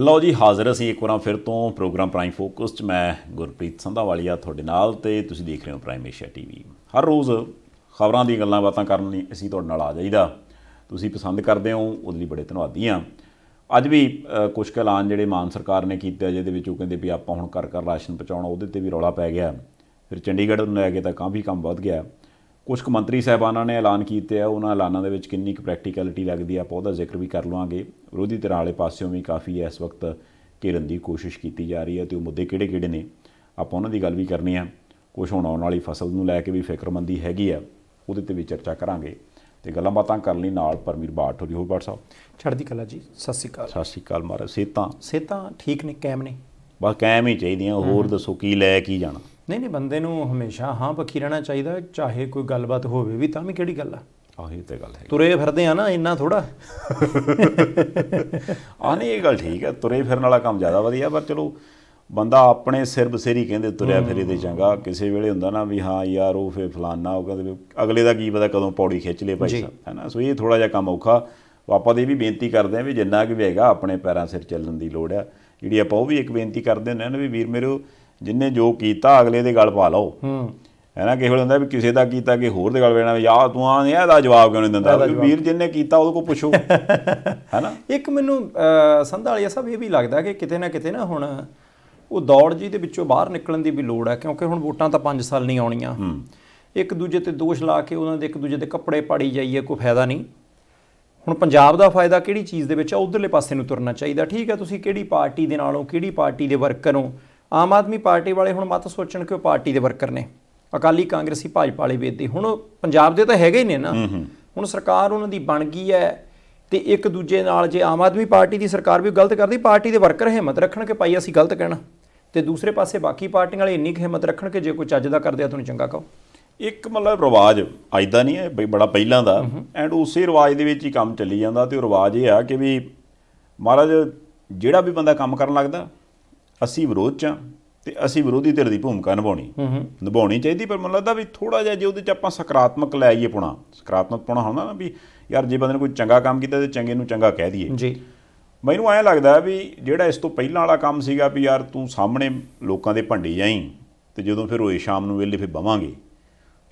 ਲਓ ਜੀ ਹਾਜ਼ਰ ਅਸੀਂ ਇੱਕ ਵਾਰ ਫਿਰ ਤੋਂ ਪ੍ਰੋਗਰਾਮ ਪ੍ਰਾਈਮ ਫੋਕਸ 'ਚ ਮੈਂ ਗੁਰਪ੍ਰੀਤ ਸੰਧਾਵਾਲੀਆ ਤੁਹਾਡੇ ਨਾਲ ਤੇ ਤੁਸੀਂ ਦੇਖ ਰਹੇ ਹੋ ਪ੍ਰਾਈਮ ਏਸ਼ੀਆ ਟੀਵੀ ਹਰ ਰੋਜ਼ ਖਬਰਾਂ ਦੀਆਂ ਗੱਲਾਂ ਬਾਤਾਂ ਕਰਨ ਲਈ ਅਸੀਂ ਤੁਹਾਡੇ ਨਾਲ ਆ ਜਾਈਦਾ ਤੁਸੀਂ ਪਸੰਦ ਕਰਦੇ ਹੋ ਉਹਦੇ ਲਈ ਬੜੇ ਧੰਨਵਾਦੀ ਆ ਅੱਜ ਵੀ ਕੁਝ ਐਲਾਨ ਜਿਹੜੇ ਮਾਨ ਸਰਕਾਰ ਨੇ ਕੀਤੇ ਜਿਹਦੇ ਵਿੱਚ ਉਹ ਕਹਿੰਦੇ ਵੀ ਆਪਾਂ ਹੁਣ ਘਰ ਘਰ ਰਾਸ਼ਨ ਪਹੁੰਚਾਉਣਾ ਉਹਦੇ ਤੇ ਵੀ ਰੌਲਾ ਪੈ ਗਿਆ ਫਿਰ ਚੰਡੀਗੜ੍ਹ ਨੂੰ ਲੈ ਕੇ ਤਾਂ ਕਾਫੀ ਕੰਮ ਵੱਧ ਗਿਆ ਕੁਝ ਮੰਤਰੀ ਸਹਿਬਾਨਾਂ ਨੇ ਐਲਾਨ ਕੀਤੇ ਆ ਉਹਨਾਂ ਐਲਾਨਾਂ ਦੇ ਵਿੱਚ ਕਿੰਨੀ ਕੁ ਪ੍ਰੈਕਟੀਕੈਲਿਟੀ ਲੱਗਦੀ ਆ ਆਪਾਂ ਉਹਦਾ ਜ਼ਿਕਰ ਵੀ ਕਰ ਲਵਾਂਗੇ ਵਿਰੋਧੀ ਧਿਰਾਂ ਵਾਲੇ ਪਾਸਿਓਂ ਵੀ ਕਾਫੀ ਇਸ ਵਕਤ ਘੇਰਨ ਦੀ ਕੋਸ਼ਿਸ਼ ਕੀਤੀ ਜਾ ਰਹੀ ਹੈ ਤੇ ਉਹ ਮੁੱਦੇ ਕਿਹੜੇ-ਕਿਹੜੇ ਨੇ ਆਪਾਂ ਉਹਨਾਂ ਦੀ ਗੱਲ ਵੀ ਕਰਨੀ ਆ ਕੁਝ ਹੁਣ ਆਉਣ ਵਾਲੀ ਫਸਲ ਨੂੰ ਲੈ ਕੇ ਵੀ ਫਿਕਰਮੰਦੀ ਹੈਗੀ ਆ ਉਹਦੇ ਤੇ ਵੀ ਚਰਚਾ ਕਰਾਂਗੇ ਤੇ ਗੱਲਾਂ ਬਾਤਾਂ ਕਰਨ ਲਈ ਨਾਲ ਪਰਮੀਰ ਬਾਠ ਹੋ ਹੋ ਬਾਠ ਸਾਹਿਬ ਛੜਦੀ ਕਲਾ ਜੀ ਸਤਿ ਸ੍ਰੀ ਅਕਾਲ ਸਤਿ ਸ੍ਰੀ ਅਕਾਲ ਮਹਾਰਾਜ ਸੇਤਾ ਸੇਤਾ ਠੀਕ ਨੇ ਕੈਮ ਨੇ ਬਸ ਕੈਮ ਹੀ ਚਾਹੀਦੀਆਂ ਹੋਰ ਦੱਸੋ ਕੀ ਲੈ ਕੀ ਜਾਣਾ ਨਹੀਂ ਨਹੀਂ ਬੰਦੇ ਨੂੰ ਹਮੇਸ਼ਾ ਹਾਂ ਪੱਕੀ ਰਹਿਣਾ ਚਾਹੀਦਾ ਚਾਹੇ ਕੋਈ ਗੱਲਬਾਤ ਹੋਵੇ ਵੀ ਤਾਂ ਵੀ ਕਿਹੜੀ ਗੱਲ ਆ ਆਹੀ ਤੇ ਗੱਲ ਹੈ ਤੁਰੇ ਫਿਰਦੇ ਆ ਨਾ ਇੰਨਾ ਥੋੜਾ ਆ ਨਹੀਂ ਇਹ ਗੱਲ ਠੀਕ ਹੈ ਤੁਰੇ ਫਿਰਨ ਵਾਲਾ ਕੰਮ ਜ਼ਿਆਦਾ ਵਧੀਆ ਪਰ ਚਲੋ ਬੰਦਾ ਆਪਣੇ ਸਿਰ ਬਸੇਰੀ ਕਹਿੰਦੇ ਤੁਰਿਆ ਫਿਰੇ ਦੇ ਚੰਗਾ ਕਿਸੇ ਵੇਲੇ ਹੁੰਦਾ ਨਾ ਵੀ ਹਾਂ ਯਾਰ ਉਹ ਫੇ ਫਲਾਨਾ ਉਹ ਕਹਿੰਦੇ ਅਗਲੇ ਦਾ ਕੀ ਪਤਾ ਕਦੋਂ ਪੌੜੀ ਖਿੱਚ ਲੇ ਭਾਈ ਸਾਹਿਬ ਹੈਨਾ ਸੋ ਇਹ ਥੋੜਾ ਜਿਹਾ ਕੰਮ ਔਖਾ ਆਪਾਂ ਦੇ ਵੀ ਬੇਨਤੀ ਕਰਦੇ ਆ ਵੀ ਜਿੰਨਾ ਕਿ ਵੀ ਹੈਗਾ ਆਪਣੇ ਪੈਰਾਂ ਸਿਰ ਚੱਲਣ ਦੀ ਲੋੜ ਆ ਜਿਹੜੀ ਆਪਾਂ ਉਹ ਵੀ ਇੱਕ ਬੇਨਤੀ ਕਰਦੇ ਹੁੰਦੇ ਨੇ ਵੀ ਵੀਰ ਮੇਰੋ ਜਿੰਨੇ ਜੋ ਕੀਤਾ ਅਗਲੇ ਦੇ ਗਲ ਪਾ ਲਓ ਹੂੰ ਹੈ ਨਾ ਵੇਲੇ ਹੁੰਦਾ ਵੀ ਕਿਸੇ ਦਾ ਕੀਤਾ ਕਿ ਹੋਰ ਦੇ ਗੱਲ ਵੇਣਾ ਯਾ ਤੂੰ ਆ ਨਹੀਂ ਇਹਦਾ ਜਵਾਬ ਕਿਉਂ ਨਹੀਂ ਦਿੰਦਾ ਵੀਰ ਜਿੰਨੇ ਕੀਤਾ ਉਹਦੇ ਕੋਲ ਪੁੱਛੋ ਹੈ ਨਾ ਇੱਕ ਮੈਨੂੰ ਸੰਧਾਲੀਆ ਸਾਹਿਬ ਇਹ ਵੀ ਲੱਗਦਾ ਕਿ ਕਿਤੇ ਨਾ ਕਿਤੇ ਨਾ ਹੁਣ ਉਹ ਦੌੜ ਜੀ ਦੇ ਵਿੱਚੋਂ ਬਾਹਰ ਨਿਕਲਣ ਦੀ ਵੀ ਲੋੜ ਹੈ ਕਿਉਂਕਿ ਹੁਣ ਵੋਟਾਂ ਤਾਂ 5 ਸਾਲ ਨਹੀਂ ਆਉਣੀਆਂ ਇੱਕ ਦੂਜੇ ਤੇ ਦੋਸ਼ ਲਾ ਕੇ ਉਹਨਾਂ ਦੇ ਇੱਕ ਦੂਜੇ ਦੇ ਕੱਪੜੇ ਪਾੜੀ ਜਾਈਏ ਕੋਈ ਫਾਇਦਾ ਨਹੀਂ ਹੁਣ ਪੰਜਾਬ ਦਾ ਫਾਇਦਾ ਕਿਹੜੀ ਚੀਜ਼ ਦੇ ਵਿੱਚ ਆ ਉਧਰਲੇ ਪਾਸੇ ਨੂੰ ਤੁਰਨਾ ਚਾਹੀਦਾ ਠੀਕ ਹੈ ਤੁਸੀਂ ਕਿਹੜੀ ਪਾਰਟੀ ਦੇ ਨਾਲੋਂ ਕਿਹੜੀ ਪਾਰਟੀ ਦੇ ਵਰਕਰ ਹੋ ਆਮ ਆਦਮੀ ਪਾਰਟੀ ਵਾਲੇ ਹੁਣ ਮਤ ਸੋਚਣ ਕਿ ਉਹ ਪਾਰਟੀ ਦੇ ਵਰਕਰ ਨੇ ਅਕਾਲੀ ਕਾਂਗਰਸੀ ਭਾਜਪਾ ਵਾਲੇ ਵੇਦੇ ਹੁਣ ਪੰਜਾਬ ਦੇ ਤਾਂ ਹੈਗੇ ਹੀ ਨੇ ਨਾ ਹੁਣ ਸਰਕਾਰ ਉਹਨਾਂ ਦੀ ਬਣ ਗਈ ਹੈ ਤੇ ਇੱਕ ਦੂਜੇ ਨਾਲ ਜੇ ਆਮ ਆਦਮੀ ਪਾਰਟੀ ਦੀ ਸਰਕਾਰ ਵੀ ਗਲਤ ਕਰਦੀ ਪਾਰਟੀ ਦੇ ਵਰਕਰ ਹਿੰਮਤ ਰੱਖਣ ਕਿ ਪਾਈ ਅਸੀਂ ਗਲਤ ਕਹਿਣਾ ਤੇ ਦੂਸਰੇ ਪਾਸੇ ਬਾਕੀ ਪਾਰਟੀਆਂ ਵਾਲੇ ਇੰਨੀ ਹਿੰਮਤ ਰੱਖਣ ਕਿ ਜੇ ਕੋਈ ਚੱਜ ਦਾ ਕਰਦੇ ਆ ਤੁਹਾਨੂੰ ਚੰਗਾ ਕਹੋ ਇੱਕ ਮਤਲਬ ਰਿਵਾਜ ਆਇਦਾ ਨਹੀਂ ਹੈ ਬਈ ਬੜਾ ਪਹਿਲਾਂ ਦਾ ਐਂਡ ਉਸੇ ਰਿਵਾਜ ਦੇ ਵਿੱਚ ਹੀ ਕੰਮ ਚੱਲੀ ਜਾਂਦਾ ਤੇ ਉਹ ਰਿਵਾਜ ਇਹ ਆ ਕਿ ਵੀ ਮਹਾਰਾਜ ਜਿਹੜਾ ਵੀ ਬੰਦਾ ਕੰਮ ਕਰਨ ਲੱਗਦਾ ਅਸੀਂ ਵਿਰੋਧ ਚ ਤੇ ਅਸੀਂ ਵਿਰੋਧੀ ਧਿਰ ਦੀ ਭੂਮਿਕਾ ਨਿਭਾਉਣੀ ਨਿਭਾਉਣੀ ਚਾਹੀਦੀ ਪਰ ਮੈਨੂੰ ਲੱਗਦਾ ਵੀ ਥੋੜਾ ਜਿਹਾ ਜੇ ਉਹਦੇ ਚ ਆਪਾਂ ਸਕਾਰਾਤਮਕ ਲੈ ਆਈਏ ਪੁਣਾ ਸਕਾਰਾਤਮਕ ਪੁਣਾ ਹੁੰਦਾ ਨਾ ਵੀ ਯਾਰ ਜੇ ਬੰਦੇ ਨੇ ਕੋਈ ਚੰਗਾ ਕੰਮ ਕੀਤਾ ਤੇ ਚੰਗੇ ਨੂੰ ਚੰਗਾ ਕਹਿ ਦਈਏ ਜੀ ਮੈਨੂੰ ਐਂ ਲੱਗਦਾ ਵੀ ਜਿਹੜਾ ਇਸ ਤੋਂ ਪਹਿਲਾਂ ਵਾਲਾ ਕੰਮ ਸੀਗਾ ਵੀ ਯਾਰ ਤੂੰ ਸਾਹਮਣੇ ਲੋਕਾਂ ਦੇ ਭੰਡੀ ਜਾਈ ਤੇ ਜਦੋਂ ਫਿਰ ਹੋਏ ਸ਼ਾਮ ਨੂੰ ਵੇਲੇ ਫਿਰ ਬਵਾਂਗੇ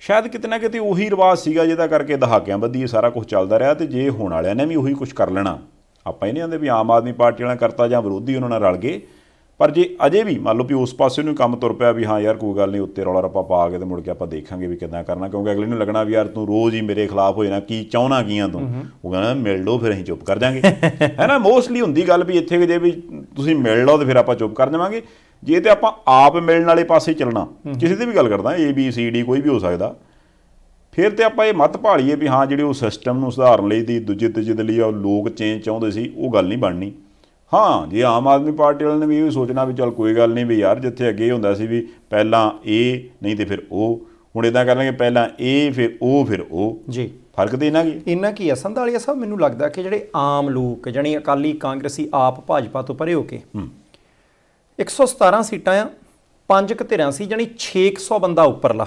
ਸ਼ਾਇਦ ਕਿਤੇ ਨਾ ਕਿਤੇ ਉਹੀ ਰਿਵਾਜ ਸੀਗਾ ਜਿਹਦਾ ਕਰਕੇ ਦਹਾਕਿਆਂ ਬੱਧੀ ਸਾਰਾ ਕੁਝ ਚੱਲਦਾ ਰਿਹਾ ਤੇ ਜੇ ਹੋਣ ਵਾਲਿਆਂ ਨੇ ਵੀ ਉਹੀ ਕੁਝ ਕਰ ਲੈਣਾ ਆਪਾਂ ਇਹ ਦੇ ਆਂਦੇ ਵੀ ਆਮ ਆਦਮੀ ਪਾਰਟੀ ਵਾਲਿਆਂ ਕਰਤਾ ਜਾਂ ਵਿਰੋਧੀ ਉਹਨਾਂ ਨਾਲ ਰਲ ਗਏ ਪਰ ਜੇ ਅਜੇ ਵੀ ਮੰਨ ਲਓ ਵੀ ਉਸ ਪਾਸੇ ਨੂੰ ਕੰਮ ਤੁਰ ਪਿਆ ਵੀ ਹਾਂ ਯਾਰ ਕੋਈ ਗੱਲ ਨਹੀਂ ਉੱਤੇ ਰੌਲਾ ਰੱਪਾ ਪਾ ਕੇ ਤੇ ਮੁੜ ਕੇ ਆਪਾਂ ਦੇਖਾਂਗੇ ਵੀ ਕਿੱਦਾਂ ਕਰਨਾ ਕਿਉਂਕਿ ਅਗਲੇ ਨੂੰ ਲੱਗਣਾ ਵੀ ਯਾਰ ਤੂੰ ਰੋਜ਼ ਹੀ ਮੇਰੇ ਖਿਲਾਫ ਹੋ ਜਾਣਾ ਕੀ ਚਾਹਣਾ ਕੀਆਂ ਤੂੰ ਉਹ ਕਹਿੰਦਾ ਮਿਲ ਲਓ ਫਿਰ ਅਸੀਂ ਚੁੱਪ ਕਰ ਜਾਾਂਗੇ ਹੈ ਨਾ ਮੋਸਟਲੀ ਹੁੰਦੀ ਗੱਲ ਵੀ ਇੱਥੇ ਜੇ ਵੀ ਤੁਸੀਂ ਮਿਲ ਲਓ ਤੇ ਫਿਰ ਆਪਾਂ ਚੁੱਪ ਕਰ ਜਾਵਾਂਗੇ ਜੇ ਤੇ ਆਪਾਂ ਆਪ ਮਿਲਣ ਵਾਲੇ ਪਾਸੇ ਚੱਲਣਾ ਕਿਸੇ ਦੀ ਵੀ ਗੱਲ ਕਰਦਾ ਏ ਬੀ ਸੀ ਡੀ ਕੋਈ ਵੀ ਹੋ ਸਕਦਾ ਫਿਰ ਤੇ ਆਪਾਂ ਇਹ ਮਤ ਭਾਲੀਏ ਵੀ ਹਾਂ ਜਿਹੜੇ ਉਹ ਸਿਸਟਮ ਨੂੰ ਸੁਧਾਰਨ ਲਈ ਦੀ ਦੂਜੇ ਤੇ ਦੇ ਲਈ ਉਹ ਲੋਕ ਚੇਂਜ ਚਾਹੁੰਦੇ ਸੀ ਉਹ ਗੱਲ ਨਹੀਂ ਬਣਨੀ ਹਾਂ ਜੀ ਆਮ ਆਦਮੀ ਪਾਰਟੀ ਵਾਲਿਆਂ ਨੇ ਵੀ ਇਹ ਸੋਚਣਾ ਵੀ ਚੱਲ ਕੋਈ ਗੱਲ ਨਹੀਂ ਵੀ ਯਾਰ ਜਿੱਥੇ ਅੱਗੇ ਹੁੰਦਾ ਸੀ ਵੀ ਪਹਿਲਾਂ ਇਹ ਨਹੀਂ ਤੇ ਫਿਰ ਉਹ ਹੁਣ ਇਦਾਂ ਕਰਨਗੇ ਪਹਿਲਾਂ ਇਹ ਫਿਰ ਉਹ ਫਿਰ ਉਹ ਜੀ ਫਰਕ ਤੇ ਇਹਨਾਂ ਕੀ ਇਹਨਾਂ ਕੀ ਆ ਸੰਧਾਲੀਆ ਸਾਹਿਬ ਮੈਨੂੰ ਲੱਗਦਾ ਕਿ ਜਿਹੜੇ ਆਮ ਲੋਕ ਜਣੀ ਅਕਾਲੀ ਕਾਂਗਰਸੀ ਆਪ ਭਾਜਪਾ ਤੋਂ ਪਰੇ ਹੋ ਕੇ 117 ਸੀਟਾਂ ਆ ਪੰਜ ਕ ਧਿਰਾਂ ਸੀ ਜਣੀ 600 ਬੰਦਾ ਉੱਪਰਲਾ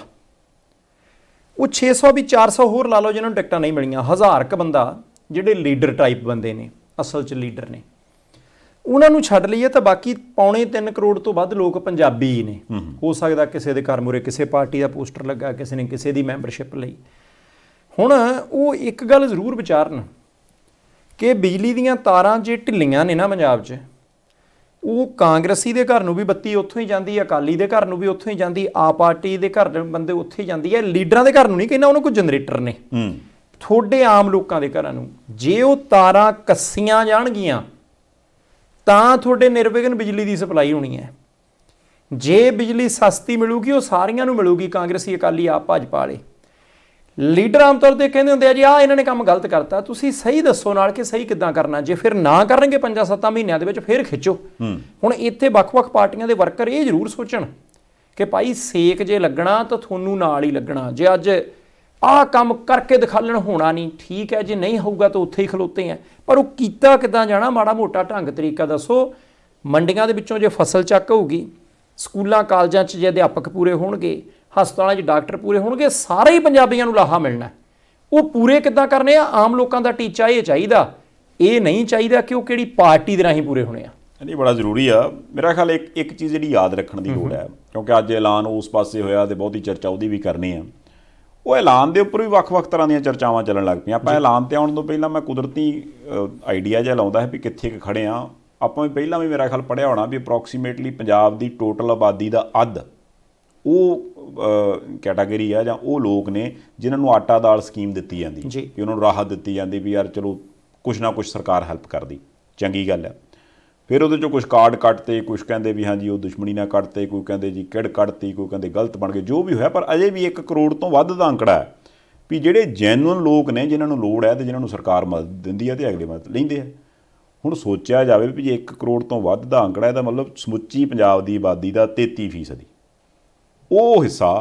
ਉਹ 600 ਵੀ 400 ਹੋਰ ਲਾ ਲਓ ਜਿਹਨਾਂ ਨੂੰ ਟਿਕਟਾਂ ਨਹੀਂ ਮਿਲੀਆਂ ਹਜ਼ਾਰ ਕ ਬੰਦਾ ਜਿਹੜੇ ਲੀਡਰ ਟਾਈਪ ਬੰਦੇ ਨੇ ਅਸਲ 'ਚ ਲੀਡਰ ਨੇ ਉਹਨਾਂ ਨੂੰ ਛੱਡ ਲਈਏ ਤਾਂ ਬਾਕੀ ਪੌਣੇ 3 ਕਰੋੜ ਤੋਂ ਵੱਧ ਲੋਕ ਪੰਜਾਬੀ ਨੇ ਹੋ ਸਕਦਾ ਕਿਸੇ ਦੇ ਘਰ ਮੂਰੇ ਕਿਸੇ ਪਾਰਟੀ ਦਾ ਪੋਸਟਰ ਲੱਗਾ ਕਿਸੇ ਨੇ ਕਿਸੇ ਦੀ ਮੈਂਬਰਸ਼ਿਪ ਲਈ ਹੁਣ ਉਹ ਇੱਕ ਗੱਲ ਜ਼ਰੂਰ ਵਿਚਾਰਨ ਕਿ ਬਿਜਲੀ ਦੀਆਂ ਤਾਰਾਂ ਜੇ ਢਿੱਲੀਆਂ ਨੇ ਨਾ ਪੰਜਾਬ 'ਚ ਉਹ ਕਾਂਗਰਸੀ ਦੇ ਘਰ ਨੂੰ ਵੀ ਬੱਤੀ ਉੱਥੋਂ ਹੀ ਜਾਂਦੀ ਹੈ ਅਕਾਲੀ ਦੇ ਘਰ ਨੂੰ ਵੀ ਉੱਥੋਂ ਹੀ ਜਾਂਦੀ ਆ ਪਾਰਟੀ ਦੇ ਘਰ ਦੇ ਬੰਦੇ ਉੱਥੇ ਹੀ ਜਾਂਦੀ ਹੈ ਲੀਡਰਾਂ ਦੇ ਘਰ ਨੂੰ ਨਹੀਂ ਕਹਿੰਦਾ ਉਹਨਾਂ ਕੋਲ ਜਨਰੇਟਰ ਨੇ ਥੋੜੇ ਆਮ ਲੋਕਾਂ ਦੇ ਘਰਾਂ ਨੂੰ ਜੇ ਉਹ ਤਾਰਾਂ ਕੱਸੀਆਂ ਜਾਣਗੀਆਂ ਤਾਂ ਤੁਹਾਡੇ ਨਿਰਵਿਘਨ ਬਿਜਲੀ ਦੀ ਸਪਲਾਈ ਹੋਣੀ ਹੈ ਜੇ ਬਿਜਲੀ ਸਸਤੀ ਮਿਲੂਗੀ ਉਹ ਸਾਰਿਆਂ ਨੂੰ ਮਿਲੂਗੀ ਕਾਂਗਰਸੀ ਅਕਾਲੀ ਆਪ ਭਾਜਪਾ ਵਾਲੇ ਲੀਡਰ ਆਮ ਤੌਰ ਤੇ ਕਹਿੰਦੇ ਹੁੰਦੇ ਆ ਜੀ ਆ ਇਹਨਾਂ ਨੇ ਕੰਮ ਗਲਤ ਕਰਤਾ ਤੁਸੀਂ ਸਹੀ ਦੱਸੋ ਨਾਲ ਕਿ ਸਹੀ ਕਿੱਦਾਂ ਕਰਨਾ ਜੇ ਫਿਰ ਨਾ ਕਰਨਗੇ 5-7 ਮਹੀਨਿਆਂ ਦੇ ਵਿੱਚ ਫਿਰ ਖਿੱਚੋ ਹੁਣ ਇੱਥੇ ਵੱਖ-ਵੱਖ ਪਾਰਟੀਆਂ ਦੇ ਵਰਕਰ ਇਹ ਜ਼ਰੂਰ ਸੋਚਣ ਕਿ ਭਾਈ ਸੇਕ ਜੇ ਲੱਗਣਾ ਤਾਂ ਤੁਹਾਨੂੰ ਨਾਲ ਹੀ ਲੱਗਣਾ ਜੇ ਅੱਜ ਆਹ ਕੰਮ ਕਰਕੇ ਦਿਖਾਲਣ ਹੋਣਾ ਨਹੀਂ ਠੀਕ ਹੈ ਜੇ ਨਹੀਂ ਹੋਊਗਾ ਤਾਂ ਉੱਥੇ ਹੀ ਖਲੋਤੇ ਆ ਪਰ ਉਹ ਕੀਤਾ ਕਿਦਾਂ ਜਾਣਾ ਮਾੜਾ ਮੋਟਾ ਢੰਗ ਤਰੀਕਾ ਦੱਸੋ ਮੰਡੀਆਂ ਦੇ ਵਿੱਚੋਂ ਜੇ ਫਸਲ ਚੱਕ ਹੋਊਗੀ ਸਕੂਲਾਂ ਕਾਲਜਾਂ 'ਚ ਜੇ ਅਧਿਆਪਕ ਪੂਰੇ ਹੋਣਗੇ ਹਸਪਤਾਲਾਂ 'ਚ ਡਾਕਟਰ ਪੂਰੇ ਹੋਣਗੇ ਸਾਰੇ ਹੀ ਪੰਜਾਬੀਆਂ ਨੂੰ ਲਾਹਾ ਮਿਲਣਾ ਉਹ ਪੂਰੇ ਕਿਦਾਂ ਕਰਨੇ ਆ ਆਮ ਲੋਕਾਂ ਦਾ ਟੀਚਾ ਇਹ ਚਾਹੀਦਾ ਇਹ ਨਹੀਂ ਚਾਹੀਦਾ ਕਿ ਉਹ ਕਿਹੜੀ ਪਾਰਟੀ ਦੇ ਰਾਹੀਂ ਪੂਰੇ ਹੋਣੇ ਆ ਨਹੀਂ ਬੜਾ ਜ਼ਰੂਰੀ ਆ ਮੇਰਾ ਖਿਆਲ ਇੱਕ ਇੱਕ ਚੀਜ਼ ਜਿਹੜੀ ਯਾਦ ਰੱਖਣ ਦੀ ਲੋੜ ਹੈ ਕਿਉਂਕਿ ਅੱਜ ਐਲਾਨ ਉਸ ਪਾਸੇ ਹੋਇਆ ਤੇ ਬਹੁਤੀ ਚਰਚਾ ਉਹਦੀ ਵੀ ਕਰਨੀ ਆ ਉਹ ਐਲਾਨ ਦੇ ਉੱਪਰ ਵੀ ਵੱਖ-ਵੱਖ ਤਰ੍ਹਾਂ ਦੀਆਂ ਚਰਚਾਵਾਂ ਚੱਲਣ ਲੱਗ ਪਈਆਂ ਆਪਾਂ ਐਲਾਨ ਤੇ ਆਉਣ ਤੋਂ ਪਹਿਲਾਂ ਮੈਂ ਕੁਦਰਤੀ ਆਈਡੀਆ ਜਿਹਾ ਲਾਉਂਦਾ ਹੈ ਵੀ ਕਿੱਥੇ ਇੱਕ ਖੜੇ ਆ ਆਪਾਂ ਵੀ ਪਹਿਲਾਂ ਵੀ ਮੇਰਾ ਖਿਆਲ ਪੜਿਆ ਹੋਣਾ ਵੀ ਅਪਰੋਕਸੀਮੇਟਲੀ ਪੰਜਾਬ ਦੀ ਟੋਟਲ ਆਬਾਦੀ ਦਾ ਅੱਧ ਉਹ ਕੈਟਾਗਰੀ ਆ ਜਾਂ ਉਹ ਲੋਕ ਨੇ ਜਿਨ੍ਹਾਂ ਨੂੰ ਆਟਾ ਦਾਲ ਸਕੀਮ ਦਿੱਤੀ ਜਾਂਦੀ ਕਿ ਉਹਨਾਂ ਨੂੰ ਰਾਹਤ ਦਿੱਤੀ ਜਾਂਦੀ ਵੀ ਯਾਰ ਚਲੋ ਕੁਝ ਨਾ ਕੁਝ ਸਰਕਾਰ ਹੈਲਪ ਕਰਦੀ ਚੰਗੀ ਗੱਲ ਹੈ ਫਿਰ ਉਹਦੇ ਚੋਂ ਕੁਝ ਕਾਰਡ ਕੱਟਤੇ ਕੁਝ ਕਹਿੰਦੇ ਵੀ ਹਾਂਜੀ ਉਹ ਦੁਸ਼ਮਣੀ ਨਾਲ ਕੱਟਤੇ ਕੋਈ ਕਹਿੰਦੇ ਜੀ ਕਿੜ ਕੱਟਤੀ ਕੋਈ ਕਹਿੰਦੇ ਗਲਤ ਬਣ ਗਏ ਜੋ ਵੀ ਹੋਇਆ ਪਰ ਅਜੇ ਵੀ 1 ਕਰੋੜ ਤੋਂ ਵੱਧ ਦਾ ਅੰਕੜਾ ਹੈ ਵੀ ਜਿਹੜੇ ਜੈਨੂਨ ਲੋਕ ਨੇ ਜਿਨ੍ਹਾਂ ਨੂੰ ਲੋੜ ਹੈ ਤੇ ਜਿਨ੍ਹਾਂ ਨੂੰ ਸਰਕਾਰ ਮਦਦ ਦਿੰਦੀ ਹੈ ਤੇ ਅਗਲੇ ਮਦਦ ਲੈਂਦੇ ਆ ਹੁਣ ਸੋਚਿਆ ਜਾਵੇ ਵੀ ਜੇ 1 ਕਰੋੜ ਤੋਂ ਵੱਧ ਦਾ ਅੰਕੜਾ ਇਹਦਾ ਮਤਲਬ ਸਮੁੱਚੀ ਪੰਜਾਬ ਦੀ ਆਬਾਦੀ ਦਾ 33% ਦੀ ਉਹ ਹਿੱਸਾ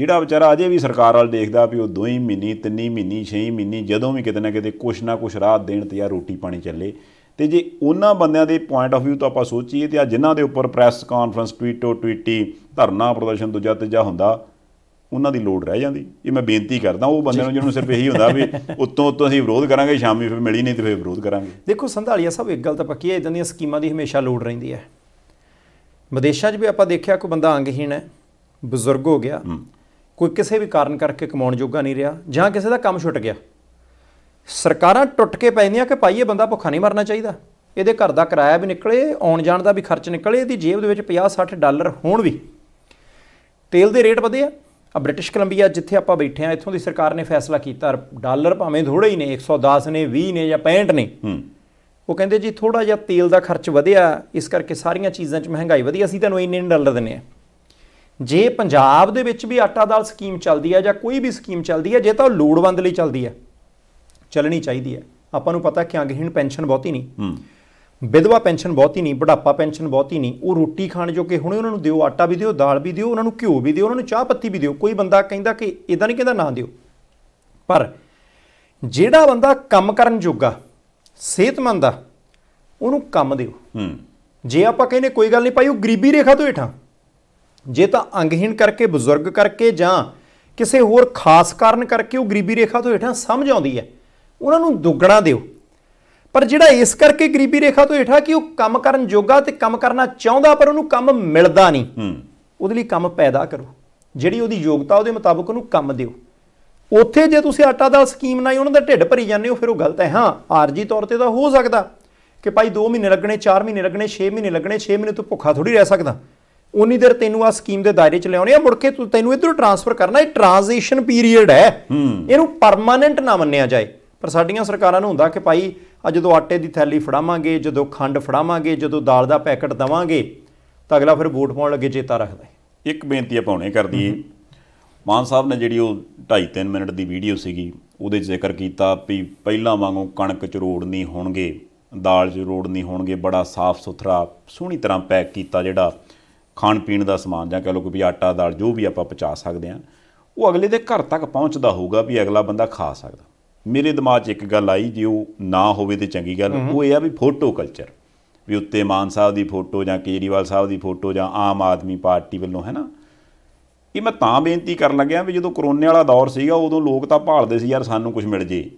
ਜਿਹੜਾ ਵਿਚਾਰਾ ਅਜੇ ਵੀ ਸਰਕਾਰ ਵਾਲ ਦੇਖਦਾ ਵੀ ਉਹ 2 ਮਹੀਨੇ ਤਿੰਨੀ ਮਹੀਨੇ ਛੇ ਮਹੀਨੇ ਜਦੋਂ ਵੀ ਕਿਤੇ ਨਾ ਕਿਤੇ ਕੁਛ ਨਾ ਕੁਛ ਰਾਹਤ ਦੇਣ ਤੇ ਜਾਂ ਰੋਟੀ ਪਾਣੀ ਚੱਲੇ ਤੇ ਜੇ ਉਹਨਾਂ ਬੰਦਿਆਂ ਦੇ ਪੁਆਇੰਟ ਆਫ View ਤੋਂ ਆਪਾਂ ਸੋਚੀਏ ਤੇ ਆ ਜਿਨ੍ਹਾਂ ਦੇ ਉੱਪਰ ਪ੍ਰੈਸ ਕਾਨਫਰੰਸ ਟਵੀਟੋ ਟਵੀਟੀ ਧਰਨਾ ਪ੍ਰਦਰਸ਼ਨ ਦੂਜਾ ਤੀਜਾ ਹੁੰਦਾ ਉਹਨਾਂ ਦੀ ਲੋੜ ਰਹਿ ਜਾਂਦੀ ਇਹ ਮੈਂ ਬੇਨਤੀ ਕਰਦਾ ਉਹ ਬੰਦੇ ਨੂੰ ਜਿਹਨੂੰ ਨੂੰ ਸਿਰਫ ਇਹੀ ਹੁੰਦਾ ਵੀ ਉੱਤੋਂ ਉੱਤੋਂ ਅਸੀਂ ਵਿਰੋਧ ਕਰਾਂਗੇ ਸ਼ਾਮੀ ਫਿਰ ਮਿਲੀ ਨਹੀਂ ਤੇ ਫਿਰ ਵਿਰੋਧ ਕਰਾਂਗੇ ਦੇਖੋ ਸੰਧਾਲੀਆ ਸਾਹਿਬ ਇੱਕ ਗੱਲ ਤਾਂ ਪੱਕੀ ਹੈ ਇਦਾਂ ਦੀਆਂ ਸਕੀਮਾਂ ਦੀ ਹਮੇਸ਼ਾ ਲੋੜ ਰਹਿੰਦੀ ਹੈ ਵਿਦੇਸ਼ਾਂ 'ਚ ਵੀ ਆਪਾਂ ਦੇਖਿਆ ਕੋਈ ਬੰਦਾ ਅੰਗਹੀਣ ਹੈ ਬਜ਼ੁਰਗ ਹੋ ਗਿਆ ਕੋਈ ਕਿਸੇ ਵੀ ਕਾਰਨ ਕਰਕੇ ਕਮਾਉਣ ਜੋਗਾ ਨਹੀਂ ਰਿਹਾ ਜਾਂ ਕਿਸੇ ਦਾ ਕੰਮ ਛੁੱਟ ਗਿਆ ਸਰਕਾਰਾਂ ਟੁੱਟ ਕੇ ਪੈਂਦੀਆਂ ਕਿ ਭਾਈ ਇਹ ਬੰਦਾ ਭੁੱਖਾ ਨਹੀਂ ਮਰਨਾ ਚਾਹੀਦਾ ਇਹਦੇ ਘਰ ਦਾ ਕਿਰਾਇਆ ਵੀ ਨਿਕਲੇ ਆਉਣ ਜਾਣ ਦਾ ਵੀ ਖਰਚ ਨਿਕਲੇ ਇਹਦੀ ਜੇਬ ਦੇ ਵਿੱਚ 50-60 ਡਾਲਰ ਹੋਣ ਵੀ ਤੇਲ ਦੇ ਰੇਟ ਵਧੇ ਆ ਆ ਬ੍ਰਿਟਿਸ਼ ਕੋਲੰਬੀਆ ਜਿੱਥੇ ਆਪਾਂ ਬੈਠੇ ਆ ਇੱਥੋਂ ਦੀ ਸਰਕਾਰ ਨੇ ਫੈਸਲਾ ਕੀਤਾ ਡਾਲਰ ਭਾਵੇਂ ਥੋੜੇ ਹੀ ਨੇ 110 ਨੇ 20 ਨੇ ਜਾਂ 65 ਨੇ ਉਹ ਕਹਿੰਦੇ ਜੀ ਥੋੜਾ ਜਿਹਾ ਤੇਲ ਦਾ ਖਰਚ ਵਧਿਆ ਇਸ ਕਰਕੇ ਸਾਰੀਆਂ ਚੀਜ਼ਾਂ 'ਚ ਮਹਿੰਗਾਈ ਵਧੀ ਅਸੀਂ ਤੁਹਾਨੂੰ ਇੰਨੇ ਡਾਲਰ ਦਿੰਨੇ ਆ ਜੇ ਪੰਜਾਬ ਦੇ ਵਿੱਚ ਵੀ ਆਟਾ ਦਾਲ ਸਕੀਮ ਚੱਲਦੀ ਆ ਜਾਂ ਕੋਈ ਵੀ ਸਕੀਮ ਚੱਲਦੀ ਆ ਜੇ ਤਾਂ ਲੋੜਵੰਦ ਲਈ ਚੱਲਦੀ ਆ ਚੱਲਣੀ ਚਾਹੀਦੀ ਹੈ ਆਪਾਂ ਨੂੰ ਪਤਾ ਕਿ ਅੰਗਹੀਣ ਪੈਨਸ਼ਨ ਬਹੁਤੀ ਨਹੀਂ ਵਿਧਵਾ ਪੈਨਸ਼ਨ ਬਹੁਤੀ ਨਹੀਂ ਬੁਢਾਪਾ ਪੈਨਸ਼ਨ ਬਹੁਤੀ ਨਹੀਂ ਉਹ ਰੋਟੀ ਖਾਣ ਜੋਗੇ ਹੁਣੇ ਉਹਨਾਂ ਨੂੰ ਦਿਓ ਆਟਾ ਵੀ ਦਿਓ ਦਾਲ ਵੀ ਦਿਓ ਉਹਨਾਂ ਨੂੰ ਘਿਓ ਵੀ ਦਿਓ ਉਹਨਾਂ ਨੂੰ ਚਾਹ ਪੱਤੀ ਵੀ ਦਿਓ ਕੋਈ ਬੰਦਾ ਕਹਿੰਦਾ ਕਿ ਇਦਾਂ ਨਹੀਂ ਕਹਿੰਦਾ ਨਾ ਦਿਓ ਪਰ ਜਿਹੜਾ ਬੰਦਾ ਕੰਮ ਕਰਨ ਜੋਗਾ ਸਿਹਤਮੰਦ ਆ ਉਹਨੂੰ ਕੰਮ ਦਿਓ ਹੂੰ ਜੇ ਆਪਾਂ ਕਹਿੰਨੇ ਕੋਈ ਗੱਲ ਨਹੀਂ ਭਾਈ ਉਹ ਗਰੀਬੀ ਰੇਖਾ ਤੋਂ ਹੇਠਾਂ ਜੇ ਤਾਂ ਅੰਗਹੀਣ ਕਰਕੇ ਬਜ਼ੁਰਗ ਕਰਕੇ ਜਾਂ ਕਿਸੇ ਹੋਰ ਖਾਸ ਕਾਰਨ ਕਰਕੇ ਉਹ ਗਰੀਬੀ ਰੇਖਾ ਤੋਂ ਹੇਠਾਂ ਸਮਝ ਆਉਂਦੀ ਹੈ ਉਹਨਾਂ ਨੂੰ ਦੁੱਗਣਾ ਦਿਓ ਪਰ ਜਿਹੜਾ ਇਸ ਕਰਕੇ ਗਰੀਬੀ ਰੇਖਾ ਤੋਂ ਹੇਠਾ ਕਿ ਉਹ ਕੰਮ ਕਰਨ ਯੋਗਾ ਤੇ ਕੰਮ ਕਰਨਾ ਚਾਹੁੰਦਾ ਪਰ ਉਹਨੂੰ ਕੰਮ ਮਿਲਦਾ ਨਹੀਂ ਹੂੰ ਉਹਦੇ ਲਈ ਕੰਮ ਪੈਦਾ ਕਰੋ ਜਿਹੜੀ ਉਹਦੀ ਯੋਗਤਾ ਉਹਦੇ ਮੁਤਾਬਕ ਉਹਨੂੰ ਕੰਮ ਦਿਓ ਉੱਥੇ ਜੇ ਤੁਸੀਂ ਆਟਾ ਦਾਲ ਸਕੀਮ ਨਾਲ ਉਹਨਾਂ ਦਾ ਢਿੱਡ ਭਰੀ ਜਾਂਦੇ ਹੋ ਫਿਰ ਉਹ ਗਲਤ ਹੈ ਹਾਂ ਆਰਜੀ ਤੌਰ ਤੇ ਤਾਂ ਹੋ ਸਕਦਾ ਕਿ ਭਾਈ 2 ਮਹੀਨੇ ਲੱਗਣੇ 4 ਮਹੀਨੇ ਲੱਗਣੇ 6 ਮਹੀਨੇ ਲੱਗਣੇ 6 ਮਹੀਨੇ ਤੂੰ ਭੁੱਖਾ ਥੋੜੀ ਰਹਿ ਸਕਦਾ ਉਨੀ ਦੇਰ ਤੈਨੂੰ ਆ ਸਕੀਮ ਦੇ ਦਾਇਰੇ ਚ ਲਿਆਉਣੇ ਆ ਮੁੜ ਕੇ ਤੈਨੂੰ ਇਧਰੋਂ ਟ੍ਰਾਂਸਫਰ ਕਰਨਾ ਇਹ ਟ੍ਰਾਂਜੀਸ਼ਨ ਪੀਰੀਅਡ ਹੈ ਇਹਨੂੰ ਪਰਮਾਨੈਂਟ ਨਾ ਮੰਨਿਆ ਜਾਏ ਪਰ ਸਾਡੀਆਂ ਸਰਕਾਰਾਂ ਨੂੰ ਹੁੰਦਾ ਕਿ ਭਾਈ ਆ ਜਦੋਂ ਆਟੇ ਦੀ ਥੈਲੀ ਫੜਾਵਾਂਗੇ ਜਦੋਂ ਖੰਡ ਫੜਾਵਾਂਗੇ ਜਦੋਂ ਦਾਲ ਦਾ ਪੈਕਟ ਦਵਾਂਗੇ ਤਾਂ ਅਗਲਾ ਫਿਰ ਵੋਟ ਪਾਉਣ ਲੱਗੇ ਚੇਤਾ ਰੱਖਦਾ ਇੱਕ ਬੇਨਤੀ ਆ ਪਾਉਣੇ ਕਰ ਦਈਏ ਮਾਨ ਸਾਹਿਬ ਨੇ ਜਿਹੜੀ ਉਹ 2.5-3 ਮਿੰਟ ਦੀ ਵੀਡੀਓ ਸੀਗੀ ਉਹਦੇ ਜ਼ਿਕਰ ਕੀਤਾ ਵੀ ਪਹਿਲਾਂ ਵਾਂਗੂ ਕਣਕ ਚ ਰੋੜ ਨਹੀਂ ਹੋਣਗੇ ਦਾਲ ਚ ਰੋੜ ਨਹੀਂ ਹੋਣਗੇ ਬੜਾ ਸਾਫ਼ ਸੁਥਰਾ ਸੋਹਣੀ ਤਰ੍ਹਾਂ ਪੈਕ ਕੀਤਾ ਜਿਹੜਾ ਖਾਣ ਪੀਣ ਦਾ ਸਮਾਨ ਜਾਂ ਕਹੋ ਕੋਈ ਆਟਾ ਦਾਲ ਜੋ ਵੀ ਆਪਾਂ ਪਚਾ ਸਕਦੇ ਆ ਉਹ ਅਗਲੇ ਦੇ ਘਰ ਤੱਕ ਪਹੁੰਚਦਾ ਹੋਊਗਾ ਵੀ ਅਗਲਾ ਬੰਦਾ ਖਾ ਸਕਦਾ ਮੇਰੇ ਦਿਮਾਗ 'ਚ ਇੱਕ ਗੱਲ ਆਈ ਜੇ ਉਹ ਨਾ ਹੋਵੇ ਤੇ ਚੰਗੀ ਗੱਲ ਉਹ ਇਹ ਆ ਵੀ ਫੋਟੋ ਕਲਚਰ ਵੀ ਉੱਤੇ ਮਾਨ ਸਾਹਿਬ ਦੀ ਫੋਟੋ ਜਾਂ ਕੇਜਰੀਵਾਲ ਸਾਹਿਬ ਦੀ ਫੋਟੋ ਜਾਂ ਆਮ ਆਦਮੀ ਪਾਰਟੀ ਵੱਲੋਂ ਹੈ ਨਾ ਇਹ ਮੈਂ ਤਾਂ ਬੇਨਤੀ ਕਰਨ ਲੱਗਿਆ ਵੀ ਜਦੋਂ ਕਰੋਨੇ ਵਾਲਾ ਦੌਰ ਸੀਗਾ ਉਦੋਂ ਲੋਕ ਤਾਂ ਭਾਲਦੇ ਸੀ ਯਾਰ ਸਾਨੂੰ ਕੁਝ ਮਿਲ ਜੇ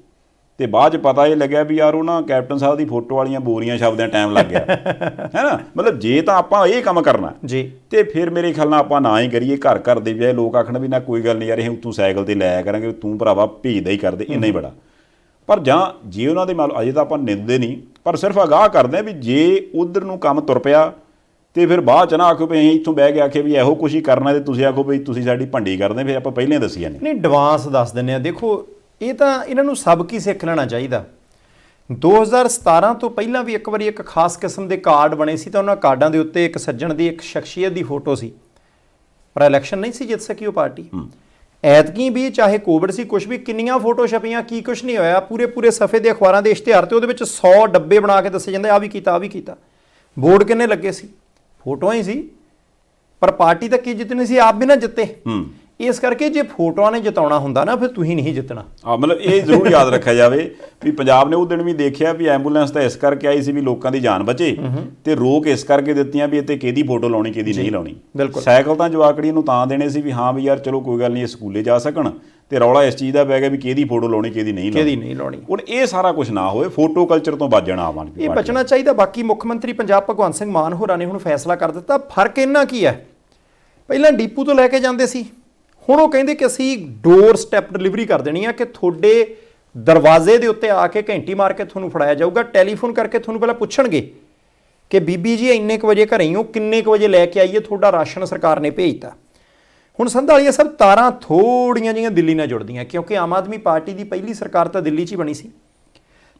ਤੇ ਬਾਅਦ ਚ ਪਤਾ ਇਹ ਲੱਗਿਆ ਵੀ ਯਾਰ ਉਹਨਾਂ ਕੈਪਟਨ ਸਾਹਿਬ ਦੀ ਫੋਟੋ ਵਾਲੀਆਂ ਬੋਰੀਆਂ ਛਾਪਦਿਆਂ ਟਾਈਮ ਲੱਗ ਗਿਆ ਹੈਨਾ ਮਤਲਬ ਜੇ ਤਾਂ ਆਪਾਂ ਇਹ ਕੰਮ ਕਰਨਾ ਜੀ ਤੇ ਫਿਰ ਮੇਰੇ ਖਿਆਲ ਨਾਲ ਆਪਾਂ ਨਾ ਹੀ ਕਰੀਏ ਘਰ ਘਰ ਦੇ ਵਿਆਹ ਲੋਕ ਆਖਣ ਵੀ ਨਾ ਕੋਈ ਗੱਲ ਨਹੀਂ ਯਾਰ ਇਹ ਉਤੋਂ ਸਾਈਕਲ ਤੇ ਲਾਇਆ ਕਰਾਂਗੇ ਤੂੰ ਭਰਾਵਾ ਭੇਜਦਾ ਹੀ ਕਰਦੇ ਇੰਨਾ ਹੀ ਬੜਾ ਪਰ ਜਾਂ ਜੇ ਉਹਨਾਂ ਦੇ ਮਾਲ ਅਜੇ ਤਾਂ ਆਪਾਂ ਨਿੰਦੇ ਨਹੀਂ ਪਰ ਸਿਰਫ ਅਗਾਹ ਕਰਦੇ ਆ ਵੀ ਜੇ ਉਧਰ ਨੂੰ ਕੰਮ ਤੁਰ ਪਿਆ ਤੇ ਫਿਰ ਬਾਅਦ ਚ ਨਾ ਆਖੋ ਵੀ ਇੱਥੋਂ ਬਹਿ ਕੇ ਆਖੇ ਵੀ ਇਹੋ ਕੁਛ ਹੀ ਕਰਨਾ ਤੇ ਤੁਸੀਂ ਆਖੋ ਵੀ ਤੁਸੀਂ ਸਾਡੀ ਭੰਡੀ ਕਰਦੇ ਫਿਰ ਆਪਾਂ ਪਹਿਲਾਂ ਦੱਸਿਆ ਨਹੀਂ ਨਹੀਂ ਐਡਵਾਂਸ ਦੱਸ ਦਿੰਨੇ ਆ ਦੇਖੋ ਇਹ ਤਾਂ ਇਹਨਾਂ ਨੂੰ ਸਬਕ ਹੀ ਸਿੱਖ ਲੈਣਾ ਚਾਹੀਦਾ 2017 ਤੋਂ ਪਹਿਲਾਂ ਵੀ ਇੱਕ ਵਾਰੀ ਇੱਕ ਖਾਸ ਕਿਸਮ ਦੇ ਕਾਰਡ ਬਣੇ ਸੀ ਤਾਂ ਉਹਨਾਂ ਕਾਰਡਾਂ ਦੇ ਉੱਤੇ ਇੱਕ ਸੱਜਣ ਦੀ ਇੱਕ ਸ਼ਖਸੀਅਤ ਦੀ ਫੋਟੋ ਸੀ ਪਰ ਇਲੈਕਸ਼ਨ ਨਹੀਂ ਸੀ ਜਿੱਤ ਸਕੀ ਉਹ ਪਾਰਟੀ ਐਤਕੀ ਵੀ ਚਾਹੇ ਕੋਵਿਡ ਸੀ ਕੁਝ ਵੀ ਕਿੰਨੀਆਂ ਫੋਟੋ ਛਪੀਆਂ ਕੀ ਕੁਝ ਨਹੀਂ ਹੋਇਆ ਪੂਰੇ ਪੂਰੇ ਸਫੇ ਦੇ ਅਖਬਾਰਾਂ ਦੇ ਇਸ਼ਤਿਹਾਰ ਤੇ ਉਹਦੇ ਵਿੱਚ 100 ਡੱਬੇ ਬਣਾ ਕੇ ਦੱਸੇ ਜਾਂਦੇ ਆ ਵੀ ਕੀਤਾ ਆ ਵੀ ਕੀਤਾ ਬੋਰਡ ਕਿੰਨੇ ਲੱਗੇ ਸੀ ਫੋਟੋਆਂ ਹੀ ਸੀ ਪਰ ਪਾਰਟੀ ਤਾਂ ਕੀ ਜਿੱਤਨੀ ਸੀ ਆਪ ਵੀ ਨਾ ਜਿੱਤੇ ਇਸ ਕਰਕੇ ਜੇ ਫੋਟੋਆਂ ਨੇ ਜਿਤਾਉਣਾ ਹੁੰਦਾ ਨਾ ਫਿਰ ਤੁਸੀਂ ਨਹੀਂ ਜਿੱਤਣਾ ਆ ਮਤਲਬ ਇਹ ਜ਼ਰੂਰ ਯਾਦ ਰੱਖਿਆ ਜਾਵੇ ਵੀ ਪੰਜਾਬ ਨੇ ਉਹ ਦਿਨ ਵੀ ਦੇਖਿਆ ਵੀ ਐਂਬੂਲੈਂਸ ਤਾਂ ਇਸ ਕਰਕੇ ਆਈ ਸੀ ਵੀ ਲੋਕਾਂ ਦੀ ਜਾਨ ਬਚੇ ਤੇ ਰੋਕ ਇਸ ਕਰਕੇ ਦਿੱਤੀਆਂ ਵੀ ਇੱਥੇ ਕਿਹਦੀ ਫੋਟੋ ਲਾਉਣੀ ਕਿਹਦੀ ਨਹੀਂ ਲਾਉਣੀ ਸਾਈਕਲ ਤਾਂ ਜਵਾਕੜੀ ਨੂੰ ਤਾਂ ਦੇਣੇ ਸੀ ਵੀ ਹਾਂ ਵੀ ਯਾਰ ਚਲੋ ਕੋਈ ਗੱਲ ਨਹੀਂ ਸਕੂਲੇ ਜਾ ਸਕਣ ਤੇ ਰੌਲਾ ਇਸ ਚੀਜ਼ ਦਾ ਪੈ ਗਿਆ ਵੀ ਕਿਹਦੀ ਫੋਟੋ ਲਾਉਣੀ ਕਿਹਦੀ ਨਹੀਂ ਲਾਉਣੀ ਕਿਹਦੀ ਨਹੀਂ ਲਾਉਣੀ ਹੁਣ ਇਹ ਸਾਰਾ ਕੁਝ ਨਾ ਹੋਵੇ ਫੋਟੋ ਕਲਚਰ ਤੋਂ ਬਚਣਾ ਆਵਾਂ ਇਹ ਬਚਣਾ ਚਾਹੀਦਾ ਬਾਕੀ ਮੁੱਖ ਮੰਤਰੀ ਪੰਜਾਬ ਭਗਵੰਤ ਸਿੰਘ ਮਾਨ ਹੋਰਾਂ ਨੇ ਹੁਣ ਫੈਸਲਾ ਕਰ ਦਿੱਤਾ ਫਰਕ ਇਹਨਾਂ ਕੀ ਹੈ ਪਹਿਲਾਂ ਡੀਪੂ ਤੋਂ ਲੈ ਕੇ ਜਾਂਦੇ ਸੀ ਹੁਣ ਉਹ ਕਹਿੰਦੇ ਕਿ ਅਸੀਂ ਡੋਰ ਸਟੈਪ ਡਿਲੀਵਰੀ ਕਰ ਦੇਣੀ ਆ ਕਿ ਤੁਹਾਡੇ ਦਰਵਾਜ਼ੇ ਦੇ ਉੱਤੇ ਆ ਕੇ ਘੰਟੀ ਮਾਰ ਕੇ ਤੁਹਾਨੂੰ ਫੜਾਇਆ ਜਾਊਗਾ ਟੈਲੀਫੋਨ ਕਰਕੇ ਤੁਹਾਨੂੰ ਪਹਿਲਾਂ ਪੁੱਛਣਗੇ ਕਿ ਬੀਬੀ ਜੀ ਇੰਨੇ ਕੁ ਵਜੇ ਘਰੇ ਹੀ ਹੋ ਕਿੰਨੇ ਕੁ ਵਜੇ ਲੈ ਕੇ ਆਈਏ ਤੁਹਾਡਾ ਰਾਸ਼ਨ ਸਰਕਾਰ ਨੇ ਭੇਜਤਾ ਹੁਣ ਸੰਧਾਲੀਆ ਸਭ ਤਾਰਾਂ ਥੋੜੀਆਂ ਜੀਆਂ ਦਿੱਲੀ ਨਾਲ ਜੁੜਦੀਆਂ ਕਿਉਂਕਿ ਆਮ ਆਦਮੀ ਪਾਰਟੀ ਦੀ ਪਹਿਲੀ ਸਰਕਾਰ ਤਾਂ ਦਿੱਲੀ 'ਚ ਹੀ ਬਣੀ ਸੀ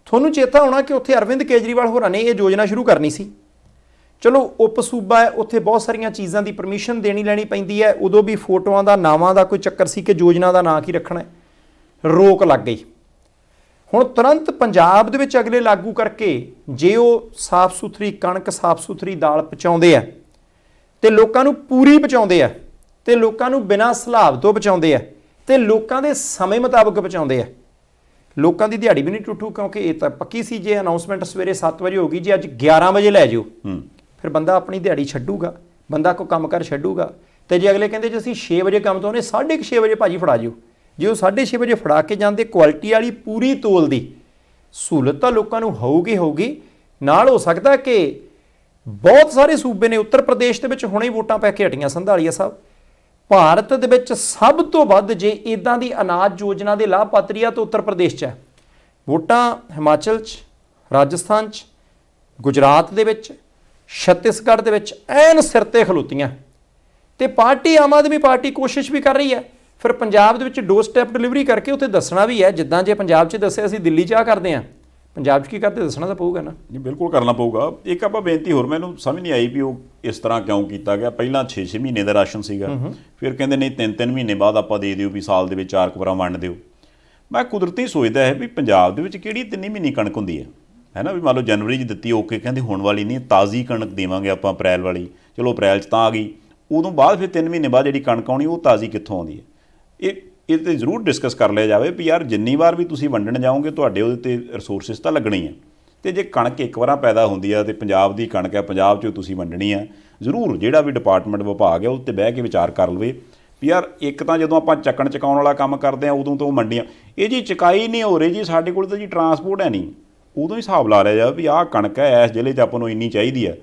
ਤੁਹਾਨੂੰ ਚੇਤਾ ਹੋਣਾ ਕਿ ਉੱਥੇ ਅਰਵਿੰਦ ਕੇਜਰੀਵਾਲ ਹੋਰਾਂ ਨੇ ਇਹ ਯੋਜਨਾ ਸ਼ੁਰੂ ਕਰਨੀ ਸੀ ਚਲੋ ਉਪ ਸੂਬਾ ਹੈ ਉੱਥੇ ਬਹੁਤ ਸਾਰੀਆਂ ਚੀਜ਼ਾਂ ਦੀ ਪਰਮਿਸ਼ਨ ਦੇਣੀ ਲੈਣੀ ਪੈਂਦੀ ਹੈ ਉਦੋਂ ਵੀ ਫੋਟੋਆਂ ਦਾ ਨਾਵਾਂ ਦਾ ਕੋਈ ਚੱਕਰ ਸੀ ਕਿ ਯੋਜਨਾ ਦਾ ਨਾਂ ਕੀ ਰੱਖਣਾ ਹੈ ਰੋਕ ਲੱਗ ਗਈ ਹੁਣ ਤੁਰੰਤ ਪੰਜਾਬ ਦੇ ਵਿੱਚ ਅਗਲੇ ਲਾਗੂ ਕਰਕੇ ਜੇ ਉਹ ਸਾਫ਼ ਸੁਥਰੀ ਕਣਕ ਸਾਫ਼ ਸੁਥਰੀ ਦਾਲ ਪਚਾਉਂਦੇ ਆ ਤੇ ਲੋਕਾਂ ਨੂੰ ਪੂਰੀ ਪਚਾਉਂਦੇ ਆ ਤੇ ਲੋਕਾਂ ਨੂੰ ਬਿਨਾਂ ਸਲਾਬ ਤੋਂ ਪਚਾਉਂਦੇ ਆ ਤੇ ਲੋਕਾਂ ਦੇ ਸਮੇਂ ਮੁਤਾਬਕ ਪਚਾਉਂਦੇ ਆ ਲੋਕਾਂ ਦੀ ਦਿਹਾੜੀ ਵੀ ਨਹੀਂ ਟੁੱਟੂ ਕਿਉਂਕਿ ਇਹ ਤਾਂ ਪੱਕੀ ਸੀ ਜੇ ਅਨਾਉਂਸਮੈਂਟ ਸਵੇਰੇ 7 ਵਜੇ ਹੋ ਗਈ ਜੇ ਅੱਜ 11 ਵਜੇ ਲੈ ਜਿਓ ਹੂੰ ਫਿਰ ਬੰਦਾ ਆਪਣੀ ਦਿਹਾੜੀ ਛੱਡੂਗਾ ਬੰਦਾ ਕੋ ਕੰਮ ਕਰ ਛੱਡੂਗਾ ਤੇ ਜੇ ਅਗਲੇ ਕਹਿੰਦੇ ਜੇ ਅਸੀਂ 6 ਵਜੇ ਕੰਮ ਤੋਂ ਨੇ 6:30 ਵਜੇ ਭਾਜੀ ਫੜਾ ਜਿਓ ਜੇ ਉਹ 6:30 ਵਜੇ ਫੜਾ ਕੇ ਜਾਂਦੇ ਕੁਆਲਿਟੀ ਵਾਲੀ ਪੂਰੀ ਤੋਲ ਦੀ ਸਹੂਲਤ ਤਾਂ ਲੋਕਾਂ ਨੂੰ ਹੋਊਗੀ ਹੋਊਗੀ ਨਾਲ ਹੋ ਸਕਦਾ ਕਿ ਬਹੁਤ ਸਾਰੇ ਸੂਬੇ ਨੇ ਉੱਤਰ ਪ੍ਰਦੇਸ਼ ਦੇ ਵਿੱਚ ਹੁਣੇ ਵੋਟਾਂ ਪੈ ਕੇ ਹਟੀਆਂ ਸੰਧਾਲੀਆ ਸਾਹਿਬ ਭਾਰਤ ਦੇ ਵਿੱਚ ਸਭ ਤੋਂ ਵੱਧ ਜੇ ਇਦਾਂ ਦੀ ਅਨਾਜ ਯੋਜਨਾ ਦੇ ਲਾਭਪਾਤਰੀਆ ਤੋਂ ਉੱਤਰ ਪ੍ਰਦੇਸ਼ 'ਚ ਹੈ ਵੋਟਾਂ ਹਿਮਾਚਲ 'ਚ ਰਾਜਸਥਾਨ 'ਚ ਗੁਜਰਾਤ ਦੇ ਵਿੱਚ ਛੱਤੀਸਗੜ੍ਹ ਦੇ ਵਿੱਚ ਐਨ ਸਿਰ ਤੇ ਖਲੋਤੀਆਂ ਤੇ ਪਾਰਟੀ ਆਮ ਆਦਮੀ ਪਾਰਟੀ ਕੋਸ਼ਿਸ਼ ਵੀ ਕਰ ਰਹੀ ਹੈ ਫਿਰ ਪੰਜਾਬ ਦੇ ਵਿੱਚ ਡੋਰ ਸਟੈਪ ਡਿਲੀਵਰੀ ਕਰਕੇ ਉੱਥੇ ਦੱਸਣਾ ਵੀ ਹੈ ਜਿੱਦਾਂ ਜੇ ਪੰਜਾਬ 'ਚ ਦੱਸਿਆ ਅਸੀਂ ਦਿੱਲੀ 'ਚ ਆ ਕਰਦੇ ਆਂ ਪੰਜਾਬ 'ਚ ਕੀ ਕਰਦੇ ਦੱਸਣਾ ਤਾਂ ਪਊਗਾ ਨਾ ਜੀ ਬਿਲਕੁਲ ਕਰਨਾ ਪਊਗਾ ਇੱਕ ਆਪਾਂ ਬੇਨਤੀ ਹੋਰ ਮੈਨੂੰ ਸਮਝ ਨਹੀਂ ਆਈ ਵੀ ਉਹ ਇਸ ਤਰ੍ਹਾਂ ਕਿਉਂ ਕੀਤਾ ਗਿਆ ਪਹਿਲਾਂ 6-6 ਮਹੀਨੇ ਦਾ ਰਾਸ਼ਨ ਸੀਗਾ ਫਿਰ ਕਹਿੰਦੇ ਨਹੀਂ 3-3 ਮਹੀਨੇ ਬਾਅਦ ਆਪਾਂ ਦੇ ਦਿਓ ਵੀ ਸਾਲ ਦੇ ਵਿੱਚ ਚਾਰ ਕੁਬਰਾ ਵੰਡ ਦਿਓ ਮੈਂ ਕੁਦਰਤੀ ਸੋਚਦਾ ਹੈ ਵੀ ਪੰਜਾਬ ਦੇ ਵਿੱਚ ਕਿਹੜੀ 3 ਮਹੀਨੇ ਕਣਕ ਹੁੰਦੀ ਹੈ ਹੈ ਨਾ ਵੀ ਮੰਨ ਲਓ ਜਨਵਰੀ 'ਚ ਦਿੱਤੀ ਓਕੇ ਕਹਿੰਦੇ ਹੋਣ ਵਾਲੀ ਨਹੀਂ ਤਾਜ਼ੀ ਕਣਕ ਦੇਵਾਂਗੇ ਆਪਾਂ ਅਪ੍ਰੈਲ ਵਾਲੀ ਚਲੋ ਅਪ੍ਰੈਲ 'ਚ ਤਾਂ ਆ ਗਈ ਉਦੋਂ ਬਾਅਦ ਫਿਰ 3 ਮਹੀਨੇ ਬਾਅਦ ਜਿਹੜੀ ਕਣਕ ਆਉਣੀ ਉਹ ਤਾਜ਼ੀ ਕਿੱਥੋਂ ਆਉਂਦੀ ਹੈ ਇਹ ਇਹ ਤੇ ਜ਼ਰੂਰ ਡਿਸਕਸ ਕਰ ਲਿਆ ਜਾਵੇ ਵੀ ਯਾਰ ਜਿੰਨੀ ਵਾਰ ਵੀ ਤੁਸੀਂ ਵੰਡਣ ਜਾਓਗੇ ਤੁਹਾਡੇ ਉਹਦੇ ਤੇ ਰਿਸੋਰਸਸ ਤਾਂ ਲੱਗਣੀ ਹੈ ਤੇ ਜੇ ਕਣਕ ਇੱਕ ਵਾਰਾ ਪੈਦਾ ਹੁੰਦੀ ਆ ਤੇ ਪੰਜਾਬ ਦੀ ਕਣਕ ਹੈ ਪੰਜਾਬ 'ਚ ਤੁਸੀਂ ਵੰਡਣੀ ਆ ਜ਼ਰੂਰ ਜਿਹੜਾ ਵੀ ਡਿਪਾਰਟਮੈਂਟ ਵਿਭਾਗ ਹੈ ਉਹ ਤੇ ਬਹਿ ਕੇ ਵਿਚਾਰ ਕਰ ਲਵੇ ਵੀ ਯਾਰ ਇੱਕ ਤਾਂ ਜਦੋਂ ਆਪਾਂ ਚੱਕਣ ਚਕਾਉਣ ਵਾਲਾ ਕੰਮ ਕਰਦੇ ਆ ਉਦੋਂ ਤੋਂ ਮੰਡੀਆਂ ਇਹ ਜੀ ਚਕਾਈ ਨਹੀਂ ਹੋ ਰਹੀ ਜੀ ਸਾਡੇ ਕੋਲ ਤਾਂ ਜੀ ਟਰਾਂਸਪੋਰਟ ਹੈ ਨਹੀਂ ਉਦੋਂ ਹੀ ਹਿਸਾਬ ਲਾ ਲਿਆ ਜਾ ਵੀ ਆਹ ਕਣਕ ਹੈ ਇਸ ਜ਼ਿਲ੍ਹੇ 'ਚ ਆਪਾਂ ਨੂੰ ਇੰਨੀ ਚਾਹੀਦੀ ਹੈ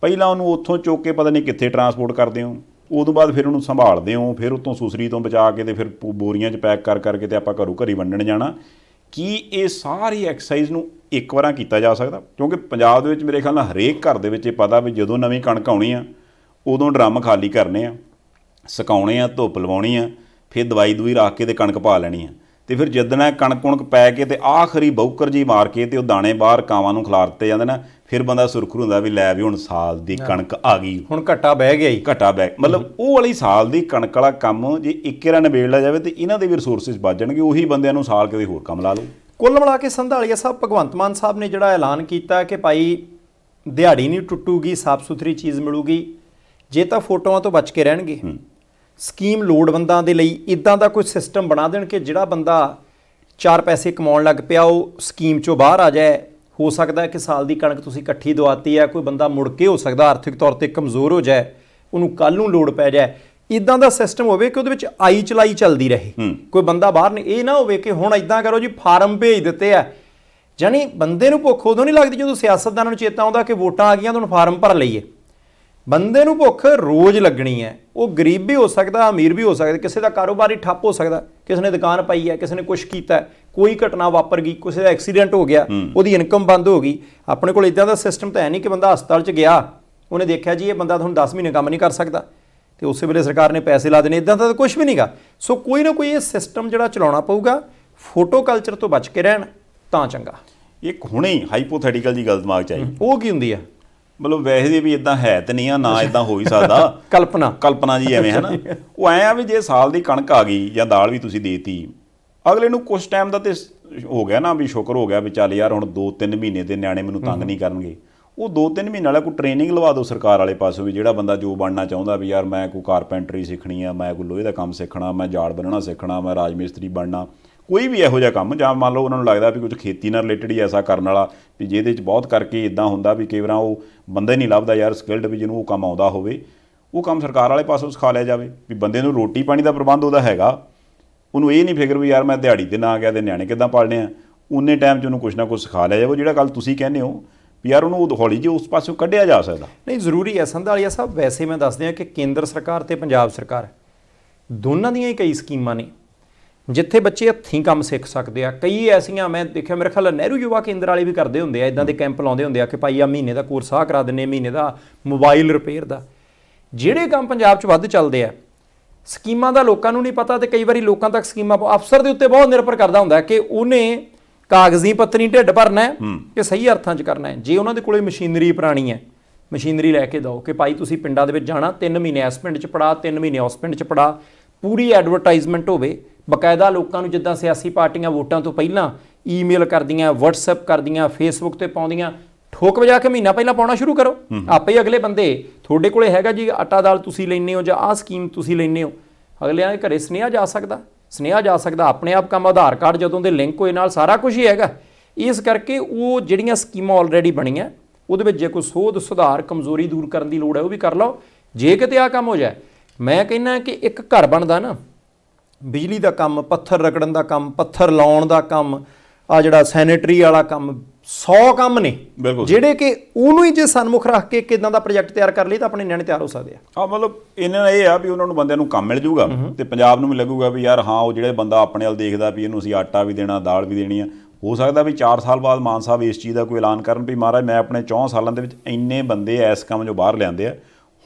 ਪਹਿਲਾਂ ਉਹਨੂੰ ਉੱਥੋਂ ਚੁੱਕ ਕੇ ਪਤਾ ਨਹੀਂ ਕਿੱਥੇ ਟਰਾਂਸਪੋਰਟ ਕਰਦੇ ਹੋ ਉਦੋਂ ਬਾਅਦ ਫਿਰ ਉਹਨੂੰ ਸੰਭਾਲਦੇ ਹੋ ਫਿਰ ਉਤੋਂ ਸੁਸਰੀ ਤੋਂ ਬਚਾ ਕੇ ਤੇ ਫਿਰ ਬੋਰੀਆਂ 'ਚ ਪੈਕ ਕਰ ਕਰਕੇ ਤੇ ਆਪਾਂ ਘਰੋਂ ਘਰੀ ਵੰਡਣ ਜਾਣਾ ਕੀ ਇਹ ਸਾਰੀ ਐਕਸਰਸਾਈਜ਼ ਨੂੰ ਇੱਕ ਵਾਰਾਂ ਕੀਤਾ ਜਾ ਸਕਦਾ ਕਿਉਂਕਿ ਪੰਜਾਬ ਦੇ ਵਿੱਚ ਮੇਰੇ ਖਿਆਲ ਨਾਲ ਹਰੇਕ ਘਰ ਦੇ ਵਿੱਚ ਇਹ ਪਤਾ ਵੀ ਜਦੋਂ ਨਵੀਂ ਕਣਕ ਆਉਣੀ ਆ ਉਦੋਂ ਡਰਮ ਖਾਲੀ ਕਰਨੇ ਆ ਸੁਕਾਉਣੇ ਆ ਧੁੱਪ ਲਵਾਉਣੀ ਆ ਫਿਰ ਦਵਾਈ ਦੂਈ ਰੱਖ ਕੇ ਤੇ ਕਣਕ ਪਾ ਲੈਣੀ ਆ ਤੇ ਫਿਰ ਜਦਣਾ ਕਣਕ ਕਣਕ ਪੈ ਕੇ ਤੇ ਆਖਰੀ ਬੌਕਰ ਜੀ ਮਾਰ ਕੇ ਤੇ ਉਹ ਦਾਣੇ ਬਾਹਰ ਕਾਵਾਂ ਨੂੰ ਖਿਲਾਰ ਦਿੱਤੇ ਜਾਂਦੇ ਨਾ ਫਿਰ ਬੰਦਾ ਸੁਰਖਰੂ ਹੁੰਦਾ ਵੀ ਲੈ ਵੀ ਹੁਣ ਸਾਲ ਦੀ ਕਣਕ ਆ ਗਈ ਹੁਣ ਘਟਾ ਬਹਿ ਗਿਆ ਹੀ ਘਟਾ ਬਹਿ ਮਤਲਬ ਉਹ ਵਾਲੀ ਸਾਲ ਦੀ ਕਣਕ ਵਾਲਾ ਕੰਮ ਜੇ ਇੱਕੇ ਰਨ ਵੇੜ ਲਿਆ ਜਾਵੇ ਤੇ ਇਹਨਾਂ ਦੇ ਵੀ ਰਿਸੋਰਸਸ ਬਚ ਜਾਣਗੇ ਉਹੀ ਬੰਦਿਆਂ ਨੂੰ ਸਾਲ ਕਦੇ ਹੋਰ ਕੰਮ ਲਾ ਲਓ ਕੁੱਲ ਮਿਲਾ ਕੇ ਸੰਧਾਲੀਆ ਸਾਹਿਬ ਭਗਵੰਤ ਮਾਨ ਸਾਹਿਬ ਨੇ ਜਿਹੜਾ ਐਲਾਨ ਕੀਤਾ ਕਿ ਭਾਈ ਦਿਹਾੜੀ ਨਹੀਂ ਟੁੱਟੂਗੀ ਸਾਫ਼ ਸੁਥਰੀ ਚੀਜ਼ ਮਿਲੂਗੀ ਜੇ ਤਾਂ ਫੋਟੋਆਂ ਤੋਂ ਬਚ ਕੇ ਰਹਿਣਗੇ ਸਕੀਮ ਲੋੜਵੰਦਾਂ ਦੇ ਲਈ ਇਦਾਂ ਦਾ ਕੋਈ ਸਿਸਟਮ ਬਣਾ ਦੇਣ ਕਿ ਜਿਹੜਾ ਬੰਦਾ ਚਾਰ ਪੈਸੇ ਕਮਾਉਣ ਲੱਗ ਪਿਆ ਉਹ ਸਕੀਮ ਚੋਂ ਬਾਹਰ ਆ ਜਾਏ ਹੋ ਸਕਦਾ ਕਿ ਸਾਲ ਦੀ ਕਣਕ ਤੁਸੀਂ ਇਕੱਠੀ ਦਵਾਤੀ ਹੈ ਕੋਈ ਬੰਦਾ ਮੁੜ ਕੇ ਹੋ ਸਕਦਾ ਆਰਥਿਕ ਤੌਰ ਤੇ ਕਮਜ਼ੋਰ ਹੋ ਜਾਏ ਉਹਨੂੰ ਕੱਲ ਨੂੰ ਲੋੜ ਪੈ ਜਾਏ ਇਦਾਂ ਦਾ ਸਿਸਟਮ ਹੋਵੇ ਕਿ ਉਹਦੇ ਵਿੱਚ ਆਈ ਚਲਾਈ ਚੱਲਦੀ ਰਹੇ ਕੋਈ ਬੰਦਾ ਬਾਹਰ ਨਹੀਂ ਇਹ ਨਾ ਹੋਵੇ ਕਿ ਹੁਣ ਇਦਾਂ ਕਰੋ ਜੀ ਫਾਰਮ ਭੇਜ ਦਿੱਤੇ ਆ ਜਾਨੀ ਬੰਦੇ ਨੂੰ ਭੁੱਖ ਉਦੋਂ ਨਹੀਂ ਲੱਗਦੀ ਜਦੋਂ ਸਿਆਸਤਦਾਨਾਂ ਨੂੰ ਚੇਤਾ ਆਉਂਦਾ ਕਿ ਵੋਟਾਂ ਆ ਗਈਆਂ ਤਾਂ ਹੁਣ ਫਾਰਮ ਭਰ ਲਈਏ ਬੰਦੇ ਨੂੰ ਭੁੱਖ ਰੋਜ਼ ਲੱਗਣੀ ਹੈ ਉਹ ਗਰੀਬ ਵੀ ਹੋ ਸਕਦਾ ਅਮੀਰ ਵੀ ਹੋ ਸਕਦਾ ਕਿਸੇ ਦਾ ਕਾਰੋਬਾਰ ਹੀ ਠੱਪ ਹੋ ਸਕਦਾ ਕਿਸੇ ਨੇ ਦੁਕਾਨ ਪਾਈ ਹੈ ਕਿਸੇ ਨੇ ਕੁਝ ਕੀਤਾ ਕੋਈ ਘਟਨਾ ਵਾਪਰ ਗਈ ਕਿਸੇ ਦਾ ਐਕਸੀਡੈਂਟ ਹੋ ਗਿਆ ਉਹਦੀ ਇਨਕਮ ਬੰਦ ਹੋ ਗਈ ਆਪਣੇ ਕੋਲ ਇਦਾਂ ਦਾ ਸਿਸਟਮ ਤਾਂ ਹੈ ਨਹੀਂ ਕਿ ਬੰਦਾ ਹਸਪਤਾਲ 'ਚ ਗਿਆ ਉਹਨੇ ਦੇਖਿਆ ਜੀ ਇਹ ਬੰਦਾ ਤੁਹਾਨੂੰ 10 ਮਹੀਨੇ ਕੰਮ ਨਹੀਂ ਕਰ ਸਕਦਾ ਤੇ ਉਸੇ ਵੇਲੇ ਸਰਕਾਰ ਨੇ ਪੈਸੇ ਲਾ ਦੇਣੇ ਇਦਾਂ ਤਾਂ ਕੁਝ ਵੀ ਨਹੀਂਗਾ ਸੋ ਕੋਈ ਨਾ ਕੋਈ ਇਹ ਸਿਸਟਮ ਜਿਹੜਾ ਚਲਾਉਣਾ ਪਊਗਾ ਫੋਟੋ ਕਲਚਰ ਤੋਂ ਬਚ ਕੇ ਰਹਿਣ ਤਾਂ ਚੰਗਾ ਇੱਕ ਹੁਣੇ ਹਾਈਪੋਥੈਟੀਕਲ ਦੀ ਗੱਲ ਦਿਮਾਗ 'ਚ ਆਈ ਉਹ ਕੀ ਹੁੰਦੀ ਆ ਮਤਲਬ ਵੈਸੇ ਵੀ ਇਦਾਂ ਹੈ ਤੇ ਨਹੀਂ ਆ ਨਾ ਇਦਾਂ ਹੋ ਹੀ ਸਕਦਾ ਕਲਪਨਾ ਕਲਪਨਾ ਜੀ ਐਵੇਂ ਹੈ ਨਾ ਉਹ ਐ ਆ ਵੀ ਜੇ ਸਾਲ ਦੀ ਕਣਕ ਆ ਗਈ ਜਾਂ ਦਾਲ ਵੀ ਤੁਸੀਂ ਦੇਤੀ ਅਗਲੇ ਨੂੰ ਕੁਝ ਟਾਈਮ ਦਾ ਤੇ ਹੋ ਗਿਆ ਨਾ ਵੀ ਸ਼ੁਕਰ ਹੋ ਗਿਆ ਵੀ ਚੱਲ ਯਾਰ ਹੁਣ 2-3 ਮਹੀਨੇ ਦੇ ਨਿਆਣੇ ਮੈਨੂੰ ਤੰਗ ਨਹੀਂ ਕਰਨਗੇ ਉਹ 2-3 ਮਹੀਨੇ ਵਾਲਾ ਕੋਈ ਟ੍ਰੇਨਿੰਗ ਲਵਾ ਦਿਓ ਸਰਕਾਰ ਵਾਲੇ ਪਾਸੋਂ ਵੀ ਜਿਹੜਾ ਬੰਦਾ ਜੋ ਬਣਨਾ ਚਾਹੁੰਦਾ ਵੀ ਯਾਰ ਮੈਂ ਕੋਈ ਕਾਰਪੈਂਟਰੀ ਸਿੱਖਣੀ ਆ ਮੈਂ ਕੋਈ ਲੋਹੇ ਦਾ ਕੰਮ ਸਿੱਖਣਾ ਮੈਂ ਜਾਲ ਬੰਨਣਾ ਸਿੱਖਣਾ ਮੈਂ ਰਾਜ ਮਿਸਤਰੀ ਬਣਨਾ ਕੋਈ ਵੀ ਇਹੋ ਜਿਹਾ ਕੰਮ ਜਾਂ ਮੰਨ ਲਓ ਉਹਨਾਂ ਨੂੰ ਲੱਗਦਾ ਵੀ ਕੁਝ ਖੇਤੀ ਨਾਲ ਰਿਲੇਟਡ ਹੀ ਐਸਾ ਕਰਨ ਵਾਲਾ ਵੀ ਜਿਹਦੇ ਵਿੱਚ ਬਹੁਤ ਕਰਕੇ ਇਦਾਂ ਹੁੰਦਾ ਵੀ ਕਈ ਵਾਰ ਉਹ ਬੰਦੇ ਨਹੀਂ ਲੱਭਦਾ ਯਾਰ ਸਕਿਲਡ ਵੀ ਜਿਹਨੂੰ ਉਹ ਕੰਮ ਆਉਂਦਾ ਹੋਵੇ ਉਹ ਕੰਮ ਸਰਕਾਰ ਵਾਲੇ ਪਾਸੋਂ ਸਿਖਾ ਲਿਆ ਜਾਵੇ ਵੀ ਬੰਦੇ ਨੂੰ ਰੋਟੀ ਪਾਣੀ ਦਾ ਪ੍ਰਬੰਧ ਉਹਦਾ ਹੈਗਾ ਉਹਨੂੰ ਇਹ ਨਹੀਂ ਫਿਕਰ ਵੀ ਯਾਰ ਮੈਂ ਦਿਹਾੜੀ ਤੇ ਨਾ ਗਿਆ ਤੇ ਨਿਆਣੇ ਕਿਦਾਂ ਪਾਲਣੇ ਆ ਉਨੇ ਟਾਈਮ 'ਚ ਉਹਨੂੰ ਕੁਝ ਨਾ ਕੁਝ ਸਿਖਾ ਲਿਆ ਜਾਵੇ ਜਿਹੜਾ ਗੱਲ ਤੁਸੀਂ ਕਹਿੰਦੇ ਹੋ ਵੀ ਯਾਰ ਉਹਨੂੰ ਉਹ ਹੌਲੀ ਜਿਹੀ ਉਸ ਪਾਸੋਂ ਕੱਢਿਆ ਜਾ ਸਕਦਾ ਨਹੀਂ ਜ਼ਰੂਰੀ ਹੈ ਸੰਧਾਲੀਆ ਸਾਹਿਬ ਵੈਸੇ ਮੈਂ ਦੱਸਦੇ ਆ ਕਿ ਕੇਂਦਰ ਸਰਕਾਰ ਤੇ ਪੰਜਾਬ ਸਰਕਾਰ ਦੋਨਾਂ ਦੀਆਂ ਹੀ ਕਈ ਸਕੀਮਾਂ ਨੇ ਜਿੱਥੇ ਬੱਚੇ ਹੱਥੀਂ ਕੰਮ ਸਿੱਖ ਸਕਦੇ ਆ ਕਈ ਐਸੀਆਂ ਮੈਂ ਦੇਖਿਆ ਮੇਰੇ ਖਿਆਲ ਨਹਿਰੂ ਯੁਵਾ ਕੇਂਦਰ ਵਾਲੇ ਵੀ ਕਰਦੇ ਹੁੰਦੇ ਆ ਇਦਾਂ ਦੇ ਕੈਂਪ ਲਾਉਂਦੇ ਹੁੰਦੇ ਆ ਕਿ ਭਾਈ ਆ ਮਹੀਨੇ ਦਾ ਕੋਰਸ ਆ ਕਰਾ ਦਿੰਨੇ ਮਹੀਨੇ ਦਾ ਮੋਬਾਈਲ ਰਿਪੇਅਰ ਦਾ ਜਿਹੜੇ ਕੰਮ ਪੰਜਾਬ 'ਚ ਵੱਧ ਚੱਲਦੇ ਆ ਸਕੀਮਾਂ ਦਾ ਲੋਕਾਂ ਨੂੰ ਨਹੀਂ ਪਤਾ ਤੇ ਕਈ ਵਾਰੀ ਲੋਕਾਂ ਤੱਕ ਸਕੀਮਾਂ ਅਫਸਰ ਦੇ ਉੱਤੇ ਬਹੁਤ ਨਿਰਭਰ ਕਰਦਾ ਹੁੰਦਾ ਕਿ ਉਹਨੇ ਕਾਗਜ਼ੀ ਪੱਤਰੀ ਢਿੱਡ ਭਰਨਾ ਹੈ ਕਿ ਸਹੀ ਅਰਥਾਂ 'ਚ ਕਰਨਾ ਹੈ ਜੇ ਉਹਨਾਂ ਦੇ ਕੋਲੇ ਮਸ਼ੀਨਰੀ ਪੁਰਾਣੀ ਹੈ ਮਸ਼ੀਨਰੀ ਲੈ ਕੇ ਦਿਓ ਕਿ ਭਾਈ ਤੁਸੀਂ ਪਿੰਡਾਂ ਦੇ ਵਿੱਚ ਜਾਣਾ 3 ਮਹੀਨੇ ਇਸ ਪਿੰਡ 'ਚ ਪੜਾ 3 ਮਹੀਨੇ ਉਸ ਪਿੰਡ 'ਚ ਪੜਾ ਪੂਰੀ ਐਡਵਰਟਾਈਜ਼ਮੈਂਟ ਹੋਵੇ ਬਕਾਇਦਾ ਲੋਕਾਂ ਨੂੰ ਜਿੱਦਾਂ ਸਿਆਸੀ ਪਾਰਟੀਆਂ ਵੋਟਾਂ ਤੋਂ ਪਹਿਲਾਂ ਈਮੇਲ ਕਰਦੀਆਂ WhatsApp ਕਰਦੀਆਂ Facebook ਤੇ ਪਾਉਂਦੀਆਂ ਠੋਕ ਵਜਾ ਕੇ ਮਹੀਨਾ ਪਹਿਲਾਂ ਪਾਉਣਾ ਸ਼ੁਰੂ ਕਰੋ ਆਪੇ ਹੀ ਅਗਲੇ ਬੰਦੇ ਤੁਹਾਡੇ ਕੋਲੇ ਹੈਗਾ ਜੀ ਆਟਾ ਦਾਲ ਤੁਸੀਂ ਲੈਣੇ ਹੋ ਜਾਂ ਆਹ ਸਕੀਮ ਤੁਸੀਂ ਲੈਣੇ ਹੋ ਅਗਲਿਆਂ ਦੇ ਘਰੇ ਸਨੇਹਾ ਜਾ ਸਕਦਾ ਸਨੇਹਾ ਜਾ ਸਕਦਾ ਆਪਣੇ ਆਪ ਕੰਮ ਆਧਾਰ ਕਾਰਡ ਜਦੋਂ ਦੇ ਲਿੰਕ ਹੋਏ ਨਾਲ ਸਾਰਾ ਕੁਝ ਹੀ ਹੈਗਾ ਇਸ ਕਰਕੇ ਉਹ ਜਿਹੜੀਆਂ ਸਕੀਮਾਂ ਆਲਰੇਡੀ ਬਣੀਆਂ ਉਹਦੇ ਵਿੱਚ ਜੇ ਕੋਈ ਸੋਧ ਸੁਧਾਰ ਕਮਜ਼ੋਰੀ ਦੂਰ ਕਰਨ ਦੀ ਲੋੜ ਹੈ ਉਹ ਵੀ ਕਰ ਲਓ ਜੇ ਕਿਤੇ ਆ ਕੰਮ ਹੋ ਜਾਏ ਮੈਂ ਕਹਿੰਨਾ ਕਿ ਇੱਕ ਘਰ ਬਣਦਾ ਨਾ ਬਿਜਲੀ ਦਾ ਕੰਮ ਪੱਥਰ ਰਗੜਨ ਦਾ ਕੰਮ ਪੱਥਰ ਲਾਉਣ ਦਾ ਕੰਮ ਆ ਜਿਹੜਾ ਸੈਨੇਟਰੀ ਵਾਲਾ ਕੰਮ 100 ਕੰਮ ਨੇ ਜਿਹੜੇ ਕਿ ਉਹਨੂੰ ਹੀ ਜੇ ਸਨਮੁਖ ਰੱਖ ਕੇ ਕਿਦਾਂ ਦਾ ਪ੍ਰੋਜੈਕਟ ਤਿਆਰ ਕਰ ਲਈ ਤਾਂ ਆਪਣੇ ਨਿਆਣੇ ਤਿਆਰ ਹੋ ਸਕਦੇ ਆ ਆ ਮਤਲਬ ਇਹਨਾਂ ਇਹ ਆ ਵੀ ਉਹਨਾਂ ਨੂੰ ਬੰਦਿਆਂ ਨੂੰ ਕੰਮ ਮਿਲ ਜੂਗਾ ਤੇ ਪੰਜਾਬ ਨੂੰ ਵੀ ਲੱਗੂਗਾ ਵੀ ਯਾਰ ਹਾਂ ਉਹ ਜਿਹੜੇ ਬੰਦਾ ਆਪਣੇ ਵੱਲ ਦੇਖਦਾ ਵੀ ਇਹਨੂੰ ਅਸੀਂ ਆਟਾ ਵੀ ਦੇਣਾ ਦਾਲ ਵੀ ਦੇਣੀ ਆ ਹੋ ਸਕਦਾ ਵੀ 4 ਸਾਲ ਬਾਅਦ ਮਾਨ ਸਾਹਿਬ ਇਸ ਚੀਜ਼ ਦਾ ਕੋਈ ਐਲਾਨ ਕਰਨ ਵੀ ਮਹਾਰਾਜ ਮੈਂ ਆਪਣੇ 4 ਸਾਲਾਂ ਦੇ ਵਿੱਚ ਇੰਨੇ ਬੰਦੇ ਐਸ ਕੰਮ ਜੋ ਬਾਹਰ ਲਿਆਂਦੇ ਆ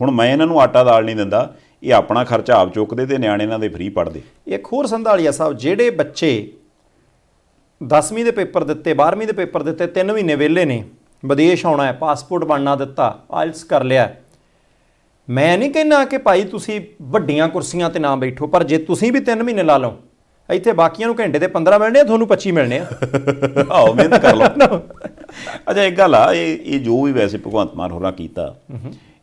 ਹੁਣ ਮੈਂ ਇਹਨਾਂ ਨੂੰ ਆਟਾ ਦਾਲ ਨਹੀਂ ਦਿੰਦਾ ਇਹ ਆਪਣਾ ਖਰਚਾ ਆਪ ਚੁੱਕਦੇ ਤੇ ਨਿਆਣੇ ਇਹਨਾਂ ਦੇ ਫ੍ਰੀ ਪੜਦੇ ਇੱਕ ਹੋਰ ਸੰਧਾਲੀਆ ਸਾਹਿਬ ਜਿਹੜੇ ਬੱਚੇ 10ਵੀਂ ਦੇ ਪੇਪਰ ਦਿੱਤੇ 12ਵੀਂ ਦੇ ਪੇਪਰ ਦਿੱਤੇ 3 ਮਹੀਨੇ ਵਿਹਲੇ ਨੇ ਵਿਦੇਸ਼ ਆਉਣਾ ਹੈ ਪਾਸਪੋਰਟ ਬਣਨਾ ਦਿੱਤਾ ਆਇਲਸ ਕਰ ਲਿਆ ਮੈਂ ਨਹੀਂ ਕਹਿੰਦਾ ਕਿ ਭਾਈ ਤੁਸੀਂ ਵੱਡੀਆਂ ਕੁਰਸੀਆਂ ਤੇ ਨਾ ਬੈਠੋ ਪਰ ਜੇ ਤੁਸੀਂ ਵੀ 3 ਮਹੀਨੇ ਲਾ ਲਓ ਇੱਥੇ ਬਾਕੀਆਂ ਨੂੰ ਘੰਟੇ ਤੇ 15 ਮਿਲਣੇ ਆ ਤੁਹਾਨੂੰ 25 ਮਿਲਣੇ ਆ ਆਓ ਮਿਹਨਤ ਕਰ ਲਓ ਅੱਛਾ ਇੱਕ ਗੱਲ ਆ ਇਹ ਇਹ ਜੋ ਵੀ ਵੈਸੇ ਭਗਵੰਤ ਮਾਨ ਹੋਰਾਂ ਕੀਤਾ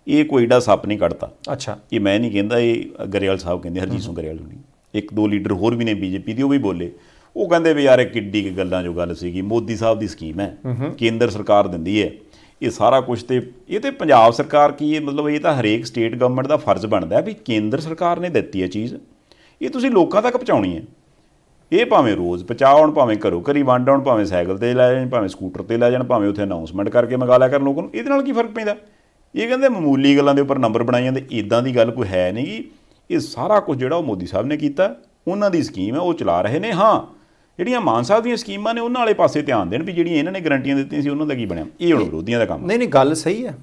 ਇਹ ਕੋਈ ਡਾ ਸੱਪ ਨਹੀਂ ਕੱਢਦਾ ਅੱਛਾ ਇਹ ਮੈਂ ਨਹੀਂ ਕਹਿੰਦਾ ਇਹ ਗਰੇਵਾਲ ਸਾਹਿਬ ਕਹਿੰਦੇ ਹਰਜੀਤ ਸਿੰਘ ਗਰੇਵਾਲ ਨੂੰ ਇੱਕ ਦੋ ਲੀਡਰ ਹੋਰ ਵੀ ਨੇ ਬੀਜੇਪੀ ਦੇ ਉਹ ਵੀ ਬੋਲੇ ਉਹ ਕਹਿੰਦੇ ਵੀ ਯਾਰ ਇਹ ਕਿੱਡੀ ਕੀ ਗੱਲਾਂ ਜੋ ਗੱਲ ਸੀਗੀ ਮੋਦੀ ਸਾਹਿਬ ਦੀ ਸਕੀਮ ਹੈ ਕੇਂਦਰ ਸਰਕਾਰ ਦਿੰਦੀ ਹੈ ਇਹ ਸਾਰਾ ਕੁਝ ਤੇ ਇਹ ਤੇ ਪੰਜਾਬ ਸਰਕਾਰ ਕੀ ਇਹ ਮਤਲਬ ਇਹ ਤਾਂ ਹਰੇਕ ਸਟੇਟ ਗਵਰਨਮੈਂਟ ਦਾ ਫਰਜ਼ ਬਣਦਾ ਵੀ ਕੇਂਦਰ ਸਰਕਾਰ ਨੇ ਦਿੱਤੀ ਹੈ ਚੀਜ਼ ਇਹ ਤੁਸੀਂ ਲੋਕਾਂ ਤੱਕ ਪਹੁੰਚਾਉਣੀ ਹੈ ਇਹ ਭਾਵੇਂ ਰੋਜ਼ ਪਹੁੰਚਾਉਣ ਭਾਵੇਂ ਘਰੋ ਘਰੀ ਵੰਡ ਆਉਣ ਭਾਵੇਂ ਸਾਈਕਲ ਤੇ ਲੈ ਜਾਣ ਭਾਵੇਂ ਸਕੂਟਰ ਤੇ ਲੈ ਜਾਣ ਭਾਵੇਂ ਉੱਥੇ ਅਨਾਉਂਸਮੈਂਟ ਕਰਕੇ ਮੰਗਾ ਲਿਆ ਕਰਨ ਲੋਕਾਂ ਨੂੰ ਇਹਦੇ ਨਾਲ ਕੀ ਫਰਕ ਪੈਂਦਾ ਇਹ ਕਹਿੰਦੇ ਮਾਮੂਲੀ ਗੱਲਾਂ ਦੇ ਉੱਪਰ ਨੰਬਰ ਬਣਾਏ ਜਾਂਦੇ ਇਦਾਂ ਦੀ ਗੱਲ ਕੋਈ ਹੈ ਨਹੀਂਗੀ ਇਹ ਸਾਰਾ ਕੁਝ ਜਿਹੜਾ ਉਹ ਮੋਦੀ ਸਾਹਿਬ ਨੇ ਕੀਤਾ ਉਹਨਾਂ ਦੀ ਸਕੀਮ ਹੈ ਉਹ ਚਲਾ ਰਹੇ ਨੇ ਹਾਂ ਜਿਹੜੀਆਂ ਮਾਨ ਸਾਹਿਬ ਦੀਆਂ ਸਕੀਮਾਂ ਨੇ ਉਹਨਾਂ ਵਾਲੇ ਪਾਸੇ ਧਿਆਨ ਦੇਣ ਵੀ ਜਿਹੜੀਆਂ ਇਹਨਾਂ ਨੇ ਗਰੰਟੀਆਂ ਦਿੱਤੀਆਂ ਸੀ ਉਹਨਾਂ ਦਾ ਕੀ ਬਣਿਆ ਇਹ ਹੁਣ ਵਿਰੋਧੀਆਂ ਦਾ ਕੰਮ ਨਹੀਂ ਨਹੀਂ ਗੱਲ ਸਹੀ ਹੈ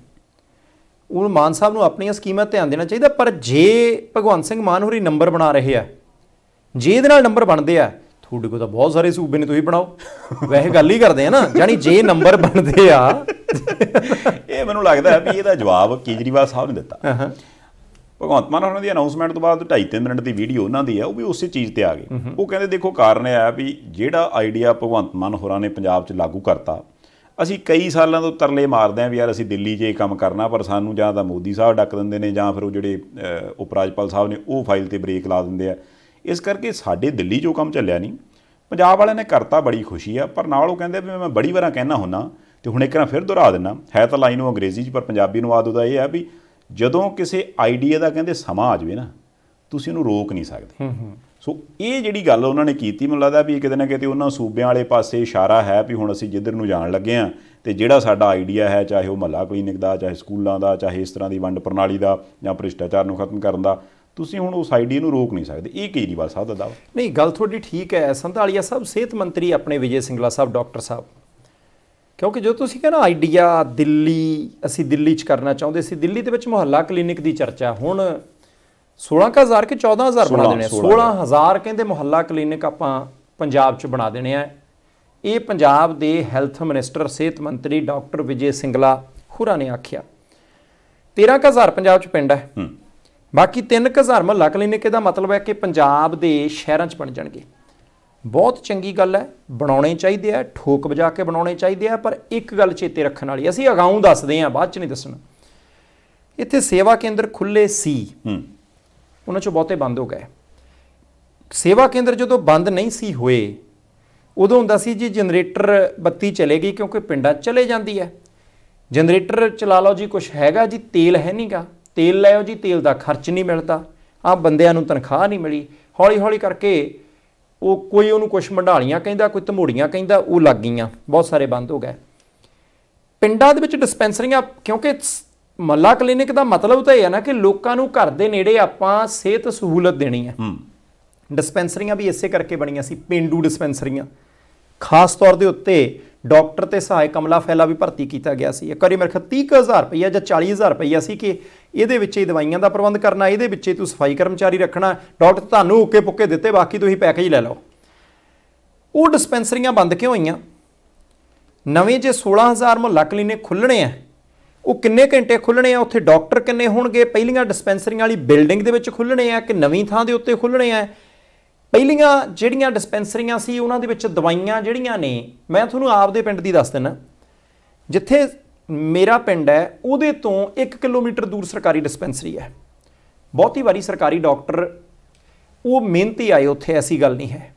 ਉਹ ਮਾਨ ਸਾਹਿਬ ਨੂੰ ਆਪਣੀਆਂ ਸਕੀਮਾਂ ਤੇ ਧਿਆਨ ਦੇਣਾ ਚਾਹੀਦਾ ਪਰ ਜੇ ਭਗਵੰਤ ਸਿੰਘ ਮਾਨ ਹੋਰੀ ਨੰਬਰ ਬਣਾ ਰਹੇ ਆ ਜੇ ਇਹਦੇ ਨਾਲ ਨੰਬਰ ਬਣਦੇ ਆ ਤੁਹਾਡੇ ਕੋਲ ਤਾਂ ਬਹੁਤ ਸਾਰੇ ਸੂਬੇ ਨੇ ਤੁਸੀਂ ਬਣਾਓ ਵੈਸੇ ਗੱਲ ਹੀ ਕਰਦੇ ਆ ਨਾ ਜਾਨੀ ਜੇ ਨੰਬਰ ਬਣਦੇ ਆ ਇਹ ਮੈਨੂੰ ਲੱਗਦਾ ਹੈ ਵੀ ਇਹਦਾ ਜਵਾਬ ਕੇਜਰੀਵਾਲ ਸਾਹਿਬ ਨੇ ਦਿੱਤਾ ਭਗਵੰਤ ਮਾਨ ਉਹਨਾਂ ਦੀ ਅਨਾਉਂਸਮੈਂਟ ਤੋਂ ਬਾਅਦ 2.5-3 ਮਿੰਟ ਦੀ ਵੀਡੀਓ ਉਹਨਾਂ ਦੀ ਹੈ ਉਹ ਵੀ ਉਸੇ ਚੀਜ਼ ਤੇ ਆ ਗਈ ਉਹ ਕਹਿੰਦੇ ਦੇਖੋ ਕਾਰਨ ਇਹ ਆ ਵੀ ਜਿਹੜਾ ਆਈਡੀਆ ਭਗਵੰਤ ਮਾਨ ਹੋਰਾਂ ਨੇ ਪੰਜਾਬ 'ਚ ਲਾਗੂ ਕਰਤਾ ਅਸੀਂ ਕਈ ਸਾਲਾਂ ਤੋਂ ਤਰਲੇ ਮਾਰਦੇ ਆਂ ਵੀ ਯਾਰ ਅਸੀਂ ਦਿੱਲੀ 'ਚ ਇਹ ਕੰਮ ਕਰਨਾ ਪਰ ਸਾਨੂੰ ਜਾਂ ਤਾਂ ਮੋਦੀ ਸਾਹਿਬ ਡੱਕ ਦਿੰਦੇ ਨੇ ਜਾਂ ਫਿਰ ਉਹ ਜਿਹੜੇ ਉਪਰਾਜਪਾਲ ਸਾਹਿਬ ਨੇ ਉਹ ਫਾਈਲ ਤੇ ਬ੍ਰੇਕ ਲਾ ਦਿੰਦੇ ਆ ਇਸ ਕਰਕੇ ਸਾਡੇ ਦਿੱਲੀ ਜੋ ਕੰਮ ਚੱਲਿਆ ਨਹੀਂ ਪੰਜਾਬ ਵਾਲਿਆਂ ਨੇ ਕਰਤਾ ਬੜੀ ਖੁਸ਼ੀ ਆ ਪਰ ਨਾਲ ਉਹ ਕਹਿੰਦੇ ਵੀ ਮੈਂ ਬੜੀ ਵਾਰਾਂ ਕਹਿਣਾ ਹੁੰਨਾ ਤੇ ਹੁਣ ਇੱਕ ਵਾਰ ਫਿਰ ਦੁਹਰਾ ਦਿੰਨਾ ਹੈ ਤਾਂ ਲਾਈਨ ਉਹ ਅੰਗਰੇਜ਼ੀ 'ਚ ਪਰ ਪੰਜਾਬੀ ਨੂੰ ਆਦੂਦਾ ਇਹ ਆ ਵੀ ਜਦੋਂ ਕਿਸੇ ਆਈਡੀਆ ਦਾ ਕਹਿੰਦੇ ਸਮਾਂ ਆ ਜਵੇ ਨਾ ਤੁਸੀਂ ਉਹਨੂੰ ਰੋਕ ਨਹੀਂ ਸਕਦੇ ਸੋ ਇਹ ਜਿਹੜੀ ਗੱਲ ਉਹਨਾਂ ਨੇ ਕੀਤੀ ਮੈਨੂੰ ਲੱਗਦਾ ਵੀ ਕਿਤੇ ਨਾ ਕਿਤੇ ਉਹਨਾਂ ਸੂਬਿਆਂ ਵਾਲੇ ਪਾਸੇ ਇਸ਼ਾਰਾ ਹੈ ਵੀ ਹੁਣ ਅਸੀਂ ਜਿੱਧਰ ਨੂੰ ਜਾਣ ਲੱਗੇ ਆ ਤੇ ਜਿਹੜਾ ਸਾਡਾ ਆਈਡੀਆ ਹੈ ਚਾਹੇ ਉਹ ਮਹੱਲਾ ਕਲੀਨਿਕ ਦਾ ਚਾਹੇ ਸਕੂਲਾਂ ਦਾ ਚਾਹੇ ਇਸ ਤਰ੍ਹਾਂ ਦੀ ਵੰਡ ਪ੍ਰਣਾਲੀ ਦਾ ਜਾਂ ਭ੍ਰਿਸ਼ਟਾਚਾਰ ਨੂੰ ਖਤਮ ਕਰਨ ਦਾ ਤੁਸੀਂ ਹੁਣ ਉਸ ਆਈਡੀਆ ਨੂੰ ਰੋਕ ਨਹੀਂ ਸਕਦੇ ਇਹ ਕੇਜਰੀਵਾਲ ਸਾਹਿਬ ਦਾ ਦਾਅਵਾ ਨਹੀਂ ਗੱਲ ਤੁਹਾਡੀ ਠੀਕ ਹੈ ਸੰਧਾਲੀਆ ਸਾਹਿਬ ਸਿਹਤ ਮੰਤਰੀ ਆਪਣੇ ਵਿਜੇ ਸਿੰਗਲਾ ਸਾਹਿਬ ਡਾਕਟਰ ਸਾਹਿਬ ਕਿਉਂਕਿ ਜੋ ਤੁਸੀਂ ਕਹਿੰਦਾ ਆਈਡੀਆ ਦਿੱਲੀ ਅਸੀਂ ਦਿੱਲੀ 'ਚ ਕਰਨਾ ਚਾਹੁੰਦੇ ਸੀ ਦਿੱਲੀ ਦੇ ਵਿੱਚ ਮੁਹੱਲਾ ਕਲੀਨਿਕ ਦੀ ਚਰਚਾ ਹੁਣ 16000 ਕਿ 14000 ਬਣਾ ਦੇਣੇ 16000 ਕਹਿੰਦੇ ਮੁਹੱਲਾ ਕਲੀਨਿਕ ਆਪਾਂ ਪੰਜਾਬ 'ਚ ਬਣਾ ਦੇਣੇ ਆ ਇਹ ਪੰਜਾਬ ਦੇ ਹੈਲਥ ਮਿਨਿਸਟਰ ਸਿਹਤ ਮੰਤਰੀ ਡਾਕਟਰ ਵਿਜੇ ਸਿੰਗਲਾ ਖੁਰਾ ਨੇ ਆਖਿਆ 13000 ਪੰਜਾਬ 'ਚ ਪਿੰਡ ਹੈ ਬਾਕੀ 3000 ਮਹੱਲਾ ਕਲੀਨਿਕ ਇਹਦਾ ਮਤਲਬ ਹੈ ਕਿ ਪੰਜਾਬ ਦੇ ਸ਼ਹਿਰਾਂ 'ਚ ਬਣ ਜਾਣਗੇ ਬਹੁਤ ਚੰਗੀ ਗੱਲ ਹੈ ਬਣਾਉਣੇ ਚਾਹੀਦੇ ਆ ਠੋਕ ਵਜਾ ਕੇ ਬਣਾਉਣੇ ਚਾਹੀਦੇ ਆ ਪਰ ਇੱਕ ਗੱਲ ਚੇਤੇ ਰੱਖਣ ਵਾਲੀ ਅਸੀਂ ਅਗਾਉਂ ਦੱਸਦੇ ਆ ਬਾਅਦ 'ਚ ਨਹੀਂ ਦੱਸਣਾ ਇੱਥੇ ਸੇਵਾ ਕੇਂਦਰ ਖੁੱਲੇ ਸੀ ਹੂੰ ਉਹਨਾਂ 'ਚੋਂ ਬਹੁਤੇ ਬੰਦ ਹੋ ਗਏ ਸੇਵਾ ਕੇਂਦਰ ਜਦੋਂ ਬੰਦ ਨਹੀਂ ਸੀ ਹੋਏ ਉਦੋਂ ਹੁੰਦਾ ਸੀ ਜੀ ਜਨਰੇਟਰ ਬੱਤੀ ਚਲੇ ਗਈ ਕਿਉਂਕਿ ਪਿੰਡਾਂ ਚਲੇ ਜਾਂਦੀ ਹੈ ਜਨਰੇਟਰ ਚਲਾ ਲਓ ਜੀ ਕੁਝ ਹੈਗਾ ਜੀ ਤੇਲ ਹੈ ਨਹੀਂਗਾ ਤੇਲ ਲਿਓ ਜੀ ਤੇਲ ਦਾ ਖਰਚ ਨਹੀਂ ਮਿਲਦਾ ਆ ਬੰਦਿਆਂ ਨੂੰ ਤਨਖਾਹ ਨਹੀਂ ਮਿਲੀ ਹੌਲੀ ਹੌਲੀ ਕਰਕੇ ਉਹ ਕੋਈ ਉਹਨੂੰ ਕੁਝ ਮੰਡਾਲੀਆਂ ਕਹਿੰਦਾ ਕੋਈ ਧਮੋੜੀਆਂ ਕਹਿੰਦਾ ਉਹ ਲੱਗ ਗਈਆਂ ਬਹੁਤ ਸਾਰੇ ਬੰਦ ਹੋ ਗਏ ਪਿੰਡਾਂ ਦੇ ਵਿੱਚ ਡਿਸਪੈਂਸਰੀਆਂ ਕਿਉਂਕਿ ਮੱਲਾ ਕਲੀਨਿਕ ਦਾ ਮਤਲਬ ਤਾਂ ਇਹ ਹੈ ਨਾ ਕਿ ਲੋਕਾਂ ਨੂੰ ਘਰ ਦੇ ਨੇੜੇ ਆਪਾਂ ਸਿਹਤ ਸਹੂਲਤ ਦੇਣੀ ਹੈ ਡਿਸਪੈਂਸਰੀਆਂ ਵੀ ਇਸੇ ਕਰਕੇ ਬਣੀਆਂ ਸੀ ਪਿੰਡੂ ਡਿਸਪੈਂਸਰੀਆਂ ਖਾਸ ਤੌਰ ਦੇ ਉੱਤੇ ਡਾਕਟਰ ਤੇ ਸਹਾਇਕ ਕਮਲਾ ਫੈਲਾ ਵੀ ਭਰਤੀ ਕੀਤਾ ਗਿਆ ਸੀ ਇੱਕ ਵਾਰੀ ਮੇਰੇ ਖਾਤੇ 30000 ਰੁਪਈਆ ਜਾਂ 40000 ਰੁਪਈਆ ਸੀ ਕਿ ਇਹਦੇ ਵਿੱਚ ਹੀ ਦਵਾਈਆਂ ਦਾ ਪ੍ਰਬੰਧ ਕਰਨਾ ਇਹਦੇ ਵਿੱਚ ਹੀ ਤੂੰ ਸਫਾਈ ਕਰਮਚਾਰੀ ਰੱਖਣਾ ਡਾਕਟਰ ਤੁਹਾਨੂੰ ਓਕੇ ਪੁੱਕੇ ਦਿੱਤੇ ਬਾਕੀ ਤੁਸੀਂ ਪੈਕੇਜ ਲੈ ਲਓ ਉਹ ਡਿਸਪੈਂਸਰੀਆਂ ਬੰਦ ਕਿਉਂ ਹੋਈਆਂ ਨਵੇਂ ਜੇ 16000 ਲੱਕ ਕਲੀਨਿਕ ਖੁੱਲਣੇ ਆ ਉਹ ਕਿੰਨੇ ਘੰਟੇ ਖੁੱਲਣੇ ਆ ਉੱਥੇ ਡਾਕਟਰ ਕਿੰਨੇ ਹੋਣਗੇ ਪਹਿਲੀਆਂ ਡਿਸਪੈਂਸਰੀਆਂ ਵਾਲੀ ਬਿਲਡਿੰਗ ਦੇ ਵਿੱਚ ਖੁੱਲਣੇ ਆ ਕਿ ਨਵੀਂ ਥਾਂ ਦੇ ਉੱਤੇ ਖੁੱਲਣੇ ਆ ਪਹਿਲੀਆਂ ਜਿਹੜੀਆਂ ਡਿਸਪੈਂਸਰੀਆਂ ਸੀ ਉਹਨਾਂ ਦੇ ਵਿੱਚ ਦਵਾਈਆਂ ਜਿਹੜੀਆਂ ਨੇ ਮੈਂ ਤੁਹਾਨੂੰ ਆਪਦੇ ਪਿੰਡ ਦੀ ਦੱਸ ਦਿੰਨਾ ਜਿੱਥੇ ਮੇਰਾ ਪਿੰਡ ਹੈ ਉਹਦੇ ਤੋਂ 1 ਕਿਲੋਮੀਟਰ ਦੂਰ ਸਰਕਾਰੀ ਡਿਸਪੈਂਸਰੀ ਹੈ ਬਹੁਤੀ ਵਾਰੀ ਸਰਕਾਰੀ ਡਾਕਟਰ ਉਹ ਮਿਹਨਤੀ ਆਏ ਉੱਥੇ ਐਸੀ ਗੱਲ ਨਹੀਂ ਹੈ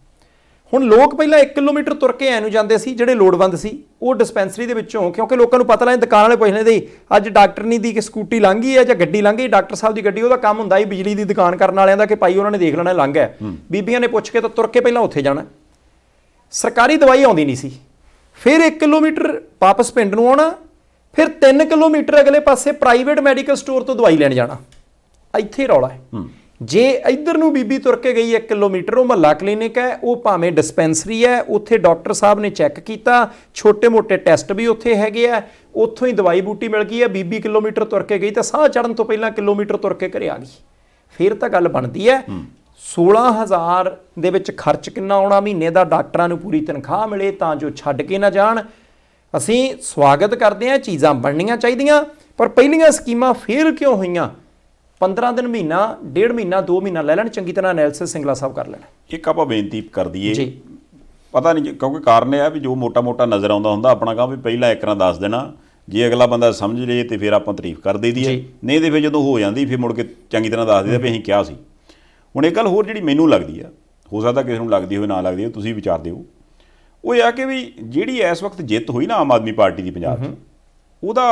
ਹੁਣ ਲੋਕ ਪਹਿਲਾਂ 1 ਕਿਲੋਮੀਟਰ ਤੁਰ ਕੇ ਐ ਨੂੰ ਜਾਂਦੇ ਸੀ ਜਿਹੜੇ ਲੋੜਵੰਦ ਸੀ ਉਹ ਡਿਸਪੈਂਸਰੀ ਦੇ ਵਿੱਚੋਂ ਕਿਉਂਕਿ ਲੋਕਾਂ ਨੂੰ ਪਤਾ ਲੱਗ ਦੁਕਾਨ ਵਾਲੇ ਪੁੱਛ ਲੈਂਦੇ ਅੱਜ ਡਾਕਟਰ ਨਹੀਂ ਦੀ ਕਿ ਸਕੂਟੀ ਲੰਘ ਗਈ ਹੈ ਜਾਂ ਗੱਡੀ ਲੰਘ ਗਈ ਡਾਕਟਰ ਸਾਹਿਬ ਦੀ ਗੱਡੀ ਉਹਦਾ ਕੰਮ ਹੁੰਦਾ ਹੀ ਬਿਜਲੀ ਦੀ ਦੁਕਾਨ ਕਰਨ ਵਾਲਿਆਂ ਦਾ ਕਿ ਭਾਈ ਉਹਨਾਂ ਨੇ ਦੇਖ ਲੈਣਾ ਲੰਘ ਹੈ ਬੀਬੀਆਂ ਨੇ ਪੁੱਛ ਕੇ ਤਾਂ ਤੁਰ ਕੇ ਪਹਿਲਾਂ ਉੱਥੇ ਜਾਣਾ ਸਰਕਾਰੀ ਦਵਾਈ ਆਉਂਦੀ ਨਹੀਂ ਸੀ ਫਿਰ 1 ਕਿਲੋਮੀਟਰ ਵਾਪਸ ਪਿੰਡ ਨੂੰ ਆਉਣਾ ਫਿਰ 3 ਕਿਲੋਮੀਟਰ ਅਗਲੇ ਪਾਸੇ ਪ੍ਰਾਈਵੇਟ ਮੈਡੀਕਲ ਸਟੋਰ ਤੋਂ ਦਵਾਈ ਲੈਣ ਜਾਣਾ ਇੱਥੇ ਰੌਲਾ ਹੈ ਜੇ ਇੱਧਰ ਨੂੰ ਬੀਬੀ ਤੁਰ ਕੇ ਗਈ 1 ਕਿਲੋਮੀਟਰ ਉਹ ਮਹੱਲਾ ਕਲੀਨਿਕ ਹੈ ਉਹ ਭਾਵੇਂ ਡਿਸਪੈਂਸਰੀ ਹੈ ਉੱਥੇ ਡਾਕਟਰ ਸਾਹਿਬ ਨੇ ਚੈੱਕ ਕੀਤਾ ਛੋਟੇ-ਮੋਟੇ ਟੈਸਟ ਵੀ ਉੱਥੇ ਹੈਗੇ ਆ ਉੱਥੋਂ ਹੀ ਦਵਾਈ ਬੂਟੀ ਮਿਲ ਗਈ ਹੈ ਬੀਬੀ ਕਿਲੋਮੀਟਰ ਤੁਰ ਕੇ ਗਈ ਤਾਂ ਸਾਹ ਚੜਨ ਤੋਂ ਪਹਿਲਾਂ ਕਿਲੋਮੀਟਰ ਤੁਰ ਕੇ ਘਰੇ ਆ ਗਈ ਫਿਰ ਤਾਂ ਗੱਲ ਬਣਦੀ ਹੈ 16000 ਦੇ ਵਿੱਚ ਖਰਚ ਕਿੰਨਾ ਆਉਣਾ ਮਹੀਨੇ ਦਾ ਡਾਕਟਰਾਂ ਨੂੰ ਪੂਰੀ ਤਨਖਾਹ ਮਿਲੇ ਤਾਂ ਜੋ ਛੱਡ ਕੇ ਨਾ ਜਾਣ ਅਸੀਂ ਸਵਾਗਤ ਕਰਦੇ ਹਾਂ ਚੀਜ਼ਾਂ ਬਣਨੀਆਂ ਚਾਹੀਦੀਆਂ ਪਰ ਪਹਿਲੀਆਂ ਸਕੀਮਾਂ ਫੇਲ ਕਿਉਂ ਹੋਈਆਂ 15 ਦਿਨ ਮਹੀਨਾ ਡੇਢ ਮਹੀਨਾ 2 ਮਹੀਨਾ ਲੈ ਲੈਣ ਚੰਗੀ ਤਰ੍ਹਾਂ ਐਨਾਲਿਸਿਸ ਸਿੰਗਲਾ ਸਾਹਿਬ ਕਰ ਲੈਣ ਇੱਕ ਆਪਾਂ ਬੇਨਤੀ ਕਰ ਦਈਏ ਜੀ ਪਤਾ ਨਹੀਂ ਕਿਉਂਕਿ ਕਾਰਨ ਇਹ ਆ ਵੀ ਜੋ ਮੋਟਾ-ਮੋਟਾ ਨਜ਼ਰ ਆਉਂਦਾ ਹੁੰਦਾ ਆਪਣਾ ਕਹਾਂ ਵੀ ਪਹਿਲਾਂ ਇੱਕ ਨਾ ਦੱਸ ਦੇਣਾ ਜੇ ਅਗਲਾ ਬੰਦਾ ਸਮਝ ਲਏ ਤੇ ਫਿਰ ਆਪਾਂ ਤਾਰੀਫ ਕਰ ਦੇ ਦਈਏ ਨਹੀਂ ਤੇ ਫਿਰ ਜਦੋਂ ਹੋ ਜਾਂਦੀ ਫਿਰ ਮੁੜ ਕੇ ਚੰਗੀ ਤਰ੍ਹਾਂ ਦੱਸ ਦਿੰਦੇ ਵੀ ਅਸੀਂ ਕਿਹਾ ਸੀ ਹੁਣ ਇਹ ਗੱਲ ਹੋਰ ਜਿਹੜੀ ਮੈਨੂੰ ਲੱਗਦੀ ਆ ਹੋ ਸਕਦਾ ਕਿਸੇ ਨੂੰ ਲੱਗਦੀ ਹੋਵੇ ਨਾ ਲੱਗਦੀ ਹੋਵੇ ਤੁਸੀਂ ਵਿਚਾਰ ਦਿਓ ਉਹ ਇਹ ਆ ਕਿ ਵੀ ਜਿਹੜੀ ਇਸ ਵਕਤ ਜਿੱਤ ਹੋਈ ਨਾ ਆਮ ਆਦਮੀ ਪਾਰਟੀ ਦੀ ਪੰਜਾਬ 'ਚ ਉਹਦਾ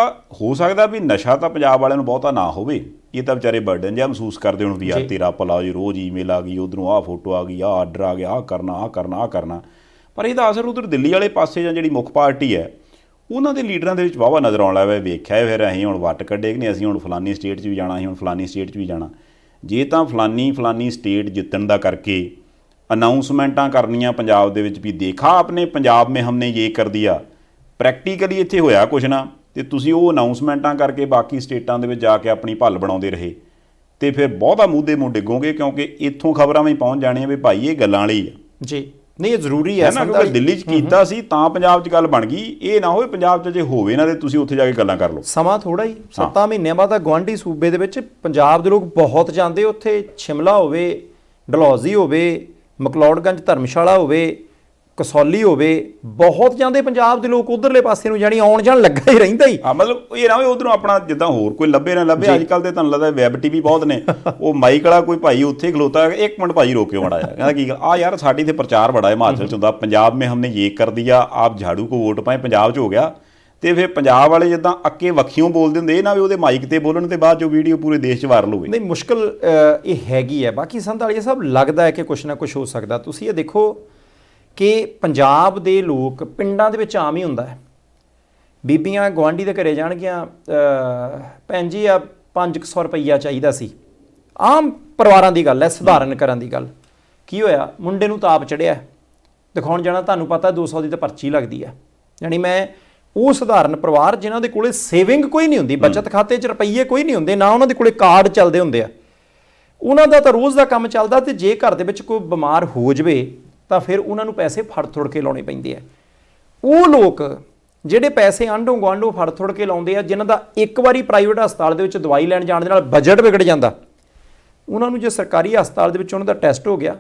ਹੋ ਸਕਦਾ ਵੀ ਨਸ਼ਾ ਤਾਂ ਪੰਜਾਬ ਵਾਲਿਆਂ ਨੂੰ ਬਹੁਤਾ ਨਾ ਹੋਵੇ ਇਹ ਤਾਂ ਵਿਚਾਰੇ ਬਰਡਨ ਜਿਹਾ ਮਹਿਸੂਸ ਕਰਦੇ ਹੁਣ ਵੀ ਆ ਤੇਰਾ ਪਲਾ ਜੀ ਰੋਜ਼ ਈਮੇਲ ਆ ਗਈ ਉਧਰੋਂ ਆ ਫੋਟੋ ਆ ਗਈ ਆ ਆਰਡਰ ਆ ਗਿਆ ਆ ਕਰਨਾ ਆ ਕਰਨਾ ਆ ਕਰਨਾ ਪਰ ਇਹਦਾ ਅਸਰ ਉਧਰ ਦਿੱਲੀ ਵਾਲੇ ਪਾਸੇ ਜਾਂ ਜਿਹੜੀ ਮੁੱਖ ਪਾਰਟੀ ਹੈ ਉਹਨਾਂ ਦੇ ਲੀਡਰਾਂ ਦੇ ਵਿੱਚ ਵਾਵਾ ਨਜ਼ਰ ਆਉਣ ਲੱਗਾ ਵੇਖਿਆ ਫਿਰ ਅਸੀਂ ਹੁਣ ਵੱਟ ਕੱਢੇ ਕਿ ਨਹੀਂ ਅਸੀਂ ਹੁਣ ਫਲਾਨੀ ਸਟੇਟ 'ਚ ਵੀ ਜਾਣਾ ਅਸੀਂ ਹੁਣ ਫਲਾਨੀ ਸਟੇਟ 'ਚ ਵੀ ਜਾਣਾ ਜੇ ਤਾਂ ਫਲਾਨੀ ਫਲਾਨੀ ਸਟੇਟ ਜਿੱਤਣ ਦਾ ਕਰਕੇ ਅਨਾਉਂਸਮੈਂਟਾਂ ਕਰਨੀਆਂ ਪੰਜਾਬ ਦੇ ਵਿੱਚ ਵੀ ਦੇਖਾ ਆਪਨੇ ਪੰਜਾਬ ਮੇ ਹਮਨੇ ਇਹ ਕਰ ਦਿਆ ਪ੍ਰੈਕਟੀਕਲੀ ਇੱਥੇ ਹੋਇਆ ਕੁਝ ਨਾ ਤੇ ਤੁਸੀਂ ਉਹ ਅਨਾਉਂਸਮੈਂਟਾਂ ਕਰਕੇ ਬਾਕੀ ਸਟੇਟਾਂ ਦੇ ਵਿੱਚ ਜਾ ਕੇ ਆਪਣੀ ਭੱਲ ਬਣਾਉਂਦੇ ਰਹੇ ਤੇ ਫਿਰ ਬਹੁਤਾ ਮੂਦੇ ਮੂ ਡਿੱਗੋਗੇ ਕਿਉਂਕਿ ਇੱਥੋਂ ਖਬਰਾਂ ਵੀ ਪਹੁੰਚ ਜਾਣੀਆਂ ਵੀ ਭਾਈ ਇਹ ਗੱਲਾਂ ਵਾਲੀ ਆ ਜੀ ਨਹੀਂ ਇਹ ਜ਼ਰੂਰੀ ਹੈ ਸਰ ਤਾਂ ਦਿੱਲੀ 'ਚ ਕੀਤਾ ਸੀ ਤਾਂ ਪੰਜਾਬ 'ਚ ਗੱਲ ਬਣ ਗਈ ਇਹ ਨਾ ਹੋਵੇ ਪੰਜਾਬ 'ਚ ਜੇ ਹੋਵੇ ਨਾ ਤੇ ਤੁਸੀਂ ਉੱਥੇ ਜਾ ਕੇ ਗੱਲਾਂ ਕਰ ਲਓ ਸਮਾਂ ਥੋੜਾ ਹੀ 7 ਮਹੀਨਿਆਂ ਬਾਅਦ ਤਾਂ ਗਵਾਂਢੀ ਸੂਬੇ ਦੇ ਵਿੱਚ ਪੰਜਾਬ ਦੇ ਲੋਕ ਬਹੁਤ ਜਾਂਦੇ ਉੱਥੇ ਸ਼ਿਮਲਾ ਹੋਵੇ ਡਲੌਜ਼ੀ ਹੋਵੇ ਮਕਲੌੜਗੰਜ ਧਰਮਸ਼ਾਲਾ ਹੋਵੇ ਕਸੌਲੀ ਹੋਵੇ ਬਹੁਤ ਜਾਂਦੇ ਪੰਜਾਬ ਦੇ ਲੋਕ ਉਧਰਲੇ ਪਾਸੇ ਨੂੰ ਜਾਣੀ ਆਉਣ ਜਾਣ ਲੱਗਾ ਹੀ ਰਹਿੰਦਾ ਹੀ ਆ ਮਤਲਬ ਇਹ ਨਾ ਉਧਰੋਂ ਆਪਣਾ ਜਿੱਦਾਂ ਹੋਰ ਕੋਈ ਲੱਭੇ ਨਾ ਲੱਭੇ ਅੱਜ ਕੱਲ ਤੇ ਤੁਹਾਨੂੰ ਲੱਗਦਾ ਵੈਬ ਟੀਵੀ ਬਹੁਤ ਨੇ ਉਹ ਮਾਈਕ ਵਾਲਾ ਕੋਈ ਭਾਈ ਉੱਥੇ ਖਲੋਤਾ ਇੱਕ ਮਿੰਟ ਭਾਈ ਰੋਕਿਓ ਮੜਾ ਆ ਕਹਿੰਦਾ ਕੀ ਆ ਯਾਰ ਸਾਡੀ ਤੇ ਪ੍ਰਚਾਰ ਬੜਾ ਹੈ ਹਿਮਾਚਲ ਚ ਹੁੰਦਾ ਪੰਜਾਬ ਮੇ ਹਮਨੇ ਇਹ ਕਰ ਦਿਆ ਆਪ ਝਾੜੂ ਕੋ ਵੋਟ ਪਾਏ ਪੰਜਾਬ ਚ ਹੋ ਗਿਆ ਤੇ ਫਿਰ ਪੰਜਾਬ ਵਾਲੇ ਜਿੱਦਾਂ ਅੱਕੇ ਵੱਖੀਆਂ ਬੋਲਦੇ ਹੁੰਦੇ ਇਹ ਨਾ ਵੀ ਉਹਦੇ ਮਾਈਕ ਤੇ ਬੋਲਣ ਤੇ ਬਾਅਦ ਜੋ ਵੀਡੀਓ ਪੂਰੇ ਦੇਸ਼ 'ਚ ਵਾਇਰਲ ਹੋਵੇ ਨਹੀਂ ਮੁਸ਼ਕਲ ਇਹ ਹੈਗੀ ਹੈ ਬਾਕੀ ਸੰਧਾਲੀਆ ਸਾਹਿਬ ਲੱਗਦਾ ਹੈ ਕਿ ਕੁਝ ਨਾ ਕੁਝ ਹੋ ਸਕਦਾ ਤੁਸੀਂ ਇਹ ਦੇਖੋ ਕਿ ਪੰਜਾਬ ਦੇ ਲੋਕ ਪਿੰਡਾਂ ਦੇ ਵਿੱਚ ਆਮ ਹੀ ਹੁੰਦਾ ਹੈ ਬੀਬੀਆਂ ਗਵਾਂਢੀ ਦੇ ਘਰੇ ਜਾਣਗੀਆਂ ਭੈਣ ਜੀ ਆ 500 ਰੁਪਈਆ ਚਾਹੀਦਾ ਸੀ ਆਮ ਪਰਿਵਾਰਾਂ ਦੀ ਗੱਲ ਹੈ ਸਧਾਰਨ ਕਰਨ ਦੀ ਗੱਲ ਕੀ ਹੋਇਆ ਮੁੰਡੇ ਨੂੰ ਤਾਪ ਚੜਿਆ ਦਿਖਾਉਣ ਜਾਣਾ ਤੁਹਾਨੂੰ ਪਤਾ 200 ਦੀ ਤਾਂ ਪਰਚੀ ਲੱਗਦੀ ਹੈ ਯਾਨੀ ਮੈਂ ਉਹ ਸਧਾਰਨ ਪਰਿਵਾਰ ਜਿਨ੍ਹਾਂ ਦੇ ਕੋਲੇ ਸੇਵਿੰਗ ਕੋਈ ਨਹੀਂ ਹੁੰਦੀ ਬਚਤ ਖਾਤੇ 'ਚ ਰੁਪਈਏ ਕੋਈ ਨਹੀਂ ਹੁੰਦੇ ਨਾ ਉਹਨਾਂ ਦੇ ਕੋਲੇ ਕਾਰਡ ਚੱਲਦੇ ਹੁੰਦੇ ਆ ਉਹਨਾਂ ਦਾ ਤਾਂ ਰੋਜ਼ ਦਾ ਕੰਮ ਚੱਲਦਾ ਤੇ ਜੇ ਘਰ ਦੇ ਵਿੱਚ ਕੋਈ ਬਿਮਾਰ ਹੋ ਜਵੇ ਤਾਂ ਫਿਰ ਉਹਨਾਂ ਨੂੰ ਪੈਸੇ ਫੜ ਥੋੜ ਕੇ ਲਾਉਣੇ ਪੈਂਦੇ ਆ ਉਹ ਲੋਕ ਜਿਹੜੇ ਪੈਸੇ ਅੰਡੋ ਗਾਂਡੋ ਫੜ ਥੋੜ ਕੇ ਲਾਉਂਦੇ ਆ ਜਿਨ੍ਹਾਂ ਦਾ ਇੱਕ ਵਾਰੀ ਪ੍ਰਾਈਵੇਟ ਹਸਪਤਾਲ ਦੇ ਵਿੱਚ ਦਵਾਈ ਲੈਣ ਜਾਣ ਦੇ ਨਾਲ ਬਜਟ ਵਿਗੜ ਜਾਂਦਾ ਉਹਨਾਂ ਨੂੰ ਜੇ ਸਰਕਾਰੀ ਹਸਪਤਾਲ ਦੇ ਵਿੱਚ ਉਹਨਾਂ ਦਾ ਟੈਸਟ ਹੋ ਗਿਆ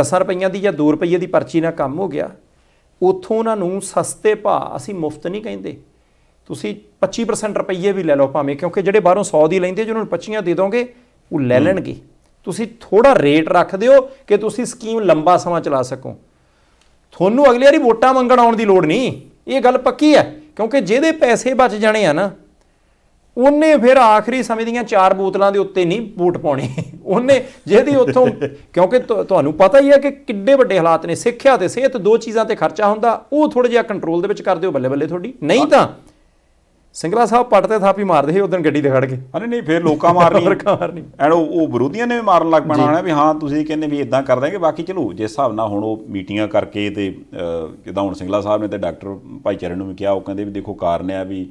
10 ਰੁਪਈਆਂ ਦੀ ਜਾਂ 2 ਰੁਪਈਏ ਦੀ ਪਰਚੀ ਨਾਲ ਕੰਮ ਹੋ ਗਿਆ ਉਥੋਂ ਉਹਨਾਂ ਨੂੰ ਸਸਤੇ ਭਾਅ ਅਸੀਂ ਮੁਫਤ ਨਹੀਂ ਕਹਿੰਦੇ ਤੁਸੀਂ 25% ਰੁਪਈਏ ਵੀ ਲੈ ਲਓ ਭਾਵੇਂ ਕਿਉਂਕਿ ਜਿਹੜੇ ਬਾਹਰੋਂ 100 ਦੀ ਲੈਂਦੇ ਜਿਹਨਾਂ ਉਹਨਾਂ ਨੂੰ 25 ਦੇ ਦੋਗੇ ਉਹ ਲੈ ਲੈਣਗੇ ਤੁਸੀਂ ਥੋੜਾ ਰੇਟ ਰੱਖ ਦਿਓ ਕਿ ਤੁਸੀਂ ਸਕੀਮ ਲੰਬਾ ਸਮਾਂ ਚਲਾ ਸਕੋ ਤੁਹਾਨੂੰ ਅਗਲੀ ਵਾਰੀ ਵੋਟਾਂ ਮੰਗਣ ਆਉਣ ਦੀ ਲੋੜ ਨਹੀਂ ਇਹ ਗੱਲ ਪੱਕੀ ਹੈ ਕਿਉਂਕਿ ਜਿਹਦੇ ਪੈਸੇ ਬਚ ਜਾਣੇ ਆ ਨਾ ਉਹਨੇ ਫਿਰ ਆਖਰੀ ਸਮੇਂ ਦੀਆਂ ਚਾਰ ਬੋਤਲਾਂ ਦੇ ਉੱਤੇ ਨਹੀਂ ਬੂਟ ਪਾਉਣੇ ਉਹਨੇ ਜਿਹਦੀ ਉੱਥੋਂ ਕਿਉਂਕਿ ਤੁਹਾਨੂੰ ਪਤਾ ਹੀ ਹੈ ਕਿ ਕਿੱਡੇ ਵੱਡੇ ਹਾਲਾਤ ਨੇ ਸਿੱਖਿਆ ਤੇ ਸਿਹਤ ਦੋ ਚੀਜ਼ਾਂ ਤੇ ਖਰਚਾ ਹੁੰਦਾ ਉਹ ਥੋੜਾ ਜਿਹਾ ਕੰਟਰੋਲ ਦੇ ਵਿੱਚ ਕਰ ਦਿਓ ਬੱਲੇ ਬੱਲੇ ਤੁਹਾਡੀ ਨਹੀਂ ਤਾਂ ਸਿੰਗਲਾ ਸਾਹਿਬ ਪੜਤੇ ਤੇ ਥਾਪੀ ਮਾਰਦੇ ਸੀ ਉਦੋਂ ਗੱਡੀ ਤੇ ਖੜ ਕੇ ਅਰੇ ਨਹੀਂ ਫੇਰ ਲੋਕਾਂ ਮਾਰਨੀ ਐਂ ਐਂਡ ਉਹ ਵਿਰੋਧੀਆਂ ਨੇ ਵੀ ਮਾਰਨ ਲੱਗ ਪੈਣਾ ਆਣਾ ਵੀ ਹਾਂ ਤੁਸੀਂ ਕਹਿੰਦੇ ਵੀ ਇਦਾਂ ਕਰ ਦਾਂਗੇ ਬਾਕੀ ਚਲੋ ਜੇ ਹਿਸਾਬ ਨਾਲ ਹੁਣ ਉਹ ਮੀਟਿੰਗਾਂ ਕਰਕੇ ਤੇ ਜਿੱਦਾਂ ਹੁਣ ਸਿੰਗਲਾ ਸਾਹਿਬ ਨੇ ਤੇ ਡਾਕਟਰ ਭਾਈਚਾਰੇ ਨੂੰ ਵੀ ਕਿਹਾ ਉਹ ਕਹਿੰਦੇ ਵੀ ਦੇਖੋ ਕਾਰਨ ਆ ਵੀ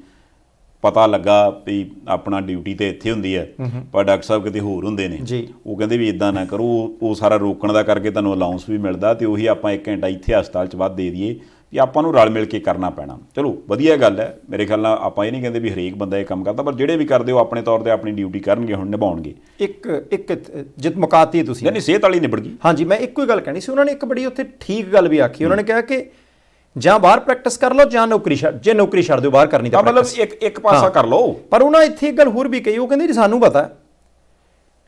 ਪਤਾ ਲੱਗਾ ਵੀ ਆਪਣਾ ਡਿਊਟੀ ਤੇ ਇੱਥੇ ਹੁੰਦੀ ਹੈ ਪਰ ਡਾਕਟਰ ਸਾਹਿਬ ਕਿਤੇ ਹੋਰ ਹੁੰਦੇ ਨੇ ਉਹ ਕਹਿੰਦੇ ਵੀ ਇਦਾਂ ਨਾ ਕਰੋ ਉਹ ਸਾਰਾ ਰੋਕਣ ਦਾ ਕਰਕੇ ਤੁਹਾਨੂੰ ਅਲਾਉਂਸ ਵੀ ਮਿਲਦਾ ਤੇ ਉਹੀ ਆਪਾਂ 1 ਘੰਟਾ ਇੱਥੇ ਹਸਪਤਾਲ 'ਚ ਬਾਅਦ ਦੇ ਦਈਏ ਕਿ ਆਪਾਂ ਨੂੰ ਰਲ ਮਿਲ ਕੇ ਕਰਨਾ ਪੈਣਾ ਚਲੋ ਵਧੀਆ ਗੱਲ ਹੈ ਮੇਰੇ ਖਿਆਲ ਨਾਲ ਆਪਾਂ ਇਹ ਨਹੀਂ ਕਹਿੰਦੇ ਵੀ ਹਰੇਕ ਬੰਦਾ ਇਹ ਕੰਮ ਕਰਦਾ ਪਰ ਜਿਹੜੇ ਵੀ ਕਰਦੇ ਉਹ ਆਪਣੇ ਤੌਰ ਤੇ ਆਪਣੀ ਡਿਊਟੀ ਕਰਨਗੇ ਹੁਣ ਨਿਭਾਉਣਗੇ ਇੱਕ ਇੱਕ ਜਿਤ ਮੁਕਾਤੀ ਤੁਸੀਂ ਨਹੀਂ ਸਿਹਤ ਵਾਲੀ ਨਿਬੜ ਗਈ ਹਾਂਜੀ ਮੈਂ ਇੱਕੋ ਹੀ ਗੱਲ ਕਹਿਣੀ ਸੀ ਉਹਨਾਂ ਨੇ ਇੱਕ ਬੜੀ ਉੱਥੇ ਠੀਕ ਗੱਲ ਵੀ ਆਖੀ ਉਹਨਾਂ ਨੇ ਕਿਹਾ ਕਿ ਜਾਂ ਬਾਹਰ ਪ੍ਰੈਕਟਿਸ ਕਰ ਲਓ ਜਾਂ ਨੌਕਰੀ ਛੱਡ ਜੇ ਨੌਕਰੀ ਛੱਡ ਦਿਓ ਬਾਹਰ ਕਰਨੀ ਤਾਂ ਮਤਲਬ ਇੱਕ ਇੱਕ ਪਾਸਾ ਕਰ ਲਓ ਪਰ ਉਹਨਾਂ ਇੱਥੇ ਇੱਕ ਗੱਲ ਹੋਰ ਵੀ ਕਹੀ ਉਹ ਕਹਿੰਦੇ ਜੀ ਸਾਨੂੰ ਪਤਾ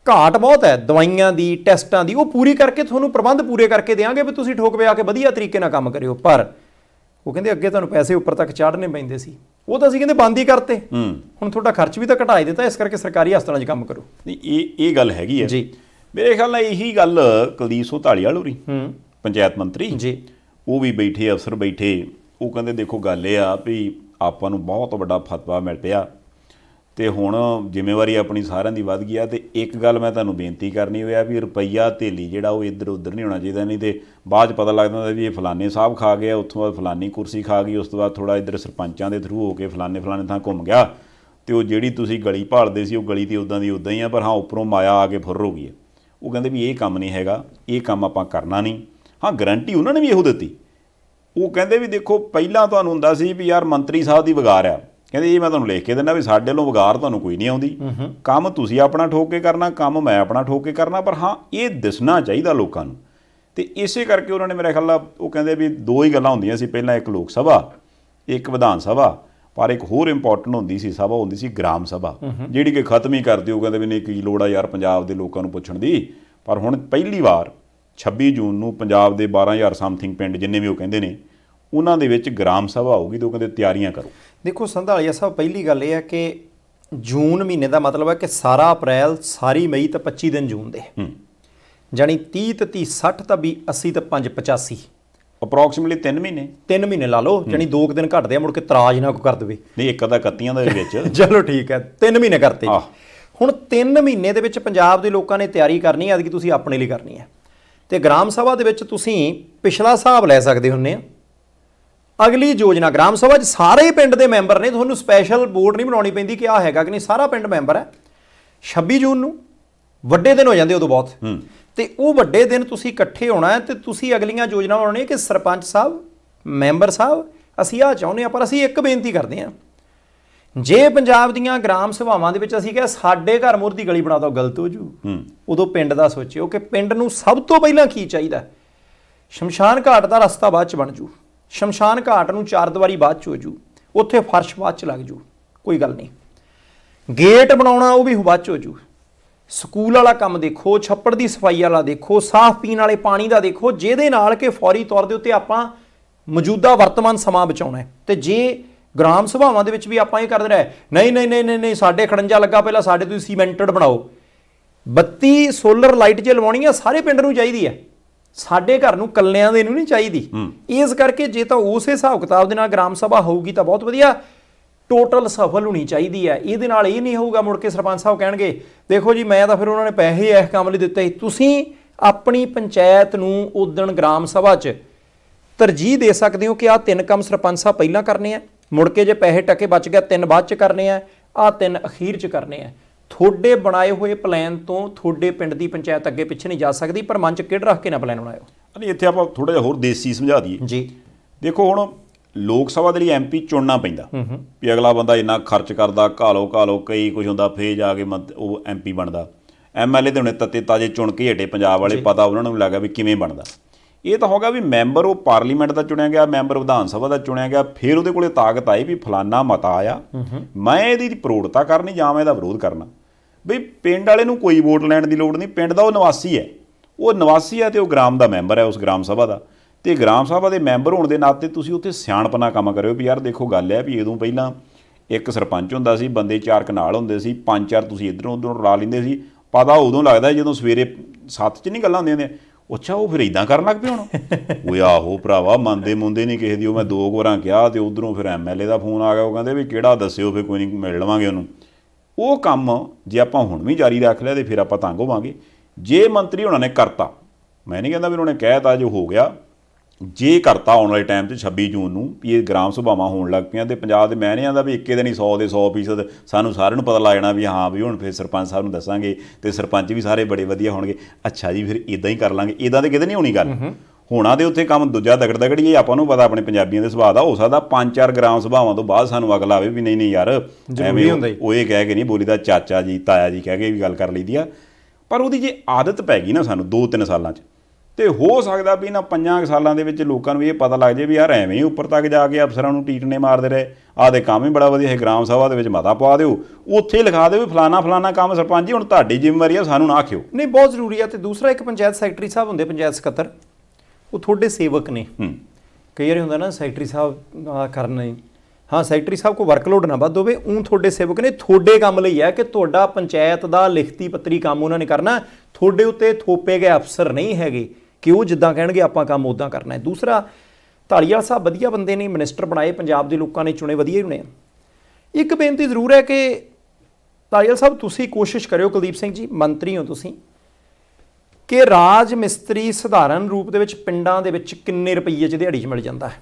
ਘਾਟ ਬਹੁਤ ਹੈ ਦਵਾਈਆਂ ਦੀ ਟੈਸਟਾਂ ਦੀ ਉਹ ਪੂਰੀ ਕਰਕੇ ਤੁਹਾਨੂੰ ਪ੍ਰਬੰਧ ਪੂਰੇ ਕਰਕੇ ਦੇਵਾਂਗੇ ਵੀ ਤੁਸੀਂ ਠੋਕ ਪਿਆ ਕੇ ਵਧੀਆ ਤਰੀਕੇ ਨਾਲ ਕੰਮ ਕਰਿਓ ਪਰ ਉਹ ਕਹਿੰਦੇ ਅੱਗੇ ਤੁਹਾਨੂੰ ਪੈਸੇ ਉੱਪਰ ਤੱਕ ਚਾੜਨੇ ਪੈਂਦੇ ਸੀ ਉਹ ਤਾਂ ਅਸੀਂ ਕਹਿੰਦੇ ਬੰਦ ਹੀ ਕਰਤੇ ਹੁਣ ਤੁਹਾਡਾ ਖਰਚ ਵੀ ਤਾਂ ਘਟਾਈ ਦਿੱਤਾ ਇਸ ਕਰਕੇ ਸਰਕਾਰੀ ਹਸਪਤਾਲਾਂ 'ਚ ਕੰਮ ਕਰੋ ਨਹੀਂ ਇਹ ਇਹ ਗੱਲ ਹੈਗੀ ਹੈ ਜੀ ਮੇਰੇ ਖਿਆਲ ਨਾਲ ਇਹੀ ਗੱਲ ਕੁਲਦੀਪ ਸੋਧਾਲੀ ਵਾਲੂਰੀ ਹੂੰ ਪੰਚਾਇਤ ਮੰਤਰੀ ਜੀ ਉਹ ਵੀ ਬੈਠੇ ਅਫਸਰ ਬੈਠੇ ਉਹ ਕਹਿੰਦੇ ਦੇਖੋ ਗੱਲ ਇਹ ਆ ਵੀ ਆਪਾਂ ਨੂੰ ਬਹੁਤ ਵੱਡਾ ਫਤਵਾ ਮਿਲ ਪਿਆ ਤੇ ਹੁਣ ਜ਼ਿੰਮੇਵਾਰੀ ਆਪਣੀ ਸਾਰਿਆਂ ਦੀ ਵੱਧ ਗਈ ਆ ਤੇ ਇੱਕ ਗੱਲ ਮੈਂ ਤੁਹਾਨੂੰ ਬੇਨਤੀ ਕਰਨੀ ਹੋਇਆ ਵੀ ਰੁਪਈਆ ਥੇਲੀ ਜਿਹੜਾ ਉਹ ਇੱਧਰ ਉੱਧਰ ਨਹੀਂ ਹੋਣਾ ਚਾਹੀਦਾ ਨਹੀਂ ਤੇ ਬਾਅਦ ਚ ਪਤਾ ਲੱਗਦਾ ਵੀ ਇਹ ਫਲਾਣੇ ਸਾਹਿਬ ਖਾ ਗਿਆ ਉੱਥੋਂ ਬਾਅਦ ਫਲਾਨੀ ਕੁਰਸੀ ਖਾ ਗਈ ਉਸ ਤੋਂ ਬਾਅਦ ਥੋੜਾ ਇੱਧਰ ਸਰਪੰਚਾਂ ਦੇ ਥਰੂ ਹੋ ਕੇ ਫਲਾਣੇ ਫਲਾਣੇ ਥਾਂ ਘੁੰਮ ਗਿਆ ਤੇ ਉਹ ਜਿਹੜੀ ਤੁਸੀਂ ਗਲੀ ਭਾਲਦੇ ਸੀ ਉਹ ਗਲੀ ਤੇ ਉਦਾਂ ਦੀ ਉਦਾਂ ਹੀ ਆ ਪਰ ਹਾਂ ਉੱਪਰੋਂ ਮਾਇਆ ਆ ਕੇ ਫੁਰ ਹੋ ਗਈ ਉਹ ਕਹਿੰਦੇ ਵੀ ਇਹ ਕੰਮ ਨਹੀਂ ਹੈਗਾ ਇਹ ਕੰਮ ਆਪਾਂ ਕਰਨਾ ਨਹੀਂ ਹਾਂ ਗਰੰਟੀ ਉਹਨਾਂ ਨੇ ਵੀ ਇਹੋ ਦਿੱਤੀ ਉਹ ਕਹਿੰਦੇ ਵੀ ਦੇਖੋ ਪਹਿਲਾਂ ਤੁਹਾਨੂੰ ਹੁੰਦਾ ਸੀ ਵੀ ਯਾਰ ਮੰਤਰੀ ਸਾਹਿਬ ਦੀ ਵਿਗਾਰ ਆ ਕਹਿੰਦੇ ਇਹ ਮੈਂ ਤੁਹਾਨੂੰ ਲਿਖ ਕੇ ਦਿੰਦਾ ਵੀ ਸਾਡੇ ਵੱਲੋਂ ਵਿਗਾਰ ਤੁਹਾਨੂੰ ਕੋਈ ਨਹੀਂ ਆਉਂਦੀ ਕੰਮ ਤੁਸੀਂ ਆਪਣਾ ਠੋਕ ਕੇ ਕਰਨਾ ਕੰਮ ਮੈਂ ਆਪਣਾ ਠੋਕ ਕੇ ਕਰਨਾ ਪਰ ਹਾਂ ਇਹ ਦਿਸਣਾ ਚਾਹੀਦਾ ਲੋਕਾਂ ਨੂੰ ਤੇ ਇਸੇ ਕਰਕੇ ਉਹਨਾਂ ਨੇ ਮੇਰੇ ਖਿਆਲ ਨਾਲ ਉਹ ਕਹਿੰਦੇ ਵੀ ਦੋ ਹੀ ਗੱਲਾਂ ਹੁੰਦੀਆਂ ਸੀ ਪਹਿਲਾਂ ਇੱਕ ਲੋਕ ਸਭਾ ਇੱਕ ਵਿਧਾਨ ਸਭਾ ਪਰ ਇੱਕ ਹੋਰ ਇੰਪੋਰਟੈਂਟ ਹੁੰਦੀ ਸੀ ਸਭਾ ਹੁੰਦੀ ਸੀ ਗ੍ਰਾਮ ਸਭਾ ਜਿਹੜੀ ਕਿ ਖਤਮ ਹੀ ਕਰ ਦਿਓ ਕਹਿੰਦੇ ਵੀ ਨਹੀਂ ਕੀ ਲੋੜ ਆ ਯਾਰ ਪੰਜਾਬ ਦੇ ਲੋਕਾਂ ਨੂੰ ਪੁੱਛਣ ਦੀ ਪਰ ਹੁਣ ਪਹਿਲੀ ਵਾਰ 26 ਜੂਨ ਨੂੰ ਪੰਜਾਬ ਦੇ 12000 ਸਮਥਿੰਗ ਪਿੰਡ ਜਿੰਨੇ ਵੀ ਉਹ ਕਹਿੰਦੇ ਨੇ ਉਹਨਾਂ ਦੇ ਵਿੱਚ ਗ੍ਰਾਮ ਸਭਾ ਹੋਊਗੀ ਤੇ ਉਹ ਕਹਿੰਦੇ ਤਿਆਰੀਆਂ ਕਰੋ ਦੇਖੋ ਸੰਧਾਲੀਆ ਸਾਹਿਬ ਪਹਿਲੀ ਗੱਲ ਇਹ ਹੈ ਕਿ ਜੂਨ ਮਹੀਨੇ ਦਾ ਮਤਲਬ ਹੈ ਕਿ ਸਾਰਾ ਅਪ੍ਰੈਲ ਸਾਰੀ ਮਈ ਤੇ 25 ਦਿਨ ਜੂਨ ਦੇ ਜਾਨੀ 30 ਤੇ 30 60 ਤਾਂ 20 80 ਤੇ 5 85 ਅਪਰੋਕਸੀਮੇਟਲੀ 3 ਮਹੀਨੇ 3 ਮਹੀਨੇ ਲਾ ਲਓ ਜਾਨੀ 2 ਦਿਨ ਘਟਦੇ ਆ ਮੁੜ ਕੇ ਤਰਾਜ ਨਾ ਕੋ ਕਰ ਦੇਵੇ ਨਹੀਂ ਇੱਕ ਅਦਾ ਕੱਤੀਆਂ ਦੇ ਵਿੱਚ ਚਲੋ ਠੀਕ ਹੈ 3 ਮਹੀਨੇ ਕਰਤੇ ਹੁਣ 3 ਮਹੀਨੇ ਦੇ ਵਿੱਚ ਪੰਜਾਬ ਦੇ ਲੋਕਾਂ ਨੇ ਤਿਆਰੀ ਕਰਨੀ ਹੈ ਕਿ ਤੁਸੀਂ ਆਪਣੇ ਲਈ ਕਰਨੀ ਹੈ ਤੇ ਗ੍ਰਾਮ ਸਭਾ ਦੇ ਵਿੱਚ ਤੁਸੀਂ ਪਿਛਲਾ ਹਿਸਾਬ ਲੈ ਸਕਦੇ ਹੁੰਨੇ ਆ ਅਗਲੀ ਯੋਜਨਾ ਗ੍ਰਾਮ ਸਭਾ 'ਚ ਸਾਰੇ ਪਿੰਡ ਦੇ ਮੈਂਬਰ ਨੇ ਤੁਹਾਨੂੰ ਸਪੈਸ਼ਲ ਬੋਰਡ ਨਹੀਂ ਬਣਾਉਣੀ ਪੈਂਦੀ ਕਿ ਆ ਹੈਗਾ ਕਿ ਨਹੀਂ ਸਾਰਾ ਪਿੰਡ ਮੈਂਬਰ ਹੈ 26 ਜੂਨ ਨੂੰ ਵੱਡੇ ਦਿਨ ਹੋ ਜਾਂਦੇ ਉਦੋਂ ਬਹੁਤ ਤੇ ਉਹ ਵੱਡੇ ਦਿਨ ਤੁਸੀਂ ਇਕੱਠੇ ਹੋਣਾ ਤੇ ਤੁਸੀਂ ਅਗਲੀਆਂ ਯੋਜਨਾਵਾਂ ਬਣਾਉਣੀਆਂ ਕਿ ਸਰਪੰਚ ਸਾਹਿਬ ਮੈਂਬਰ ਸਾਹਿਬ ਅਸੀਂ ਆ ਚਾਹੁੰਦੇ ਆ ਪਰ ਅਸੀਂ ਇੱਕ ਬੇਨਤੀ ਕਰਦੇ ਆ ਜੇ ਪੰਜਾਬ ਦੀਆਂ ਗ੍ਰਾਮ ਸਭਾਵਾਂ ਦੇ ਵਿੱਚ ਅਸੀਂ ਕਿਹਾ ਸਾਡੇ ਘਰ ਮੁਰ ਦੀ ਗਲੀ ਬਣਾ ਦੋ ਗਲਤ ਹੋ ਜੂ ਉਦੋਂ ਪਿੰਡ ਦਾ ਸੋਚਿਓ ਕਿ ਪਿੰਡ ਨੂੰ ਸਭ ਤੋਂ ਪਹਿਲਾਂ ਕੀ ਚਾਹੀਦਾ ਸ਼ਮਸ਼ਾਨ ਘਾਟ ਦਾ ਰਸਤਾ ਬਾਅਦ ਚ ਬਣ ਜੂ ਸ਼ਮਸ਼ਾਨ ਘਾਟ ਨੂੰ ਚਾਰ ਦਿਵਾਰੀ ਬਾਅਦ ਚ ਹੋ ਜੂ ਉੱਥੇ ਫਰਸ਼ ਬਾਅਦ ਚ ਲੱਗ ਜੂ ਕੋਈ ਗੱਲ ਨਹੀਂ ਗੇਟ ਬਣਾਉਣਾ ਉਹ ਵੀ ਬਾਅਦ ਚ ਹੋ ਜੂ ਸਕੂਲ ਵਾਲਾ ਕੰਮ ਦੇਖੋ ਛੱਪੜ ਦੀ ਸਫਾਈ ਵਾਲਾ ਦੇਖੋ ਸਾਫ਼ ਪੀਣ ਵਾਲੇ ਪਾਣੀ ਦਾ ਦੇਖੋ ਜਿਹਦੇ ਨਾਲ ਕਿ ਫੌਰੀ ਤੌਰ ਦੇ ਉੱਤੇ ਆਪਾਂ ਮੌਜੂਦਾ ਵਰਤਮਾਨ ਸਮਾਂ ਬਚਾਉਣਾ ਹੈ ਤੇ ਜੇ ਗ੍ਰਾਮ ਸਭਾਵਾਂ ਦੇ ਵਿੱਚ ਵੀ ਆਪਾਂ ਇਹ ਕਰਦੇ ਰਹੇ ਨਹੀਂ ਨਹੀਂ ਨਹੀਂ ਨਹੀਂ ਸਾਡੇ ਖੜੰਜਾ ਲੱਗਾ ਪਹਿਲਾਂ ਸਾਡੇ ਤੁਸੀਂ ਸੀਮੈਂਟਡ ਬਣਾਓ 32 ਸੋਲਰ ਲਾਈਟ ਜੇ ਲਵਾਉਣੀ ਆ ਸਾਰੇ ਪਿੰਡ ਨੂੰ ਚਾਹੀਦੀ ਆ ਸਾਡੇ ਘਰ ਨੂੰ ਕੱਲਿਆਂ ਦੇ ਨੂੰ ਨਹੀਂ ਚਾਹੀਦੀ ਇਸ ਕਰਕੇ ਜੇ ਤਾਂ ਉਸੇ ਹਿਸਾਬ ਕਿਤਾਬ ਦੇ ਨਾਲ ਗ੍ਰਾਮ ਸਭਾ ਹੋਊਗੀ ਤਾਂ ਬਹੁਤ ਵਧੀਆ ਟੋਟਲ ਸਫਲ ਹੋਣੀ ਚਾਹੀਦੀ ਹੈ ਇਹਦੇ ਨਾਲ ਇਹ ਨਹੀਂ ਹੋਊਗਾ ਮੁੜ ਕੇ ਸਰਪੰਚ ਸਾਹਿਬ ਕਹਿਣਗੇ ਦੇਖੋ ਜੀ ਮੈਂ ਤਾਂ ਫਿਰ ਉਹਨਾਂ ਨੇ ਪੈਸੇ ਇਸ ਕੰਮ ਲਈ ਦਿੱਤੇ ਤੁਸੀਂ ਆਪਣੀ ਪੰਚਾਇਤ ਨੂੰ ਉਦਣ ਗ੍ਰਾਮ ਸਭਾ 'ਚ ਤਰਜੀਹ ਦੇ ਸਕਦੇ ਹੋ ਕਿ ਆਹ ਤਿੰਨ ਕੰਮ ਸਰਪੰਚ ਸਾਹਿਬ ਪਹਿਲਾਂ ਕਰਨੇ ਆ ਮੁੜ ਕੇ ਜੇ ਪੈਸੇ ਟਕੇ ਬਚ ਗਿਆ ਤਿੰਨ ਬਾਅਦ ਚ ਕਰਨੇ ਆ ਆ ਤਿੰਨ ਅਖੀਰ ਚ ਕਰਨੇ ਆ ਥੋੜੇ ਬਣਾਏ ਹੋਏ ਪਲਾਨ ਤੋਂ ਥੋੜੇ ਪਿੰਡ ਦੀ ਪੰਚਾਇਤ ਅੱਗੇ ਪਿੱਛੇ ਨਹੀਂ ਜਾ ਸਕਦੀ ਪਰ ਮਨ ਚ ਕਿਹੜ ਰੱਖ ਕੇ ਨਾ ਪਲਾਨ ਬਣਾਇਓ ਨਹੀਂ ਇੱਥੇ ਆਪਾਂ ਥੋੜਾ ਜਿਹਾ ਹੋਰ ਦੇਸੀ ਸਮਝਾ ਦਈਏ ਜੀ ਦੇਖੋ ਹੁਣ ਲੋਕ ਸਭਾ ਦੇ ਲਈ ਐਮਪੀ ਚੁਣਨਾ ਪੈਂਦਾ ਵੀ ਅਗਲਾ ਬੰਦਾ ਇੰਨਾ ਖਰਚ ਕਰਦਾ ਘਾਲੋ ਘਾਲੋ ਕਈ ਕੁਝ ਹੁੰਦਾ ਫੇਜ ਆ ਕੇ ਉਹ ਐਮਪੀ ਬਣਦਾ ਐਮਐਲਏ ਦੇ ਹੁਣੇ ਤੱਤੇ ਤਾਜੇ ਚੁਣ ਕੇ ਹਟੇ ਪੰਜਾਬ ਵਾਲੇ ਪਤਾ ਉਹਨਾਂ ਨੂੰ ਲੱਗਾ ਵੀ ਕਿਵੇਂ ਬਣਦਾ ਇਹ ਤਾਂ ਹੋਗਾ ਵੀ ਮੈਂਬਰ ਉਹ ਪਾਰਲੀਮੈਂਟ ਦਾ ਚੁਣਿਆ ਗਿਆ ਮੈਂਬਰ ਵਿਧਾਨ ਸਭਾ ਦਾ ਚੁਣਿਆ ਗਿਆ ਫਿਰ ਉਹਦੇ ਕੋਲੇ ਤਾਕਤ ਆਈ ਵੀ ਫਲਾਨਾ ਮਤਾ ਆਇਆ ਮੈਂ ਇਹਦੀ ਪ੍ਰੋੜਤਾ ਕਰਨੀ ਜਾਂ ਮੈਂ ਇਹਦਾ ਵਿਰੋਧ ਕਰਨਾ ਵੀ ਪਿੰਡ ਵਾਲੇ ਨੂੰ ਕੋਈ ਵੋਟ ਲੈਣ ਦੀ ਲੋੜ ਨਹੀਂ ਪਿੰਡ ਦਾ ਉਹ ਨਿਵਾਸੀ ਹੈ ਉਹ ਨਿਵਾਸੀ ਹੈ ਤੇ ਉਹ ਗ੍ਰਾਮ ਦਾ ਮੈਂਬਰ ਹੈ ਉਸ ਗ੍ਰਾਮ ਸਭਾ ਦਾ ਤੇ ਗ੍ਰਾਮ ਸਭਾ ਦੇ ਮੈਂਬਰ ਹੋਣ ਦੇ ਨਾਤੇ ਤੁਸੀਂ ਉੱਥੇ ਸਿਆਣਪਨਾ ਕੰਮ ਕਰਿਓ ਵੀ ਯਾਰ ਦੇਖੋ ਗੱਲ ਹੈ ਵੀ ਇਦੋਂ ਪਹਿਲਾਂ ਇੱਕ ਸਰਪੰਚ ਹੁੰਦਾ ਸੀ ਬੰਦੇ ਚਾਰ ਕਨਾਲ ਹੁੰਦੇ ਸੀ ਪੰਜ ਚਾਰ ਤੁਸੀਂ ਇਧਰੋਂ ਉਧਰੋਂ ਰਲਾ ਲੈਂਦੇ ਸੀ ਪਤਾ ਉਦੋਂ ਲੱਗਦਾ ਜਦੋਂ ਸਵੇਰੇ 7 ਚ ਨਹੀਂ ਗੱਲਾਂ ਹੁੰਦੀਆਂ ਨੇ ਅੱਛਾ ਉਹ ਫਿਰ ਇਦਾਂ ਕਰਨ ਲੱਗ ਪਏ ਹੁਣ ਓਏ ਆਹੋ ਭਰਾਵਾ ਮੰਨਦੇ ਮੁੰਦੇ ਨਹੀਂ ਕਿਸੇ ਦੀ ਉਹ ਮੈਂ ਦੋ ਗੋਰਾਂ ਕਿਹਾ ਤੇ ਉਧਰੋਂ ਫਿਰ ਐਮਐਲਏ ਦਾ ਫੋਨ ਆ ਗਿਆ ਉਹ ਕਹਿੰਦੇ ਵੀ ਕਿਹੜਾ ਦੱਸਿਓ ਫਿਰ ਕੋਈ ਨਹੀਂ ਮਿਲ ਲਵਾਂਗੇ ਉਹਨੂੰ ਉਹ ਕੰਮ ਜੇ ਆਪਾਂ ਹੁਣ ਵੀ ਜਾਰੀ ਰੱਖ ਲਿਆ ਤੇ ਫਿਰ ਆਪਾਂ ਤੰਗ ਹੋਵਾਂਗੇ ਜੇ ਮੰਤਰੀ ਉਹਨਾਂ ਨੇ ਕਰਤਾ ਮੈਂ ਨਹੀਂ ਕਹਿੰਦਾ ਵੀ ਉਹਨਾਂ ਨੇ ਕਹਿਤਾ ਜੋ ਹੋ ਗਿਆ ਜੇ ਕਰਤਾ ਆਉਣ ਵਾਲੇ ਟਾਈਮ 'ਚ 26 ਜੂਨ ਨੂੰ ਵੀ ਇਹ ਗ੍ਰਾਮ ਸਭਾਵਾਂ ਹੋਣ ਲੱਗ ਪਈਆਂ ਤੇ ਪੰਜਾਬ ਦੇ ਮਹਿਨਿਆਂ ਦਾ ਵੀ ਇੱਕੇ ਦਿਨ ਹੀ 100 ਦੇ 100% ਸਾਨੂੰ ਸਾਰਿਆਂ ਨੂੰ ਪਤਾ ਲੱਗ ਜਾਣਾ ਵੀ ਹਾਂ ਵੀ ਹੁਣ ਫੇਰ ਸਰਪੰਚ ਸਾਹਿਬ ਨੂੰ ਦੱਸਾਂਗੇ ਤੇ ਸਰਪੰਚ ਵੀ ਸਾਰੇ ਬੜੇ ਵਧੀਆ ਹੋਣਗੇ ਅੱਛਾ ਜੀ ਫਿਰ ਇਦਾਂ ਹੀ ਕਰ ਲਾਂਗੇ ਇਦਾਂ ਤੇ ਕਿਤੇ ਨਹੀਂ ਹੋਣੀ ਗੱਲ ਹੋਣਾ ਦੇ ਉੱਥੇ ਕੰਮ ਦੂਜਾ ਦਗੜ ਦਗੜ ਇਹ ਆਪਾਂ ਨੂੰ ਪਤਾ ਆਪਣੇ ਪੰਜਾਬੀਆਂ ਦੇ ਸੁਭਾਅ ਦਾ ਹੋ ਸਕਦਾ ਪੰਜ ਚਾਰ ਗ੍ਰਾਮ ਸੁਭਾਵਾਂ ਤੋਂ ਬਾਅਦ ਸਾਨੂੰ ਅਗਲਾ ਆਵੇ ਵੀ ਨਹੀਂ ਨਹੀਂ ਯਾਰ ਐਵੇਂ ਉਹ ਇਹ ਕਹਿ ਕੇ ਨਹੀਂ ਬੋਲੀ ਦਾ ਚਾਚਾ ਜੀ ਤਾਇਆ ਜੀ ਕਹਿ ਕੇ ਵੀ ਗੱਲ ਕਰ ਲਈਦੀ ਆ ਪਰ ਉਹਦੀ ਜੇ ਆਦਤ ਪੈ ਗਈ ਨਾ ਸਾਨੂੰ 2-3 ਸਾਲਾਂ 'ਚ ਤੇ ਹੋ ਸਕਦਾ ਵੀ ਇਹਨਾਂ ਪੰਜਾਂ ਸਾਲਾਂ ਦੇ ਵਿੱਚ ਲੋਕਾਂ ਨੂੰ ਇਹ ਪਤਾ ਲੱਗ ਜੇ ਵੀ ਯਾਰ ਐਵੇਂ ਹੀ ਉੱਪਰ ਤੱਕ ਜਾ ਕੇ ਅਫਸਰਾਂ ਨੂੰ ਟੀਟਨੇ ਮਾਰਦੇ ਰਹੇ ਆਦੇ ਦੇ ਕੰਮ ਹੀ ਬੜਾ ਵਧੀਆ ਹੈ ਗ੍ਰਾਮ ਸਭਾ ਦੇ ਵਿੱਚ ਮਤਾ ਪਵਾ ਦਿਓ ਉੱਥੇ ਲਿਖਾ ਦਿਓ ਵੀ ਫਲਾਣਾ ਫਲਾਣਾ ਕੰਮ ਸਰਪੰਚ ਜੀ ਹੁਣ ਤੁਹਾਡੀ ਜ਼ਿੰਮੇਵਾਰੀ ਆ ਸਾਨੂੰ ਨਾ ਆਖਿਓ ਨਹੀਂ ਬਹੁਤ ਜ਼ਰੂਰੀ ਆ ਤੇ ਦੂਸਰਾ ਇੱਕ ਪੰਚਾਇਤ ਸੈਕਟਰੀ ਸਾਹਿਬ ਹੁੰਦੇ ਪੰਚਾਇਤ ਸਕੱਤਰ ਉਹ ਤੁਹਾਡੇ ਸੇਵਕ ਨੇ ਕਈ ਵਾਰੀ ਹੁੰਦਾ ਨਾ ਸੈਕਟਰੀ ਸਾਹਿਬ ਕਰਨੇ ਹਾਂ ਸੈਕਟਰੀ ਸਾਹਿਬ ਕੋ ਵਰਕਲੋਡ ਨਾ ਵੱਧ ਹੋਵੇ ਉਹ ਤੁਹਾਡੇ ਸੇਵਕ ਨੇ ਤੁਹਾਡੇ ਕੰਮ ਲਈ ਹੈ ਕਿ ਤੁਹਾਡਾ ਪੰਚਾਇਤ ਦਾ ਲਿਖਤੀ ਪੱਤਰੀ ਕੰਮ ਉਹਨਾਂ ਨੇ ਕਰਨਾ ਤੁਹਾਡੇ ਉੱਤੇ ਥੋਪੇ ਗਏ ਅਫਸਰ ਨਹੀਂ ਹੈਗੇ ਕਿ ਉਹ ਜਿੱਦਾਂ ਕਹਿਣਗੇ ਆਪਾਂ ਕੰਮ ਉਦਾਂ ਕਰਨਾ ਹੈ ਦੂਸਰਾ ਧਾਲੀਵਾਲ ਸਾਹਿਬ ਵਧੀਆ ਬੰਦੇ ਨੇ ਮਿਨਿਸਟਰ ਬਣਾਏ ਪੰਜਾਬ ਦੇ ਲੋਕਾਂ ਨੇ ਚੁਣੇ ਵਧੀਆ ਹੀ ਹੋਣੇ ਇੱਕ ਬੇਨਤੀ ਜ਼ਰੂਰ ਹੈ ਕਿ ਧਾਲੀਵਾਲ ਸਾਹਿਬ ਤੁਸੀਂ ਕੋਸ਼ਿਸ਼ ਕਰਿਓ ਕੁਲਦੀਪ ਸਿੰਘ ਜੀ ਮੰਤਰੀ ਹੋ ਤੁਸੀਂ ਕਿ ਰਾਜ ਮਿਸਤਰੀ ਸਧਾਰਨ ਰੂਪ ਦੇ ਵਿੱਚ ਪਿੰਡਾਂ ਦੇ ਵਿੱਚ ਕਿੰਨੇ ਰੁਪਈਏ ਚ ਦਿਹਾੜੀ 'ਚ ਮਿਲ ਜਾਂਦਾ ਹੈ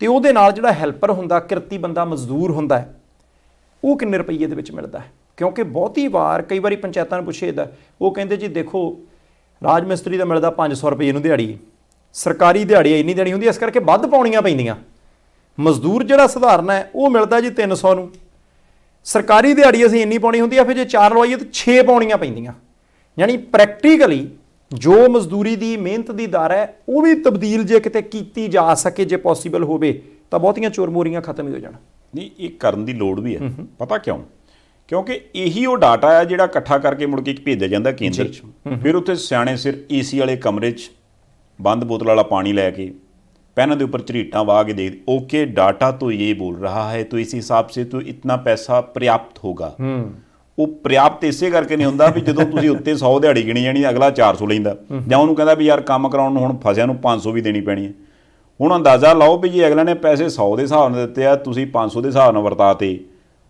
ਤੇ ਉਹਦੇ ਨਾਲ ਜਿਹੜਾ ਹੈਲਪਰ ਹੁੰਦਾ ਕਿਰਤੀ ਬੰਦਾ ਮਜ਼ਦੂਰ ਹੁੰਦਾ ਹੈ ਉਹ ਕਿੰਨੇ ਰੁਪਈਏ ਦੇ ਵਿੱਚ ਮਿਲਦਾ ਹੈ ਕਿਉਂਕਿ ਬਹੁਤੀ ਵਾਰ ਕਈ ਵਾਰੀ ਪੰਚਾਇਤਾਂ ਨੂੰ ਪੁੱਛੇਦਾ ਉਹ ਕਹਿੰਦੇ ਜੀ ਦੇਖੋ ਰਾਜ ਮਿਸਤਰੀ ਦਾ ਮਿਲਦਾ 500 ਰੁਪਏ ਨੂੰ ਦਿਹਾੜੀ ਸਰਕਾਰੀ ਦਿਹਾੜੀ ਇੰਨੀ ਦੇਣੀ ਹੁੰਦੀ ਇਸ ਕਰਕੇ ਵੱਧ ਪਾਉਣੀਆਂ ਪੈਂਦੀਆਂ ਮਜ਼ਦੂਰ ਜਿਹੜਾ ਸਧਾਰਨ ਹੈ ਉਹ ਮਿਲਦਾ ਜੀ 300 ਨੂੰ ਸਰਕਾਰੀ ਦਿਹਾੜੀ ਅਸੀਂ ਇੰਨੀ ਪਾਉਣੀ ਹੁੰਦੀ ਆ ਫਿਰ ਜੇ 4 ਲਵਾਈਏ ਤਾਂ 6 ਪਾਉਣੀਆਂ ਪੈਂਦੀਆਂ ਯਾਨੀ ਪ੍ਰੈਕਟੀਕਲੀ ਜੋ ਮਜ਼ਦੂਰੀ ਦੀ ਮਿਹਨਤ ਦੀ ਦਰ ਹੈ ਉਹ ਵੀ ਤਬਦੀਲ ਜੇ ਕਿਤੇ ਕੀਤੀ ਜਾ ਸਕੇ ਜੇ ਪੋਸੀਬਲ ਹੋਵੇ ਤਾਂ ਬਹੁਤੀਆਂ ਚੋਰ ਮੋਰੀਆਂ ਖਤਮ ਹੀ ਹੋ ਜਾਣ ਨਹੀਂ ਇਹ ਕਰਨ ਦੀ ਲੋੜ ਵੀ ਹੈ ਪਤਾ ਕਿਉਂ ਕਿਉਂਕਿ ਇਹੀ ਉਹ ਡਾਟਾ ਆ ਜਿਹੜਾ ਇਕੱਠਾ ਕਰਕੇ ਮੁੜ ਕੇ ਭੇਜਿਆ ਜਾਂਦਾ ਕੇਂਦਰ 'ਚ ਫਿਰ ਉੱਥੇ ਸਿਆਣੇ ਸਿਰ ਏਸੀ ਵਾਲੇ ਕਮਰੇ 'ਚ ਬੰਦ ਬੋਤਲ ਵਾਲਾ ਪਾਣੀ ਲੈ ਕੇ ਪੈਨਾਂ ਦੇ ਉੱਪਰ ਝਰੀਟਾਂ ਵਾ ਕੇ ਦੇ ਓਕੇ ਡਾਟਾ ਤੋਂ ਇਹ ਬੋਲ ਰਹਾ ਹੈ ਤੋ ਇਸ ਹਿਸਾਬ ਸੇ ਤੋ ਇਤਨਾ ਪੈਸਾ ਪ੍ਰਾਪਤ ਹੋਗਾ ਉਹ ਪ੍ਰਾਪਤ ਇਸੇ ਕਰਕੇ ਨਹੀਂ ਹੁੰਦਾ ਵੀ ਜਦੋਂ ਤੁਸੀਂ ਉੱਤੇ 100 ਦਿਹਾੜੀ ਗਿਣੀ ਜਾਣੀ ਅਗਲਾ 400 ਲੈਂਦਾ ਜਾਂ ਉਹਨੂੰ ਕਹਿੰਦਾ ਵੀ ਯਾਰ ਕੰਮ ਕਰਾਉਣ ਨੂੰ ਹੁਣ ਫਸਿਆ ਨੂੰ 500 ਵੀ ਦੇਣੀ ਪੈਣੀ ਹੈ ਹੁਣ ਅੰਦਾਜ਼ਾ ਲਾਓ ਵੀ ਜੇ ਅਗਲੇ ਨੇ ਪੈਸੇ 100 ਦੇ ਹਿਸਾਬ ਨਾਲ ਦਿੱਤੇ ਆ ਤੁਸੀਂ 500 ਦੇ ਹਿਸਾਬ ਨਾਲ ਵਰਤਾਤੇ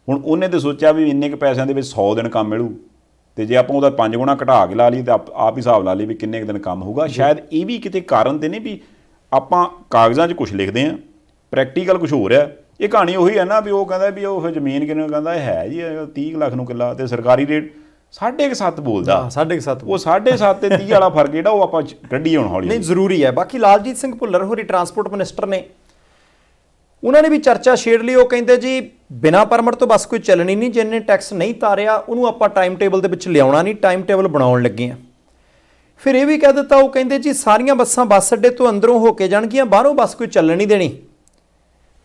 ਹੁਣ ਉਹਨੇ ਤੇ ਸੋਚਿਆ ਵੀ ਇੰਨੇ ਕ ਪੈਸਿਆਂ ਦੇ ਵਿੱਚ 100 ਦਿਨ ਕੰਮ ਮਿਲੂ ਤੇ ਜੇ ਆਪਾਂ ਉਹਦਾ 5 ਗੁਣਾ ਘਟਾ ਕੇ ਲਾ ਲਈ ਤਾਂ ਆਪ ਹੀ ਹਿਸਾਬ ਲਾ ਲਈ ਵੀ ਕਿੰਨੇ ਕ ਦਿਨ ਕੰਮ ਹੋਊਗਾ ਸ਼ਾਇਦ ਇਹ ਵੀ ਕਿਤੇ ਕਾਰਨ ਤੇ ਨਹੀਂ ਵੀ ਆਪਾਂ ਕਾਗਜ਼ਾਂ 'ਚ ਕੁਝ ਲਿਖਦੇ ਆਂ ਪ੍ਰੈਕਟੀਕਲ ਕੁਝ ਹੋ ਰਿਹਾ ਇਹ ਕਹਾਣੀ ਉਹੀ ਹੈ ਨਾ ਵੀ ਉਹ ਕਹਿੰਦਾ ਵੀ ਉਹ ਜ਼ਮੀਨ ਕਿੰਨੇ ਕਹਿੰਦਾ ਹੈ ਜੀ 30 ਲੱਖ ਨੂੰ ਕਿੱਲਾ ਤੇ ਸਰਕਾਰੀ ਰੇਟ 7.5 ਬੋਲਦਾ 7.5 ਉਹ 7.5 ਤੇ 30 ਵਾਲਾ ਫਰਕ ਜਿਹੜਾ ਉਹ ਆਪਾਂ ਕੱਢੀ ਹੁਣ ਹੌਲੀ ਨਹੀਂ ਜ਼ਰੂਰੀ ਹੈ ਬਾਕੀ ਲਾਲਜੀਤ ਸਿੰਘ ਭੁੱਲਰ ਹੋਰੀ ਟਰਾਂਸਪੋਰਟ ਮਿਨਿਸਟਰ ਨੇ ਉਹਨਾਂ ਨੇ ਵੀ ਚਰਚਾ ਛੇੜ ਲਈ ਉਹ ਕਹਿੰਦੇ ਜੀ ਬਿਨਾ ਪਰਮਿਟ ਤੋਂ ਬਸ ਕੋਈ ਚੱਲਣੀ ਨਹੀਂ ਜਿੰਨੇ ਟੈਕਸ ਨਹੀਂ ਤਾਰਿਆ ਉਹਨੂੰ ਆਪਾਂ ਟਾਈਮ ਟੇਬਲ ਦੇ ਵਿੱਚ ਲਿਆਉਣਾ ਨਹੀਂ ਟਾਈਮ ਟੇਬਲ ਬਣਾਉਣ ਲੱਗੇ ਆ ਫਿਰ ਇਹ ਵੀ ਕਹਿ ਦਿੱਤਾ ਉਹ ਕਹਿੰਦੇ ਜੀ ਸਾਰੀਆਂ ਬੱਸਾਂ ਬੱਸ ਅੱਡੇ ਤੋਂ ਅੰਦਰੋਂ ਹੋ ਕੇ ਜਾਣਗੀਆਂ ਬਾਹਰੋਂ ਬੱਸ ਕੋਈ ਚੱਲਣ ਨਹੀਂ ਦੇਣੀ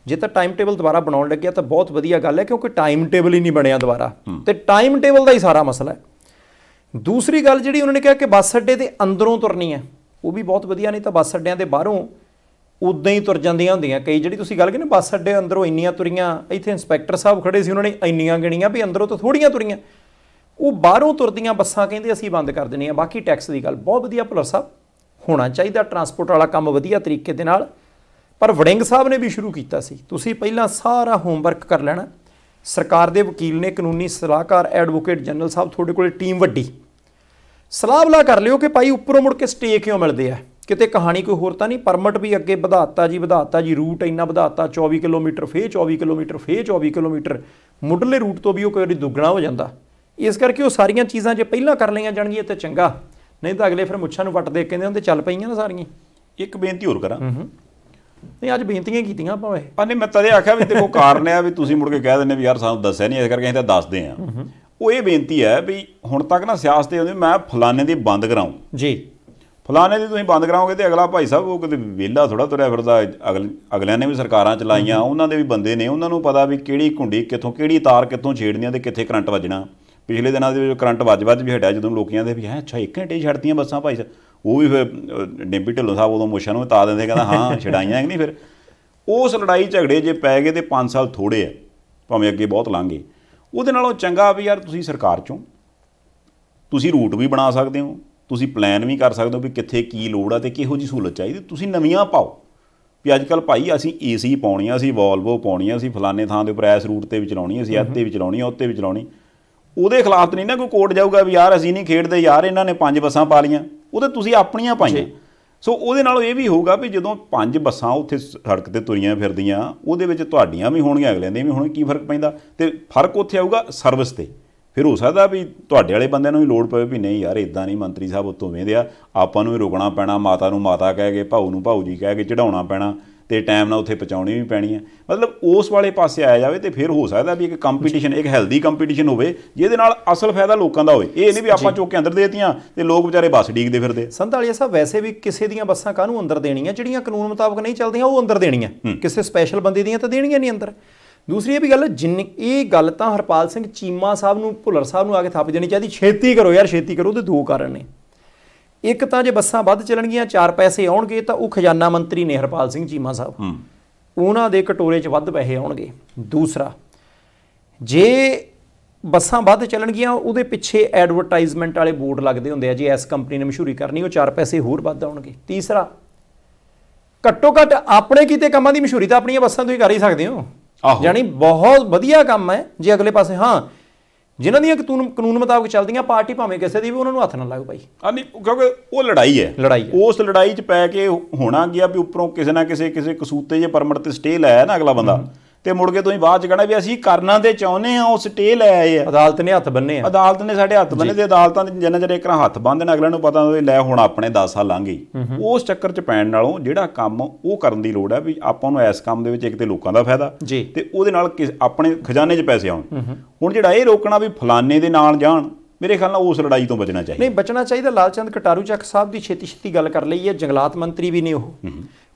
ਜੇ ਤਾਂ ਟਾਈਮ ਟੇਬਲ ਦੁਬਾਰਾ ਬਣਾਉਣ ਲੱਗਿਆ ਤਾਂ ਬਹੁਤ ਵਧੀਆ ਗੱਲ ਹੈ ਕਿਉਂਕਿ ਟਾਈਮ ਟੇਬਲ ਹੀ ਨਹੀਂ ਬਣਿਆ ਦੁਬਾਰਾ ਤੇ ਟਾਈਮ ਟੇਬਲ ਦਾ ਹੀ ਸਾਰਾ ਮਸਲਾ ਹੈ ਦੂਸਰੀ ਗੱਲ ਜਿਹੜੀ ਉਹਨਾਂ ਨੇ ਕਿਹਾ ਕਿ ਬੱਸ ਅੱਡੇ ਦੇ ਅੰਦਰੋਂ ਤੁਰਨੀ ਹੈ ਉਹ ਵੀ ਬਹੁਤ ਵਧੀਆ ਨਹੀਂ ਤਾਂ ਬੱਸ ਅੱਡਿਆਂ ਦੇ ਬਾਹਰੋਂ ਉਦਾਂ ਹੀ ਤੁਰ ਜਾਂਦੀਆਂ ਹੁੰਦੀਆਂ ਕਈ ਜਿਹੜੀ ਤੁਸੀਂ ਗੱਲ ਕਿਨੇ ਬੱਸ ਅੱਡੇ ਅੰਦਰੋਂ ਇੰਨੀਆਂ ਤੁਰੀਆਂ ਇੱਥੇ ਇਨਸਪੈਕਟਰ ਸਾਹਿਬ ਖੜੇ ਸੀ ਉਹਨਾਂ ਨੇ ਇੰਨੀਆਂ ਗਿਣੀਆਂ ਵੀ ਅੰਦਰੋਂ ਤਾਂ ਥੋੜੀਆਂ ਤੁਰੀਆਂ ਉਹ ਬਾਹਰੋਂ ਤੁਰਦੀਆਂ ਬੱਸਾਂ ਕਹਿੰਦੇ ਅਸੀਂ ਬੰਦ ਕਰ ਆ ਬਾਕੀ ਟੈਕਸ ਦੀ ਗੱਲ ਬਹੁਤ ਵਧੀਆ ਭੁੱਲਰ ਸਾਹਿਬ ਹੋਣਾ ਚਾਹੀਦਾ ਟਰਾਂਸਪੋਰਟ ਵਾਲਾ ਕੰਮ ਵਧੀਆ ਤਰੀਕੇ ਦੇ ਨਾਲ ਪਰ ਵੜਿੰਗ ਸਾਹਿਬ ਨੇ ਵੀ ਸ਼ੁਰੂ ਕੀਤਾ ਸੀ ਤੁਸੀਂ ਪਹਿਲਾਂ ਸਾਰਾ ਹੋਮਵਰਕ ਕਰ ਲੈਣਾ ਸਰਕਾਰ ਦੇ ਵਕੀਲ ਨੇ ਕਾਨੂੰਨੀ ਸਲਾਹਕਾਰ ਐਡਵੋਕੇਟ ਜਨਰਲ ਸਾਹਿਬ ਤੁਹਾਡੇ ਕੋਲੇ ਟੀਮ ਵੱਡੀ ਸਲਾਹ ਬਲਾ ਕਰ ਲਿਓ ਕਿ ਭਾਈ ਉੱਪਰੋਂ ਮੁੜ ਕੇ ਸਟੇ ਕਿਉਂ ਮਿਲਦੇ ਆ ਕਿਤੇ ਕਹਾਣੀ ਕੋਈ ਹੋਰ ਤਾਂ ਨਹੀਂ ਪਰਮਿਟ ਵੀ ਅੱਗੇ ਵਧਾਤਾ ਜੀ ਵਧਾਤਾ ਜੀ ਰੂਟ ਇੰਨਾ ਵਧਾਤਾ 24 ਕਿਲੋਮੀਟਰ ਫੇ 24 ਕਿਲੋਮੀਟਰ ਫੇ 24 ਕਿਲੋਮੀਟਰ ਮੁੱਢਲੇ ਰੂਟ ਤੋਂ ਵੀ ਉਹ ਕੋਈ ਦੁੱਗਣਾ ਹੋ ਜਾਂਦਾ ਇਸ ਕਰਕੇ ਉਹ ਸਾਰੀਆਂ ਚੀਜ਼ਾਂ ਜੇ ਪਹਿਲਾਂ ਕਰ ਲਈਆਂ ਜਾਣਗੀਆਂ ਤੇ ਚੰਗਾ ਨਹੀਂ ਤਾਂ ਅਗਲੇ ਫਿਰ ਮੁੱਛਾਂ ਨੂੰ ਵੱਟ ਦੇ ਕਹਿੰਦੇ ਹੁੰਦੇ ਚੱਲ ਪਈਆਂ ਨਾ ਸਾਰੀਆਂ ਇੱਕ ਬੇਨਤੀ ਹੋਰ ਕਰਾਂ ਨਹੀਂ ਅੱਜ ਬੇਨਤੀਆਂ ਕੀਤੀਆਂ ਆਪਾਂ ਵੇ ਆ ਨਹੀਂ ਮੈਂ ਤਦੇ ਆਖਿਆ ਵੀ ਦੇਖੋ ਕਾਰਨ ਆ ਵੀ ਤੁਸੀਂ ਮੁੜ ਕੇ ਕਹਿ ਦਿੰਦੇ ਵੀ ਯਾਰ ਸਾਨੂੰ ਦੱਸਿਆ ਨਹੀਂ ਇਸ ਕਰਕੇ ਅਸੀਂ ਤਾਂ ਦੱਸਦੇ ਆ ਉਹ ਇਹ ਬੇਨਤੀ ਹੈ ਵੀ ਹੁਣ ਤੱਕ ਨਾ ਸਿਆਸਤ ਦੇ ਹੁੰਦੇ ਮੈਂ ਫਲਾਣੇ ਦੀ ਬੰਦ ਕਰਾਉਂ ਜੀ ਫਲਾਣੇ ਦੀ ਤੁਸੀਂ ਬੰਦ ਕਰਾਓਗੇ ਤੇ ਅਗਲਾ ਭਾਈ ਸਾਹਿਬ ਉਹ ਕਿਤੇ ਵਿਹਲਾ ਥੋੜਾ ਤੁਰਿਆ ਫਿਰਦਾ ਅਗਲਿਆਂ ਨੇ ਵੀ ਸਰਕਾਰਾਂ ਚਲਾਈਆਂ ਉਹਨਾਂ ਦੇ ਵੀ ਬੰਦੇ ਨੇ ਉਹਨਾਂ ਨੂੰ ਪਤਾ ਵੀ ਕਿਹੜੀ ਕੁੰਡੀ ਕਿੱਥੋਂ ਕਿਹੜੀ ਤਾਰ ਕਿੱਥੋਂ ਛੇੜਨੀ ਆ ਤੇ ਕਿੱਥੇ ਕਰੰਟ ਵੱਜਣਾ ਪਿਛਲੇ ਦਿਨਾਂ ਦੇ ਵਿੱਚ ਕਰੰਟ ਵੱਜ-ਵੱਜ ਵੀ ਹਟਿਆ ਜਦੋਂ ਲੋਕੀਆਂ ਦੇ ਵੀ ਹੈ ਅੱਛਾ ਇੱਕ ਘੰਟੇ ਛੱਡਤੀਆਂ ਬੱਸਾਂ ਭਾਈ ਸਾਹਿਬ ਉਹ ਵੀ ਫਿਰ ਡਿੰਪੀ ਢਿੱਲੋਂ ਸਾਹਿਬ ਉਦੋਂ ਮੋਸ਼ਨ ਨੂੰ ਤਾ ਦਿੰਦੇ ਕਹਿੰਦਾ ਹਾਂ ਛਡਾਈਆਂ ਕਿ ਨਹੀਂ ਫਿਰ ਉਸ ਲੜਾਈ ਝਗੜੇ ਜੇ ਪੈ ਗਏ ਤੇ 5 ਸਾਲ ਥੋੜੇ ਆ ਭਾਵੇਂ ਅੱਗੇ ਬਹੁਤ ਲੰਘੇ ਉਹਦੇ ਨਾਲੋਂ ਚੰਗਾ ਵੀ ਯਾਰ ਤੁਸੀਂ ਸਰਕਾਰ ਚੋਂ ਤੁਸੀਂ ਰੂਟ ਵੀ ਬਣਾ ਸਕਦੇ ਹੋ ਤੁਸੀਂ ਪਲਾਨ ਵੀ ਕਰ ਸਕਦੇ ਹੋ ਵੀ ਕਿੱਥੇ ਕੀ ਲੋੜ ਆ ਤੇ ਕਿਹੋ ਜੀ ਸਹੂਲਤ ਚਾਹੀਦੀ ਤੁਸੀਂ ਨਵੀਆਂ ਪਾਓ ਵੀ ਅੱਜ ਕੱਲ ਭਾਈ ਅਸੀਂ ਏਸੀ ਪਾਉਣੀ ਆ ਅਸੀਂ ਵਾਲਵੋ ਪਾਉਣੀ ਆ ਅਸੀਂ ਫਲਾਣੇ ਥਾਂ ਦੇ ਉੱਪਰ ਐਸ ਰੂਟ ਤੇ ਵੀ ਚਲਾਉਣੀ ਅਸੀਂ ਇੱਥੇ ਵੀ ਚਲਾਉਣੀ ਆ ਉੱਤੇ ਵੀ ਚਲਾਉਣੀ ਉਹਦੇ ਖਿਲਾਫ ਨਹੀਂ ਨਾ ਕੋਈ ਕੋਰਟ ਜਾਊਗਾ ਵੀ ਯਾਰ ਅਸੀਂ ਨਹੀਂ ਖੇਡਦੇ ਯਾਰ ਇਹਨਾਂ ਨੇ ਪੰਜ ਬੱਸਾਂ ਪਾ ਲੀਆਂ ਉਹਦੇ ਤੁਸੀਂ ਆਪਣੀਆਂ ਪਾਈਆਂ ਸੋ ਉਹਦੇ ਨਾਲ ਇਹ ਵੀ ਹੋਊਗਾ ਵੀ ਜਦੋਂ ਪੰਜ ਬੱਸਾਂ ਉੱਥੇ ਸੜਕ ਤੇ ਤੁਰੀਆਂ ਫਿਰਦੀਆਂ ਉਹਦੇ ਵਿੱਚ ਤੁਹਾਡੀਆਂ ਵੀ ਹੋਣਗੀਆਂ ਅਗਲੇ ਦੀਆਂ ਵੀ ਹੋਣਗੀਆਂ ਕੀ ਫਰਕ ਪੈਂਦਾ ਤੇ ਫਰਕ ਉੱਥੇ ਆਊਗਾ ਸਰਵਿਸ ਤੇ ਫਿਰ ਹੋ ਸਕਦਾ ਵੀ ਤੁਹਾਡੇ ਵਾਲੇ ਬੰਦਿਆਂ ਨੂੰ ਵੀ ਲੋੜ ਪਵੇ ਵੀ ਨਹੀਂ ਯਾਰ ਇਦਾਂ ਨਹੀਂ ਮੰਤਰੀ ਸਾਹਿਬ ਉਤੋਂ ਵੇਂਦੇ ਆ ਆਪਾਂ ਨੂੰ ਵੀ ਰੁਕਣਾ ਪੈਣਾ ਮਾਤਾ ਨੂੰ ਮਾਤਾ ਕਹਿ ਕੇ ਭਾਉ ਨੂੰ ਭਾਉ ਜੀ ਕਹਿ ਕੇ ਚੜਾਉਣਾ ਪੈਣਾ ਤੇ ਟਾਈਮ ਨਾਲ ਉੱਥੇ ਪਹੁੰਚਾਉਣੀ ਵੀ ਪੈਣੀ ਹੈ ਮਤਲਬ ਉਸ ਵਾਲੇ ਪਾਸੇ ਆਇਆ ਜਾਵੇ ਤੇ ਫਿਰ ਹੋ ਸਕਦਾ ਵੀ ਇੱਕ ਕੰਪੀਟੀਸ਼ਨ ਇੱਕ ਹੈਲਦੀ ਕੰਪੀਟੀਸ਼ਨ ਹੋਵੇ ਜਿਹਦੇ ਨਾਲ ਅਸਲ ਫਾਇਦਾ ਲੋਕਾਂ ਦਾ ਹੋਵੇ ਇਹ ਨਹੀਂ ਵੀ ਆਪਾਂ ਚੋਕੇ ਅੰਦਰ ਦੇਤੀਆਂ ਤੇ ਲੋਕ ਵਿਚਾਰੇ ਬੱਸ ਡੀਕਦੇ ਫਿਰਦੇ ਸੰਤਾਲੀਆ ਸਾਹਿਬ ਵੈਸੇ ਵੀ ਕਿਸੇ ਦੀਆਂ ਬੱਸਾਂ ਕਾਹਨੂੰ ਅੰਦਰ ਦੇਣੀਆਂ ਜਿਹੜੀਆਂ ਕਾਨੂੰਨ ਮੁਤਾਬਕ ਨਹੀਂ ਚੱਲਦੀਆਂ ਉਹ ਅੰਦਰ ਦੇਣੀਆਂ ਕਿਸੇ ਸਪੈਸ਼ਲ ਬੰਦੇ ਦੀਆਂ ਤਾਂ ਦੇਣੀਆਂ ਨਹੀਂ ਅੰਦਰ ਦੂਸਰੀ ਇਹ ਵੀ ਗੱਲ ਜਿੰਨੀ ਇਹ ਗੱਲ ਤਾਂ ਹਰਪਾਲ ਸਿੰਘ ਚੀਮਾ ਸਾਹਿਬ ਨੂੰ ਭੁੱਲਰ ਸਾਹਿਬ ਨੂੰ ਆ ਕੇ ਥਾਪ ਦੇਣੀ ਚਾਹੀਦੀ ਛੇਤੀ ਕਰੋ ਯਾਰ ਛੇਤੀ ਕਰੋ ਉਹਦੇ ਦੋ ਕਾਰਨ ਨੇ ਇੱਕ ਤਾਂ ਜੇ ਬੱਸਾਂ ਵੱਧ ਚੱਲਣਗੀਆਂ ਚਾਰ ਪੈਸੇ ਆਉਣਗੇ ਤਾਂ ਉਹ ਖਜ਼ਾਨਾ ਮੰਤਰੀ ਨੇ ਹਰਪਾਲ ਸਿੰਘ ਚੀਮਾ ਸਾਹਿਬ ਉਹਨਾਂ ਦੇ ਕਟੋਰੇ 'ਚ ਵੱਧ ਪੈਸੇ ਆਉਣਗੇ ਦੂਸਰਾ ਜੇ ਬੱਸਾਂ ਵੱਧ ਚੱਲਣਗੀਆਂ ਉਹਦੇ ਪਿੱਛੇ ਐਡਵਰਟਾਈਜ਼ਮੈਂਟ ਵਾਲੇ ਬੋਰਡ ਲੱਗਦੇ ਹੁੰਦੇ ਆ ਜੀ ਇਸ ਕੰਪਨੀ ਨੇ ਮਸ਼ਹੂਰੀ ਕਰਨੀ ਉਹ ਚਾਰ ਪੈਸੇ ਹੋਰ ਵੱਧ ਆਉਣਗੇ ਤੀਸਰਾ ਘੱਟੋ ਘੱਟ ਆਪਣੇ ਕੀਤੇ ਕੰਮਾਂ ਦੀ ਮਸ਼ਹੂਰੀ ਤਾਂ ਆਪਣੀਆਂ ਬੱਸਾਂ ਤੋਂ ਹੀ ਕਰ ਹੀ ਸਕਦੇ ਹੋ ਯਾਨੀ ਬਹੁਤ ਵਧੀਆ ਕੰਮ ਹੈ ਜੇ ਅਗਲੇ ਪਾਸੇ ਹਾਂ ਜਿਨ੍ਹਾਂ ਦੀਆਂ ਕਾਨੂੰਨ ਕਾਨੂੰਨ ਮੁਤਾਬਕ ਚੱਲਦੀਆਂ ਪਾਰਟੀ ਭਾਵੇਂ ਕਿਸੇ ਦੀ ਵੀ ਉਹਨਾਂ ਨੂੰ ਹੱਥ ਨਾ ਲਾਓ ਭਾਈ ਆ ਨਹੀਂ ਕਿਉਂਕਿ ਉਹ ਲੜਾਈ ਹੈ ਲੜਾਈ ਹੈ ਉਸ ਲੜਾਈ 'ਚ ਪੈ ਕੇ ਹੋਣਾ ਗਿਆ ਵੀ ਉੱਪਰੋਂ ਕਿਸੇ ਨਾ ਕਿਸੇ ਕਿਸੇ ਕਸੂਤੇ ਜੇ ਪਰਮਿਟ ਤੇ ਸਟੇ ਲਾਇਆ ਨਾ ਅਗਲਾ ਬੰਦਾ ਤੇ ਮੁੜ ਕੇ ਤੁਸੀਂ ਬਾਅਦ ਚ ਕਹਣਾ ਵੀ ਅਸੀਂ ਕਰਨਾ ਤੇ ਚਾਹੁੰਦੇ ਆ ਉਸ ਸਟੇ ਲੈ ਆਏ ਆ ਅਦਾਲਤ ਨੇ ਹੱਥ ਬੰਨੇ ਆ ਅਦਾਲਤ ਨੇ ਸਾਡੇ ਹੱਥ ਬੰਨੇ ਤੇ ਅਦਾਲਤਾਂ ਦੇ ਜਿੰਨਾ ਚਿਰ ਇੱਕਰਾ ਹੱਥ ਬੰਨ ਦੇਣ ਅਗਲਿਆਂ ਨੂੰ ਪਤਾ ਹੁੰਦਾ ਲੈ ਹੁਣ ਆਪਣੇ 10 ਸਾਲ ਲੰਘ ਗਏ ਉਸ ਚੱਕਰ ਚ ਪੈਣ ਨਾਲੋਂ ਜਿਹੜਾ ਕੰਮ ਉਹ ਕਰਨ ਦੀ ਲੋੜ ਹੈ ਵੀ ਆਪਾਂ ਨੂੰ ਇਸ ਕੰਮ ਦੇ ਵਿੱਚ ਇੱਕ ਤੇ ਲੋਕਾਂ ਦਾ ਫਾਇਦਾ ਤੇ ਉਹਦੇ ਨਾਲ ਆਪਣੇ ਖਜ਼ਾਨੇ 'ਚ ਪੈਸੇ ਆਉਣ ਹੁਣ ਜਿਹੜਾ ਇਹ ਰੋਕਣਾ ਵੀ ਫਲਾਣੇ ਦੇ ਨਾਲ ਜਾਣ ਮੇਰੇ ਖਿਆਲ ਨਾਲ ਉਸ ਲੜਾਈ ਤੋਂ ਬਚਣਾ ਚਾਹੀਦਾ ਨਹੀਂ ਬਚਣਾ ਚਾਹੀਦਾ ਲਾਲਚੰਦ ਕਟਾਰੂ ਚੱਕ ਸਾਹਿਬ ਦੀ ਛੇਤੀ ਛੇਤੀ ਗੱਲ ਕਰ ਲਈ ਹੈ ਜੰਗਲਾਤ ਮੰਤਰੀ ਵੀ ਨੇ ਉਹ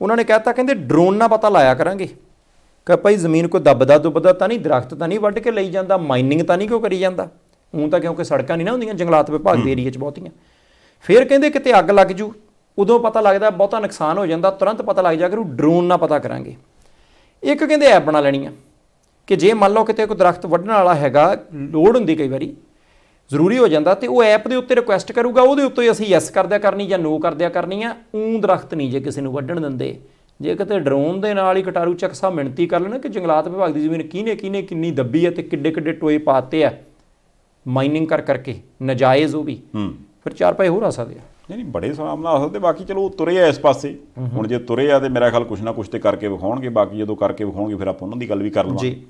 ਉਹਨਾਂ ਨੇ ਕਹਿਤਾ ਕਹਿੰਦੇ ਡਰੋਨ ਨਾਲ ਪਤਾ ਲਾਇਆ ਕਰਾਂਗੇ ਕਿ ਭਾਈ ਜ਼ਮੀਨ ਕੋ ਦੱਬਦਾ ਦੁੱਬਦਾ ਤਾਂ ਨਹੀਂ ਦਰਖਤ ਤਾਂ ਨਹੀਂ ਵੱਢ ਕੇ ਲਈ ਜਾਂਦਾ ਮਾਈਨਿੰਗ ਤਾਂ ਨਹੀਂ ਕਿਉਂ ਕਰੀ ਜਾਂਦਾ ਹੂੰ ਤਾਂ ਕਿਉਂਕਿ ਸੜਕਾਂ ਨਹੀਂ ਨਾ ਹੁੰਦੀਆਂ ਜੰਗਲਾਤ ਵਿਭਾਗ ਦੇ ਏਰੀਆ 'ਚ ਬਹੁਤੀਆਂ ਫਿਰ ਕਹਿੰਦੇ ਕਿਤੇ ਅੱਗ ਲੱਗ ਜੂ ਉਦੋਂ ਪਤਾ ਲੱਗਦਾ ਬਹੁਤਾ ਨੁਕਸਾਨ ਹੋ ਜਾਂਦਾ ਤੁਰੰਤ ਪਤਾ ਲੱਗ ਜਾ ਕਰੂ ਡਰੋਨ ਨਾਲ ਪਤਾ ਕਰਾਂਗੇ ਇੱਕ ਕਹਿੰਦੇ ਐਪ ਬਣਾ ਲੈਣੀ ਆ ਕਿ ਜੇ ਮੰਨ ਲਓ ਕਿਤੇ ਕੋਈ ਦਰਖਤ ਵੱਢਣ ਵਾਲਾ ਹੈਗਾ ਲੋਡ ਹੁੰਦੀ ਕਈ ਵਾਰੀ ਜ਼ਰੂਰੀ ਹੋ ਜਾਂਦਾ ਤੇ ਉਹ ਐਪ ਦੇ ਉੱਤੇ ਰਿਕੁਐਸਟ ਕਰੂਗਾ ਉਹਦੇ ਉੱਤੇ ਅਸੀਂ ਯੈਸ ਕਰਦਿਆ ਕਰਨੀ ਜਾਂ ਨੋ ਕਰਦਿਆ ਕਰਨੀ ਆ ਉਂ ਦਰਖਤ ਨਹੀਂ ਜੇ ਕਿਸੇ ਨੂੰ ਵੱਢਣ ਦਿੰਦੇ ਜੇ ਕਿਤੇ ਡਰੋਨ ਦੇ ਨਾਲ ਹੀ ਕਟਾਰੂ ਚੱਕ ਸਾਹਿਬ ਮਿਣਤੀ ਕਰ ਲੈਣਾ ਕਿ ਜੰਗਲਾਤ ਵਿਭਾਗ ਦੀ ਜ਼ਮੀਨ ਕਿਹਨੇ ਕਿਹਨੇ ਕਿੰਨੀ ਦੱਬੀ ਹੈ ਤੇ ਕਿੱਡੇ ਕਿੱਡੇ ਟੋਏ ਪਾਤੇ ਆ ਮਾਈਨਿੰਗ ਕਰ ਕਰਕੇ ਨਜਾਇਜ਼ ਉਹ ਵੀ ਹੂੰ ਫਿਰ ਚਾਰ ਪੈਸੇ ਹੋਰ ਆ ਸਕਦੇ ਆ ਨਹੀਂ ਨਹੀਂ ਬੜੇ ਸਾਮਨਾ ਨਾਲ ਆ ਸਕਦੇ ਬਾਕੀ ਚਲੋ ਤੁਰੇ ਆ ਇਸ ਪਾਸੇ ਹੁਣ ਜੇ ਤੁਰੇ ਆ ਤੇ ਮੇਰਾ ਖਿਆਲ ਕੁਛ ਨਾ ਕੁਛ ਤੇ ਕਰਕੇ ਵਿਖਾਉਣਗੇ ਬਾਕੀ ਜਦੋਂ ਕਰਕੇ ਵਿਖਾਉਣਗੇ ਫਿਰ ਆਪਾਂ ਉਹਨਾਂ ਦੀ ਗੱਲ ਵੀ ਕਰ ਲਵਾਂਗੇ ਜੀ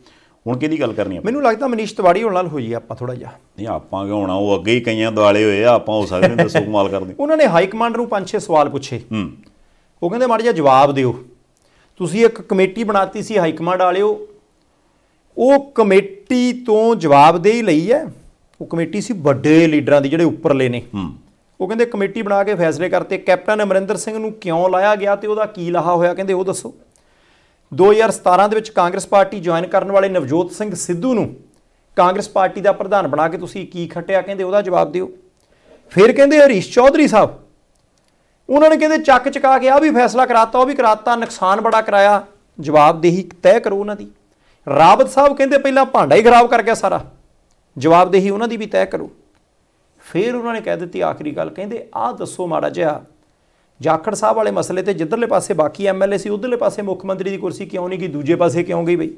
ਹੁਣ ਕਿਹਦੀ ਗੱਲ ਕਰਨੀ ਆ ਮੈਨੂੰ ਲੱਗਦਾ ਮਨੀਸ਼ ਤਿਵਾੜੀ ਹੋਣ ਨਾਲ ਹੋਈ ਆ ਆਪਾਂ ਥੋੜਾ ਜਿਹਾ ਨਹੀਂ ਆਪਾਂ ਕਿਉਂ ਹੋਣਾ ਉਹ ਅੱਗੇ ਹੀ ਕਈਆਂ ਦੁਆਲੇ ਹੋਏ ਆ ਆਪਾਂ ਹੋ ਸਕਦੇ ਨੇ ਦੱਸੋ ਕਮਾਲ ਕਰਦੇ ਉਹਨਾਂ ਨੇ ਹਾਈ ਕਮਾਂਡ ਨੂੰ ਪੰਜ ਛੇ ਸਵਾਲ ਪੁੱਛੇ ਹੂੰ ਉਹ ਕਹਿੰਦੇ ਮਾੜਾ ਜਿਹਾ ਜਵਾਬ ਦਿਓ ਤੁਸੀਂ ਇੱਕ ਕਮੇਟੀ ਬਣਾਤੀ ਸੀ ਹਾਈ ਕਮਾਂਡ ਵਾਲਿਓ ਉਹ ਕਮੇਟੀ ਤੋਂ ਜਵਾਬ ਹੀ ਲਈ ਹੈ ਉਹ ਕਮੇਟੀ ਸੀ ਵੱਡੇ ਲੀਡਰਾਂ ਦੀ ਜਿਹੜੇ ਉੱਪਰਲੇ ਨੇ ਉਹ ਕਹਿੰਦੇ ਕਮੇਟੀ ਬਣਾ ਕੇ ਫੈਸਲੇ ਕਰਤੇ ਕੈਪਟਨ ਅਮਰਿੰਦਰ ਸਿੰਘ ਨੂੰ ਕਿਉਂ ਲਾਇਆ ਗਿਆ ਤੇ ਉਹਦਾ ਕੀ ਲਾਹਾ ਹੋਇਆ ਕਹਿੰਦੇ ਉਹ ਦੱਸੋ 2017 ਦੇ ਵਿੱਚ ਕਾਂਗਰਸ ਪਾਰਟੀ ਜੁਆਇਨ ਕਰਨ ਵਾਲੇ ਨਵਜੋਤ ਸਿੰਘ ਸਿੱਧੂ ਨੂੰ ਕਾਂਗਰਸ ਪਾਰਟੀ ਦਾ ਪ੍ਰਧਾਨ ਬਣਾ ਕੇ ਤੁਸੀਂ ਕੀ ਖਟਿਆ ਕਹਿੰਦੇ ਉਹਦਾ ਜਵਾਬ ਦਿਓ ਫਿਰ ਕਹਿੰਦੇ ਹਰੀਸ਼ ਚੌਧਰੀ ਸਾਹਿਬ ਉਹਨਾਂ ਨੇ ਕਹਿੰਦੇ ਚੱਕ ਚਕਾ ਕੇ ਆ ਵੀ ਫੈਸਲਾ ਕਰਾਤਾ ਉਹ ਵੀ ਕਰਾਤਾ ਨੁਕਸਾਨ ਬੜਾ ਕਰਾਇਆ ਜਵਾਬਦੇਹੀ ਤੈਅ ਕਰੋ ਉਹਨਾਂ ਦੀ ਰਾਬਤ ਸਾਹਿਬ ਕਹਿੰਦੇ ਪਹਿਲਾਂ ਭਾਂਡਾ ਹੀ ਖਰਾਬ ਕਰ ਗਿਆ ਸਾਰਾ ਜਵਾਬਦੇਹੀ ਉਹਨਾਂ ਦੀ ਵੀ ਤੈਅ ਕਰੋ ਫਿਰ ਉਹਨਾਂ ਨੇ ਕਹਿ ਦਿੱਤੀ ਆਖਰੀ ਗੱਲ ਕਹਿੰਦੇ ਆ ਦੱਸੋ ਮਾੜਾ ਜਿਹਾ ਜਾਖੜ ਸਾਹਿਬ ਵਾਲੇ ਮਸਲੇ ਤੇ ਜਿੱਧਰਲੇ ਪਾਸੇ ਬਾਕੀ ਐਮਐਲਏ ਸੀ ਉਧਰਲੇ ਪਾਸੇ ਮੁੱਖ ਮੰਤਰੀ ਦੀ ਕੁਰਸੀ ਕਿਉਂ ਨਹੀਂ ਗਈ ਦੂਜੇ ਪਾਸੇ ਕਿਉਂ ਗਈ ਬਈ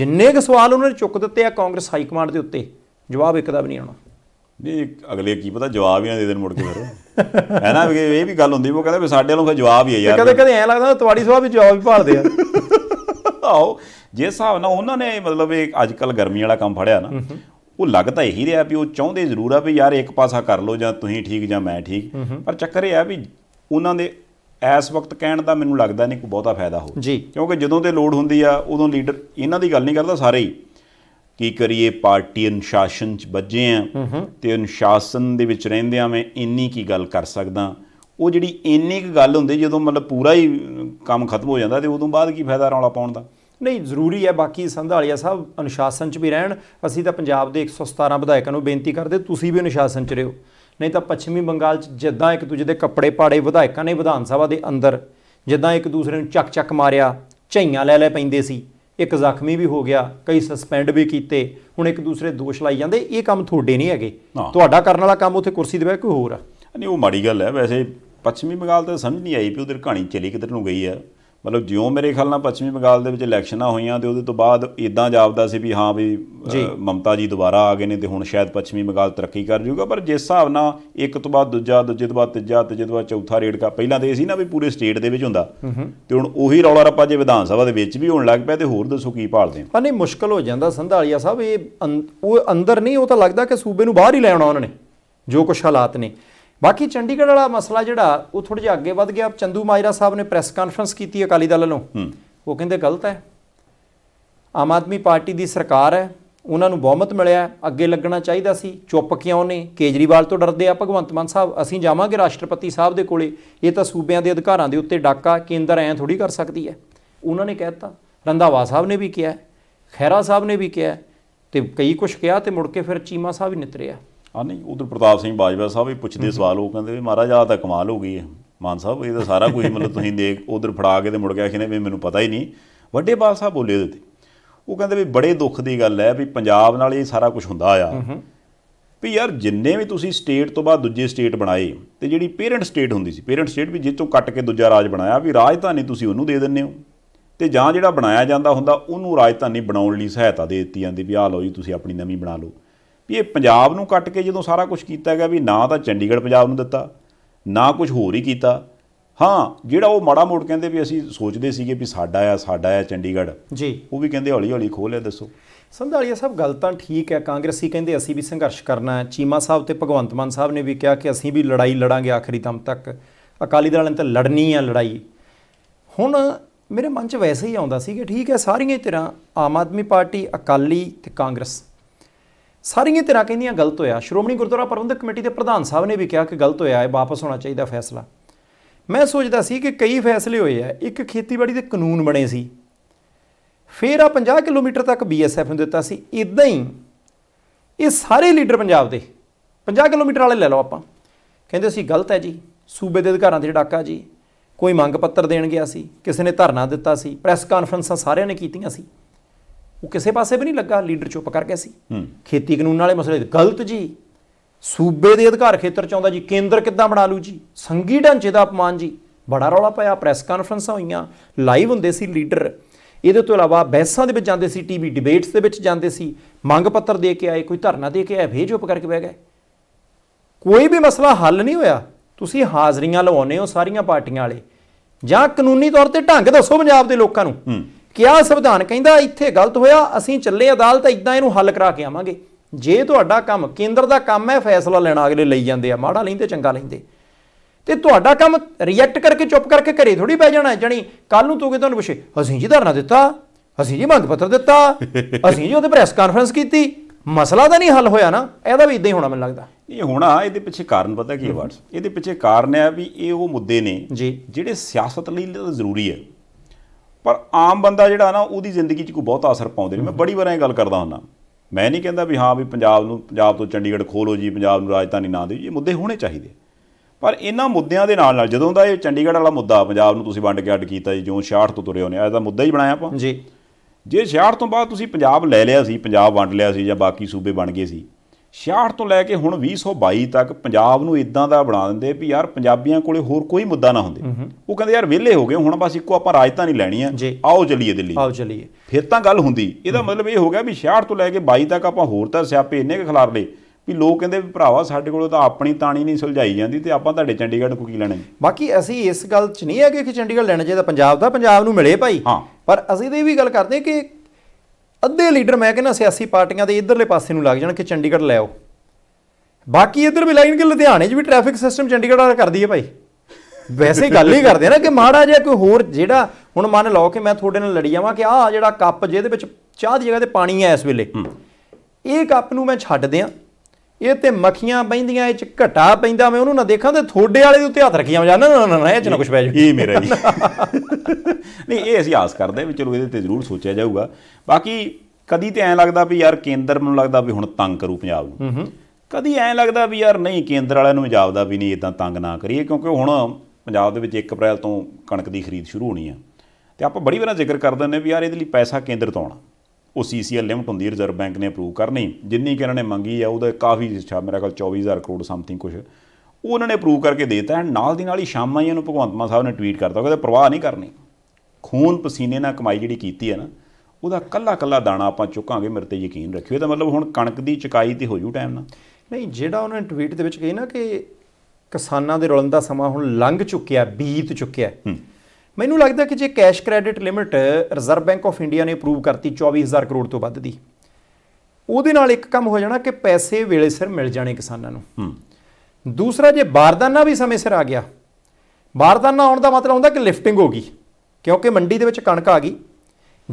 ਜਿੰਨੇ ਕੁ ਸਵਾਲ ਉਹਨਾਂ ਨੇ ਚੁੱਕ ਦਿੱਤੇ ਆ ਕਾਂਗਰਸ ਹਾਈ ਕਮਾਂਡ ਦੇ ਉੱਤੇ ਜਵਾਬ ਇੱਕ ਦਾ ਵੀ ਨਹੀਂ ਆਉਣਾ ਨਹੀਂ ਅਗਲੇ ਕੀ ਪਤਾ ਜਵਾਬ ਹੀ ਨਾ ਦੇ ਦੇਣ ਮੁੜ ਕੇ ਫਿਰ ਹੈ ਨਾ ਵੀ ਇਹ ਵੀ ਗੱਲ ਹੁੰਦੀ ਉਹ ਕਹਿੰਦਾ ਵੀ ਸਾਡੇ ਵੱਲੋਂ ਫਿਰ ਜਵਾਬ ਹੀ ਹੈ ਯਾਰ ਕਦੇ ਕਦੇ ਐ ਲੱਗਦਾ ਤਵਾੜੀ ਸਵਾਬ ਵੀ ਜਵਾਬ ਹੀ ਭਾਲਦੇ ਆ ਆਓ ਜੇ ਹਿਸਾਬ ਨਾਲ ਉਹਨਾਂ ਨੇ ਮਤਲਬ ਇਹ ਅੱਜ ਕੱਲ ਗਰਮੀ ਵਾਲਾ ਕੰਮ ਫੜਿਆ ਨਾ ਉਹ ਲੱਗਦਾ ਇਹੀ ਰਿਹਾ ਵੀ ਉਹ ਚਾਹੁੰਦੇ ਜ਼ਰੂਰ ਆ ਵੀ ਯਾਰ ਇੱਕ ਪਾਸਾ ਕਰ ਲਓ ਜਾਂ ਤੁਸੀਂ ਠੀਕ ਜਾਂ ਮੈਂ ਠੀਕ ਪਰ ਚੱਕਰ ਇਹ ਆ ਵੀ ਉਹਨਾਂ ਦੇ ਇਸ ਵਕਤ ਕਹਿਣ ਦਾ ਮੈਨੂੰ ਲੱਗਦਾ ਨਹੀਂ ਕੋਈ ਬਹੁਤਾ ਫਾਇਦਾ ਹੋ ਜੀ ਕਿਉਂਕਿ ਜਦੋਂ ਤੇ ਲੋਡ ਹੁੰਦੀ ਆ ਉਦੋਂ ਲੀਡਰ ਇਹਨਾਂ ਦੀ ਗੱਲ ਨਹੀਂ ਕਰਦਾ ਸਾਰੇ ਹੀ ਕੀ ਕਰੀਏ ਪਾਰਟੀ ਅਨੁਸ਼ਾਸਨ ਚ ਵੱਜੇ ਆ ਤੇ ਅਨੁਸ਼ਾਸਨ ਦੇ ਵਿੱਚ ਰਹਿੰਦਿਆਂ ਮੈਂ ਇੰਨੀ ਕੀ ਗੱਲ ਕਰ ਸਕਦਾ ਉਹ ਜਿਹੜੀ ਇੰਨੀ ਕੀ ਗੱਲ ਹੁੰਦੀ ਜਦੋਂ ਮਤਲਬ ਪੂਰਾ ਹੀ ਕੰਮ ਖਤਮ ਹੋ ਜਾਂਦਾ ਤੇ ਉਦੋਂ ਬਾਅਦ ਕੀ ਫਾਇਦਾ ਰੌਲਾ ਪਾਉਣ ਦਾ ਨਹੀਂ ਜ਼ਰੂਰੀ ਹੈ ਬਾਕੀ ਸੰਧਾਲੀਆ ਸਾਹਿਬ ਅਨੁਸ਼ਾਸਨ 'ਚ ਵੀ ਰਹਿਣ ਅਸੀਂ ਤਾਂ ਪੰਜਾਬ ਦੇ 117 ਵਿਧਾਇਕਾਂ ਨੂੰ ਬੇਨਤੀ ਕਰਦੇ ਤੁਸੀਂ ਵੀ ਅਨੁਸ਼ਾਸਨ 'ਚ ਰਹੋ ਨਹੀਂ ਤਾਂ ਪੱਛਮੀ ਬੰਗਾਲ 'ਚ ਜਿੱਦਾਂ ਇੱਕ ਦੂਜੇ ਦੇ ਕੱਪੜੇ ਪਾੜੇ ਵਿਧਾਇਕਾਂ ਨੇ ਵਿਧਾਨ ਸਭਾ ਦੇ ਅੰਦਰ ਜਿੱਦਾਂ ਇੱਕ ਦੂਸਰੇ ਨੂੰ ਚੱਕ ਚੱਕ ਮਾਰਿਆ ਝਈਆਂ ਲੈ ਲੈ ਪੈਂਦੇ ਸੀ ਇੱਕ ਜ਼ਖਮੀ ਵੀ ਹੋ ਗਿਆ ਕਈ ਸਸਪੈਂਡ ਵੀ ਕੀਤੇ ਹੁਣ ਇੱਕ ਦੂਸਰੇ ਦੋਸ਼ ਲਾਈ ਜਾਂਦੇ ਇਹ ਕੰਮ ਤੁਹਾਡੇ ਨਹੀਂ ਹੈਗੇ ਤੁਹਾਡਾ ਕਰਨ ਵਾਲਾ ਕੰਮ ਉੱਥੇ ਕੁਰਸੀ ਦੇ ਬੈ ਕੋਈ ਹੋਰ ਆ ਨਹੀਂ ਉਹ ਮਾੜੀ ਗੱਲ ਹੈ ਵੈਸੇ ਪੱਛਮੀ ਬੰਗਾਲ ਤਾਂ ਸਮਝ ਨਹੀਂ ਆਈ ਵੀ ਉਧਰ ਕਹਾਣੀ ਚਲੀ ਕਿਧਰ ਨੂੰ ਗਈ ਆ ਮਤਲਬ ਜਿਉਂ ਮੇਰੇ ਖਿਆਲ ਨਾਲ ਪੱਛਮੀ ਬੰਗਾਲ ਦੇ ਵਿੱਚ ਇਲੈਕਸ਼ਨਾਂ ਹੋਈਆਂ ਤੇ ਉਹਦੇ ਤੋਂ ਬਾਅਦ ਇਦਾਂ ਜਾਪਦਾ ਸੀ ਵੀ ਹਾਂ ਵੀ ਮਮਤਾ ਜੀ ਦੁਬਾਰਾ ਆ ਗਏ ਨੇ ਤੇ ਹੁਣ ਸ਼ਾਇਦ ਪੱਛਮੀ ਬੰਗਾਲ ਤਰੱਕੀ ਕਰ ਜਾਊਗਾ ਪਰ ਜਿਸ ਹਿਸਾਬ ਨਾਲ ਇੱਕ ਤੋਂ ਬਾਅਦ ਦੂਜਾ ਦੂਜੇ ਤੋਂ ਬਾਅਦ ਤੀਜਾ ਤੀਜੇ ਤੋਂ ਬਾਅਦ ਚੌਥਾ ਰੇਡ ਦਾ ਪਹਿਲਾਂ ਤੇ ਇਹ ਸੀ ਨਾ ਵੀ ਪੂਰੇ ਸਟੇਟ ਦੇ ਵਿੱਚ ਹੁੰਦਾ ਤੇ ਹੁਣ ਉਹੀ ਰੌਲਾ ਰੱਪਾ ਜੇ ਵਿਧਾਨ ਸਭਾ ਦੇ ਵਿੱਚ ਵੀ ਹੋਣ ਲੱਗ ਪਿਆ ਤੇ ਹੋਰ ਦੱਸੋ ਕੀ ਭਾਲਦੇ ਆ ਨਹੀਂ ਮੁਸ਼ਕਲ ਹੋ ਜਾਂਦਾ ਸੰਧਾਲੀਆ ਸਾਹਿਬ ਇਹ ਉਹ ਅੰਦਰ ਨਹੀਂ ਉਹ ਤਾਂ ਲੱਗਦਾ ਕਿ ਸੂਬੇ ਨੂੰ ਬਾਹਰ ਹੀ ਲੈ ਆਉਣਾ ਉਹਨਾਂ ਨੇ ਜੋ ਕੁਝ ਹਾਲਾਤ ਨੇ ਬਾਕੀ ਚੰਡੀਗੜ੍ਹ ਵਾਲਾ ਮਸਲਾ ਜਿਹੜਾ ਉਹ ਥੋੜਾ ਜਿਹਾ ਅੱਗੇ ਵੱਧ ਗਿਆ ਚੰਦੂ ਮਾਇਰਾ ਸਾਹਿਬ ਨੇ ਪ੍ਰੈਸ ਕਾਨਫਰੰਸ ਕੀਤੀ ਅਕਾਲੀ ਦਲ ਵੱਲੋਂ ਉਹ ਕਹਿੰਦੇ ਗਲਤ ਹੈ ਆਮ ਆਦਮੀ ਪਾਰਟੀ ਦੀ ਸਰਕਾਰ ਹੈ ਉਹਨਾਂ ਨੂੰ ਬਹੁਮਤ ਮਿਲਿਆ ਅੱਗੇ ਲੱਗਣਾ ਚਾਹੀਦਾ ਸੀ ਚੁੱਪ ਕਿਉਂ ਨੇ ਕੇਜਰੀਵਾਲ ਤੋਂ ਡਰਦੇ ਆ ਭਗਵੰਤ ਮਾਨ ਸਾਹਿਬ ਅਸੀਂ ਜਾਵਾਂਗੇ ਰਾਸ਼ਟਰਪਤੀ ਸਾਹਿਬ ਦੇ ਕੋਲੇ ਇਹ ਤਾਂ ਸੂਬਿਆਂ ਦੇ ਅਧਿਕਾਰਾਂ ਦੇ ਉੱਤੇ ਡਾਕਾ ਕੇਂਦਰ ਐ ਥੋੜੀ ਕਰ ਸਕਦੀ ਹੈ ਉਹਨਾਂ ਨੇ ਕਹਿਤਾ ਰੰਧਾਵਾ ਸਾਹਿਬ ਨੇ ਵੀ ਕਿਹਾ ਖੈਰਾ ਸਾਹਿਬ ਨੇ ਵੀ ਕਿਹਾ ਤੇ ਕਈ ਕੁਝ ਕਿਹਾ ਤੇ ਮੁੜ ਕੇ ਫਿਰ ਚੀਮਾ ਸਾਹਿਬ ਹੀ ਨਿਤਰਿਆ ਆ ਨਹੀਂ ਉਧਰ ਪ੍ਰਤਾਪ ਸਿੰਘ ਬਾਜਵਾ ਸਾਹਿਬ ਵੀ ਪੁੱਛਦੇ ਸਵਾਲ ਉਹ ਕਹਿੰਦੇ ਵੀ ਮਹਾਰਾਜ ਆ ਤਾਂ ਕਮਾਲ ਹੋ ਗਈ ਹੈ ਮਾਨ ਸਾਹਿਬ ਇਹ ਤਾਂ ਸਾਰਾ ਕੁਝ ਮਤਲਬ ਤੁਸੀਂ ਦੇਖ ਉਧਰ ਫੜਾ ਕੇ ਤੇ ਮੁੜ ਗਿਆ ਕਿਨੇ ਵੀ ਮੈਨੂੰ ਪਤਾ ਹੀ ਨਹੀਂ ਵੱਡੇ ਬਾਲ ਸਾਹਿਬ ਬੋਲੇ ਉਹਦੇ ਤੇ ਉਹ ਕਹਿੰਦੇ ਵੀ ਬੜੇ ਦੁੱਖ ਦੀ ਗੱਲ ਹੈ ਵੀ ਪੰਜਾਬ ਨਾਲ ਇਹ ਸਾਰਾ ਕੁਝ ਹੁੰਦਾ ਆ ਵੀ ਯਾਰ ਜਿੰਨੇ ਵੀ ਤੁਸੀਂ ਸਟੇਟ ਤੋਂ ਬਾਅਦ ਦੂਜੇ ਸਟੇਟ ਬਣਾਏ ਤੇ ਜਿਹੜੀ ਪੇਰੈਂਟ ਸਟੇਟ ਹੁੰਦੀ ਸੀ ਪੇਰੈਂਟ ਸਟੇਟ ਵੀ ਜਿੱਤੋਂ ਕੱਟ ਕੇ ਦੂਜਾ ਰਾਜ ਬਣਾਇਆ ਵੀ ਰਾਜਧਾਨੀ ਤੁਸੀਂ ਉਹਨੂੰ ਦੇ ਦਿੰਦੇ ਹੋ ਤੇ ਜਾਂ ਜਿਹੜਾ ਬਣਾਇਆ ਜਾਂਦਾ ਹੁੰਦਾ ਉਹਨੂੰ ਰਾਜਧਾਨੀ ਬਣਾਉਣ ਲਈ ਸਹਾਇਤਾ ਦੇ ਦਿੱਤੀ ਜਾਂਦੀ ਵੀ ਆ ਲਓ ਜੀ ਤੁਸੀਂ ਆਪਣੀ ਨਵੀਂ ਬਣਾ ਲਓ ਵੀ ਇਹ ਪੰਜਾਬ ਨੂੰ ਕੱਟ ਕੇ ਜਦੋਂ ਸਾਰਾ ਕੁਝ ਕੀਤਾ ਗਿਆ ਵੀ ਨਾ ਤਾਂ ਚੰਡੀਗੜ੍ਹ ਪੰਜਾਬ ਨੂੰ ਦਿੱਤਾ ਨਾ ਕੁਝ ਹੋਰ ਹੀ ਕੀਤਾ ਹਾਂ ਜਿਹੜਾ ਉਹ ਮਾੜਾ ਮੋੜ ਕਹਿੰਦੇ ਵੀ ਅਸੀਂ ਸੋਚਦੇ ਸੀਗੇ ਵੀ ਸਾਡਾ ਆ ਸਾਡਾ ਆ ਚੰਡੀਗੜ੍ਹ ਜੀ ਉਹ ਵੀ ਕਹਿੰਦੇ ਹੌਲੀ ਹੌਲੀ ਖੋਲਿਆ ਦੱਸੋ ਸੰਧਾਲੀਆ ਸਾਹਿਬ ਗੱਲ ਤਾਂ ਠੀਕ ਹੈ ਕਾਂਗਰਸੀ ਕਹਿੰਦੇ ਅਸੀਂ ਵੀ ਸੰਘਰਸ਼ ਕਰਨਾ ਹੈ ਚੀਮਾ ਸਾਹਿਬ ਤੇ ਭਗਵੰਤ ਮਾਨ ਸਾਹਿਬ ਨੇ ਵੀ ਕਿਹਾ ਕਿ ਅਸੀਂ ਵੀ ਲੜਾਈ ਲੜਾਂਗੇ ਆਖਰੀ ਦਮ ਤੱਕ ਅਕਾਲੀ ਦਲ ਨੇ ਤਾਂ ਲੜਨੀ ਆ ਲੜਾਈ ਹੁਣ ਮੇਰੇ ਮਨ 'ਚ ਵੈਸੇ ਹੀ ਆਉਂਦਾ ਸੀ ਕਿ ਠੀਕ ਹੈ ਸਾਰੀਆਂ ਹੀ ਤਰ੍ਹਾਂ ਆਮ ਆਦਮੀ ਪਾਰਟੀ ਅਕਾਲੀ ਤੇ ਕਾਂਗਰਸ ਸਾਰੀਆਂ ਤਰ੍ਹਾਂ ਕਹਿੰਦੀਆਂ ਗਲਤ ਹੋਇਆ ਸ਼੍ਰੋਮਣੀ ਗੁਰਦੁਆਰਾ ਪ੍ਰਬੰਧਕ ਕਮੇਟੀ ਦੇ ਪ੍ਰਧਾਨ ਸਾਹਿਬ ਨੇ ਵੀ ਕਿਹਾ ਕਿ ਗਲਤ ਹੋਇਆ ਹੈ ਵਾਪਸ ਹੋਣਾ ਚਾਹੀਦਾ ਫੈਸਲਾ ਮੈਂ ਸੋਚਦਾ ਸੀ ਕਿ ਕਈ ਫੈਸਲੇ ਹੋਏ ਆ ਇੱਕ ਖੇਤੀਬਾੜੀ ਦੇ ਕਾਨੂੰਨ ਬਣੇ ਸੀ ਫੇਰ ਆ 50 ਕਿਲੋਮੀਟਰ ਤੱਕ ਬੀਐਸਐਫ ਨੂੰ ਦਿੱਤਾ ਸੀ ਇਦਾਂ ਹੀ ਇਹ ਸਾਰੇ ਲੀਡਰ ਪੰਜਾਬ ਦੇ 50 ਕਿਲੋਮੀਟਰ ਵਾਲੇ ਲੈ ਲਓ ਆਪਾਂ ਕਹਿੰਦੇ ਸੀ ਗਲਤ ਹੈ ਜੀ ਸੂਬੇ ਦੇ ਅਧਿਕਾਰਾਂ ਤੇ ਡਾਕਾ ਜੀ ਕੋਈ ਮੰਗ ਪੱਤਰ ਦੇਣ ਗਿਆ ਸੀ ਕਿਸੇ ਨੇ ਧਰਨਾ ਦਿੱਤਾ ਸੀ ਪ੍ਰੈਸ ਕਾਨਫਰੰਸਾਂ ਸਾਰਿਆਂ ਨੇ ਕੀਤੀਆਂ ਸੀ ਉਹ ਕਿਸੇ ਪਾਸੇ ਵੀ ਨਹੀਂ ਲੱਗਾ ਲੀਡਰ ਚੁੱਪ ਕਰਕੇ ਸੀ ਖੇਤੀ ਕਾਨੂੰਨ ਵਾਲੇ ਮਸਲੇ ਗਲਤ ਜੀ ਸੂਬੇ ਦੇ ਅਧਿਕਾਰ ਖੇਤਰ ਚ ਆਉਂਦਾ ਜੀ ਕੇਂਦਰ ਕਿੱਦਾਂ ਬਣਾ ਲੂ ਜੀ ਸੰਗੀ ਢਾਂਚੇ ਦਾ ਅਪਮਾਨ ਜੀ ਬੜਾ ਰੌਲਾ ਪਿਆ ਪ੍ਰੈਸ ਕਾਨਫਰੰਸਾਂ ਹੋਈਆਂ ਲਾਈਵ ਹੁੰਦੇ ਸੀ ਲੀਡਰ ਇਹਦੇ ਤੋਂ ਇਲਾਵਾ ਬਹਿਸਾਂ ਦੇ ਵਿੱਚ ਜਾਂਦੇ ਸੀ ਟੀਵੀ ਡਿਬੇਟਸ ਦੇ ਵਿੱਚ ਜਾਂਦੇ ਸੀ ਮੰਗ ਪੱਤਰ ਦੇ ਕੇ ਆਏ ਕੋਈ ਧਰਨਾ ਦੇ ਕੇ ਆਏ ਫੇਰ ਚੁੱਪ ਕਰਕੇ ਬਹਿ ਗਏ ਕੋਈ ਵੀ ਮਸਲਾ ਹੱਲ ਨਹੀਂ ਹੋਇਆ ਤੁਸੀਂ ਹਾਜ਼ਰੀਆਂ ਲਵਾਉਨੇ ਹੋ ਸਾਰੀਆਂ ਪਾਰਟੀਆਂ ਵਾਲੇ ਜਾਂ ਕਾਨੂੰਨੀ ਤੌਰ ਤੇ ਢੰਗ ਦੱਸੋ ਪੰਜਾਬ ਦੇ ਲੋਕਾਂ ਨੂੰ ਕਿਆ ਸੰਵਿਧਾਨ ਕਹਿੰਦਾ ਇੱਥੇ ਗਲਤ ਹੋਇਆ ਅਸੀਂ ਚੱਲੇ ਅਦਾਲਤ ਇਦਾਂ ਇਹਨੂੰ ਹੱਲ ਕਰਾ ਕੇ ਆਵਾਂਗੇ ਜੇ ਤੁਹਾਡਾ ਕੰਮ ਕੇਂਦਰ ਦਾ ਕੰਮ ਹੈ ਫੈਸਲਾ ਲੈਣਾ ਅਗਲੇ ਲਈ ਜਾਂਦੇ ਆ ਮਾੜਾ ਲੈਂਦੇ ਚੰਗਾ ਲੈਂਦੇ ਤੇ ਤੁਹਾਡਾ ਕੰਮ ਰਿਐਕਟ ਕਰਕੇ ਚੁੱਪ ਕਰਕੇ ਘਰੇ ਥੋੜੀ ਬਹਿ ਜਾਣਾ ਜਣੀ ਕੱਲ ਨੂੰ ਤੂੰ ਕਿ ਤੁਹਾਨੂੰ ਪੁੱਛੇ ਅਸੀਂ ਜੀ ਧਰਨਾ ਦਿੱਤਾ ਅਸੀਂ ਜੀ ਮੰਗ ਪੱਤਰ ਦਿੱਤਾ ਅਸੀਂ ਜੀ ਉਹਦੇ ਪ੍ਰੈਸ ਕਾਨਫਰੰਸ ਕੀਤੀ ਮਸਲਾ ਤਾਂ ਨਹੀਂ ਹੱਲ ਹੋਇਆ ਨਾ ਇਹਦਾ ਵੀ ਇਦਾਂ ਹੀ ਹੋਣਾ ਮੈਨੂੰ ਲੱਗਦਾ ਇਹ ਹੋਣਾ ਇਹਦੇ ਪਿੱਛੇ ਕਾਰਨ ਪਤਾ ਕੀ ਹੈ ਵਾਟਸ ਇਹਦੇ ਪਿੱਛੇ ਕਾਰਨ ਹੈ ਵੀ ਇਹ ਉਹ ਮੁੱਦੇ ਨੇ ਜਿਹੜੇ ਸਿਆਸਤ ਲਈ ਜ਼ਰੂਰੀ ਹੈ ਪਰ ਆਮ ਬੰਦਾ ਜਿਹੜਾ ਨਾ ਉਹਦੀ ਜ਼ਿੰਦਗੀ 'ਚ ਕੋਈ ਬਹੁਤਾ ਅਸਰ ਪਾਉਂਦੇ ਨਹੀਂ ਮੈਂ ਬੜੀ ਵਾਰ ਇਹ ਗੱਲ ਕਰਦਾ ਹੁੰਦਾ ਮੈਂ ਨਹੀਂ ਕਹਿੰਦਾ ਵੀ ਹਾਂ ਵੀ ਪੰਜਾਬ ਨੂੰ ਪੰਜਾਬ ਤੋਂ ਚੰਡੀਗੜ੍ਹ ਖੋਲੋ ਜੀ ਪੰਜਾਬ ਨੂੰ ਰਾਜਧਾਨੀ ਨਾ ਦਿਓ ਇਹ ਮੁੱਦੇ ਹੋਣੇ ਚਾਹੀਦੇ ਪਰ ਇਹਨਾਂ ਮੁੱਦਿਆਂ ਦੇ ਨਾਲ ਨਾਲ ਜਦੋਂ ਦਾ ਇਹ ਚੰਡੀਗੜ੍ਹ ਵਾਲਾ ਮੁੱਦਾ ਪੰਜਾਬ ਨੂੰ ਤੁਸੀਂ ਵੰਡ ਕੇ ਅੱਡ ਕੀਤਾ ਜੀ ਜੋ 66 ਤੋਂ ਤੁਰੇ ਆ ਇਹਦਾ ਮੁੱਦਾ ਹੀ ਬਣਾਇਆ ਆਪਾਂ ਜੀ ਜੇ 66 ਤੋਂ ਬਾਅਦ ਤੁਸੀਂ ਪੰਜਾਬ ਲੈ ਲਿਆ ਸੀ ਪੰਜਾਬ ਵੰਡ ਲਿਆ ਸੀ ਜਾਂ ਬਾਕੀ ਸੂਬੇ ਬਣ ਗਏ ਸੀ 66 ਤੋਂ ਲੈ ਕੇ ਹੁਣ 2022 ਤੱਕ ਪੰਜਾਬ ਨੂੰ ਇਦਾਂ ਦਾ ਬਣਾ ਦਿੰਦੇ ਵੀ ਯਾਰ ਪੰਜਾਬੀਆਂ ਕੋਲੇ ਹੋਰ ਕੋਈ ਮੁੱਦਾ ਨਾ ਹੁੰਦੇ ਉਹ ਕਹਿੰਦੇ ਯਾਰ ਵਿਹਲੇ ਹੋ ਗਏ ਹੁਣ ਬਸ ਇੱਕੋ ਆਪਾਂ ਰਾਜਧਾਨੀ ਲੈਣੀ ਆ ਆਓ ਚਲੀਏ ਦਿੱਲੀ ਆਓ ਚਲੀਏ ਫਿਰ ਤਾਂ ਗੱਲ ਹੁੰਦੀ ਇਹਦਾ ਮਤਲਬ ਇਹ ਹੋ ਗਿਆ ਵੀ 66 ਤੋਂ ਲੈ ਕੇ 22 ਤੱਕ ਆਪਾਂ ਹੋਰ ਤਾਂ ਸਿਆਪੇ ਇੰਨੇ ਕਿ ਖਿਲਾਰ ਲਏ ਵੀ ਲੋਕ ਕਹਿੰਦੇ ਵੀ ਭਰਾਵਾ ਸਾਡੇ ਕੋਲੋਂ ਤਾਂ ਆਪਣੀ ਤਾਣੀ ਨਹੀਂ ਸੁਲਝਾਈ ਜਾਂਦੀ ਤੇ ਆਪਾਂ ਤੁਹਾਡੇ ਚੰਡੀਗੜ੍ਹ ਨੂੰ ਕੀ ਲੈਣਾ ਹੈ ਬਾਕੀ ਅਸੀਂ ਇਸ ਗੱਲ 'ਚ ਨਹੀਂ ਹੈਗੇ ਕਿ ਚੰਡੀਗੜ੍ਹ ਲੈਣਾ ਚਾਹੀਦਾ ਪੰਜਾਬ ਦਾ ਪੰਜਾਬ ਨੂੰ ਮਿਲੇ ਭਾਈ ਹਾਂ ਪਰ ਅਸੀਂ ਤੇ ਇਹ ਵੀ ਗੱਲ ਕਰਦੇ ਕਿ ਅੱਧੇ ਲੀਡਰ ਮੈਂ ਕਹਿੰਦਾ ਸਿਆਸੀ ਪਾਰਟੀਆਂ ਦੇ ਇਧਰਲੇ ਪਾਸੇ ਨੂੰ ਲੱਗ ਜਾਣ ਕਿ ਚੰਡੀਗੜ੍ਹ ਲੈ ਆਓ ਬਾਕੀ ਇਧਰ ਵੀ ਲਾਈਨ ਕਿ ਲੁਧਿਆਣੇ 'ਚ ਵੀ ਟ੍ਰੈਫਿਕ ਸਿਸਟਮ ਚੰਡੀਗੜ੍ਹ ਵਾਲਾ ਕਰਦੀ ਹੈ ਭਾਈ ਵੈਸੇ ਗੱਲ ਹੀ ਕਰਦੇ ਆ ਨਾ ਕਿ ਮਾੜਾ ਜਿਹਾ ਕੋਈ ਹੋਰ ਜਿਹੜਾ ਹੁਣ ਮੰਨ ਲਓ ਕਿ ਮੈਂ ਤੁਹਾਡੇ ਨਾਲ ਲੜੀ ਜਾਵਾਂ ਕਿ ਆਹ ਜਿਹੜਾ ਕੱਪ ਜਿਹਦੇ ਵਿੱਚ ਚਾਹ ਦੀ ਜਗ੍ਹਾ ਤੇ ਪਾਣੀ ਹੈ ਇਸ ਵੇਲੇ ਇਹ ਕੱਪ ਨੂੰ ਮੈਂ ਛੱਡ ਦਿਆਂ ਇਹ ਤੇ ਮੱਖੀਆਂ ਪੈਂਦੀਆਂ ਇਹ ਚ ਘਟਾ ਪੈਂਦਾ ਮੈਂ ਉਹਨੂੰ ਨਾ ਦੇਖਾਂ ਤੇ ਥੋੜੇ ਵਾਲੇ ਦੇ ਉੱਤੇ ਹੱਥ ਰੱਖੀਆਂ ਮੈਂ ਨਾ ਨਾ ਨਾ ਇਹ ਚ ਨਾ ਕੁਝ ਪੈ ਜਾਵੇ ਇਹ ਮੇਰਾ ਜੀ ਨਹੀਂ ਇਹ ਅਸੀਂ ਆਸ ਕਰਦੇ ਵੀ ਚਲੋ ਇਹਦੇ ਤੇ ਜ਼ਰੂਰ ਸੋਚਿਆ ਜਾਊਗਾ ਬਾਕੀ ਕਦੀ ਤੇ ਐਂ ਲੱਗਦਾ ਵੀ ਯਾਰ ਕੇਂਦਰ ਨੂੰ ਲੱਗਦਾ ਵੀ ਹੁਣ ਤੰਗ ਕਰੂ ਪੰਜਾਬ ਨੂੰ ਹੂੰ ਕਦੀ ਐਂ ਲੱਗਦਾ ਵੀ ਯਾਰ ਨਹੀਂ ਕੇਂਦਰ ਵਾਲਿਆਂ ਨੂੰ ਜਾਪਦਾ ਵੀ ਨਹੀਂ ਇਦਾਂ ਤੰਗ ਨਾ ਕਰੀਏ ਕਿਉਂਕਿ ਹੁਣ ਪੰਜਾਬ ਦੇ ਵਿੱਚ 1 ਅਪ੍ਰੈਲ ਤੋਂ ਕਣਕ ਦੀ ਖਰੀਦ ਸ਼ੁਰੂ ਹੋਣੀ ਆ ਤੇ ਆਪਾਂ ਬੜੀ ਵਾਰ ਜ਼ਿਕਰ ਕਰਦੇ ਨੇ ਵੀ ਯਾਰ ਇਹਦੇ ਲਈ ਪੈਸਾ ਕੇਂਦਰ ਤੋਂ ਆਉਣਾ ਉਹ ਸੀਸੀਐਲ ਲਿਮਟ ਹੁੰਦੀ ਹੈ ਰਿਜ਼ਰਵ ਬੈਂਕ ਨੇ ਅਪਰੂਵ ਕਰਨੀ ਜਿੰਨੀ ਕਿ ਇਹਨਾਂ ਨੇ ਮੰਗੀ ਆ ਉਹਦਾ ਕਾਫੀ ਛਾ ਮੇਰਾ ਖਿਆਲ 24000 ਕਰੋੜ ਸਮਥਿੰਗ ਕੁਝ ਉਹ ਉਹਨਾਂ ਨੇ ਅਪਰੂਵ ਕਰਕੇ ਦੇਤਾ ਨਾਲ ਦੀ ਨਾਲ ਹੀ ਸ਼ਾਮਾਂ ਹੀ ਇਹਨੂੰ ਭਗਵੰਤ ਮਾਨ ਸਾਹਿਬ ਨੇ ਟਵੀਟ ਕਰਤਾ ਕਹਿੰਦੇ ਪ੍ਰਵਾਹ ਨਹੀਂ ਕਰਨੀ ਖੂਨ ਪਸੀਨੇ ਨਾਲ ਕਮਾਈ ਜਿਹੜੀ ਕੀਤੀ ਹੈ ਨਾ ਉਹਦਾ ਕੱਲਾ ਕੱਲਾ ਦਾਣਾ ਆਪਾਂ ਚੁੱਕਾਂਗੇ ਮੇਰੇ ਤੇ ਯਕੀਨ ਰੱਖਿਓ ਤਾਂ ਮਤਲਬ ਹੁਣ ਕਣਕ ਦੀ ਚੁਕਾਈ ਤੇ ਹੋ ਜੂ ਟਾਈਮ ਨਾ ਨਹੀਂ ਜਿਹੜਾ ਉਹਨਾਂ ਨੇ ਟਵੀਟ ਦੇ ਵਿੱਚ ਕਹੀ ਨਾ ਕਿ ਕਿਸਾਨਾਂ ਦੇ ਰੋਲਣ ਦਾ ਸਮਾਂ ਹੁਣ ਲੰਘ ਚੁੱਕਿਆ ਬੀਤ ਚੁੱਕਿਆ ਮੈਨੂੰ ਲੱਗਦਾ ਕਿ ਜੇ cash credit limit Reserve Bank of India ਨੇ ਅਪਰੂਵ ਕਰਤੀ 24000 ਕਰੋੜ ਤੋਂ ਵੱਧ ਦੀ ਉਹਦੇ ਨਾਲ ਇੱਕ ਕੰਮ ਹੋ ਜਾਣਾ ਕਿ ਪੈਸੇ ਵੇਲੇ ਸਿਰ ਮਿਲ ਜਾਣੇ ਕਿਸਾਨਾਂ ਨੂੰ ਹੂੰ ਦੂਸਰਾ ਜੇ ਬਾਰਦਾਨਾ ਵੀ ਸਮੇਂ ਸਿਰ ਆ ਗਿਆ ਬਾਰਦਾਨਾ ਆਉਣ ਦਾ ਮਤਲਬ ਹੁੰਦਾ ਕਿ ਲਿਫਟਿੰਗ ਹੋ ਗਈ ਕਿਉਂਕਿ ਮੰਡੀ ਦੇ ਵਿੱਚ ਕਣਕ ਆ ਗਈ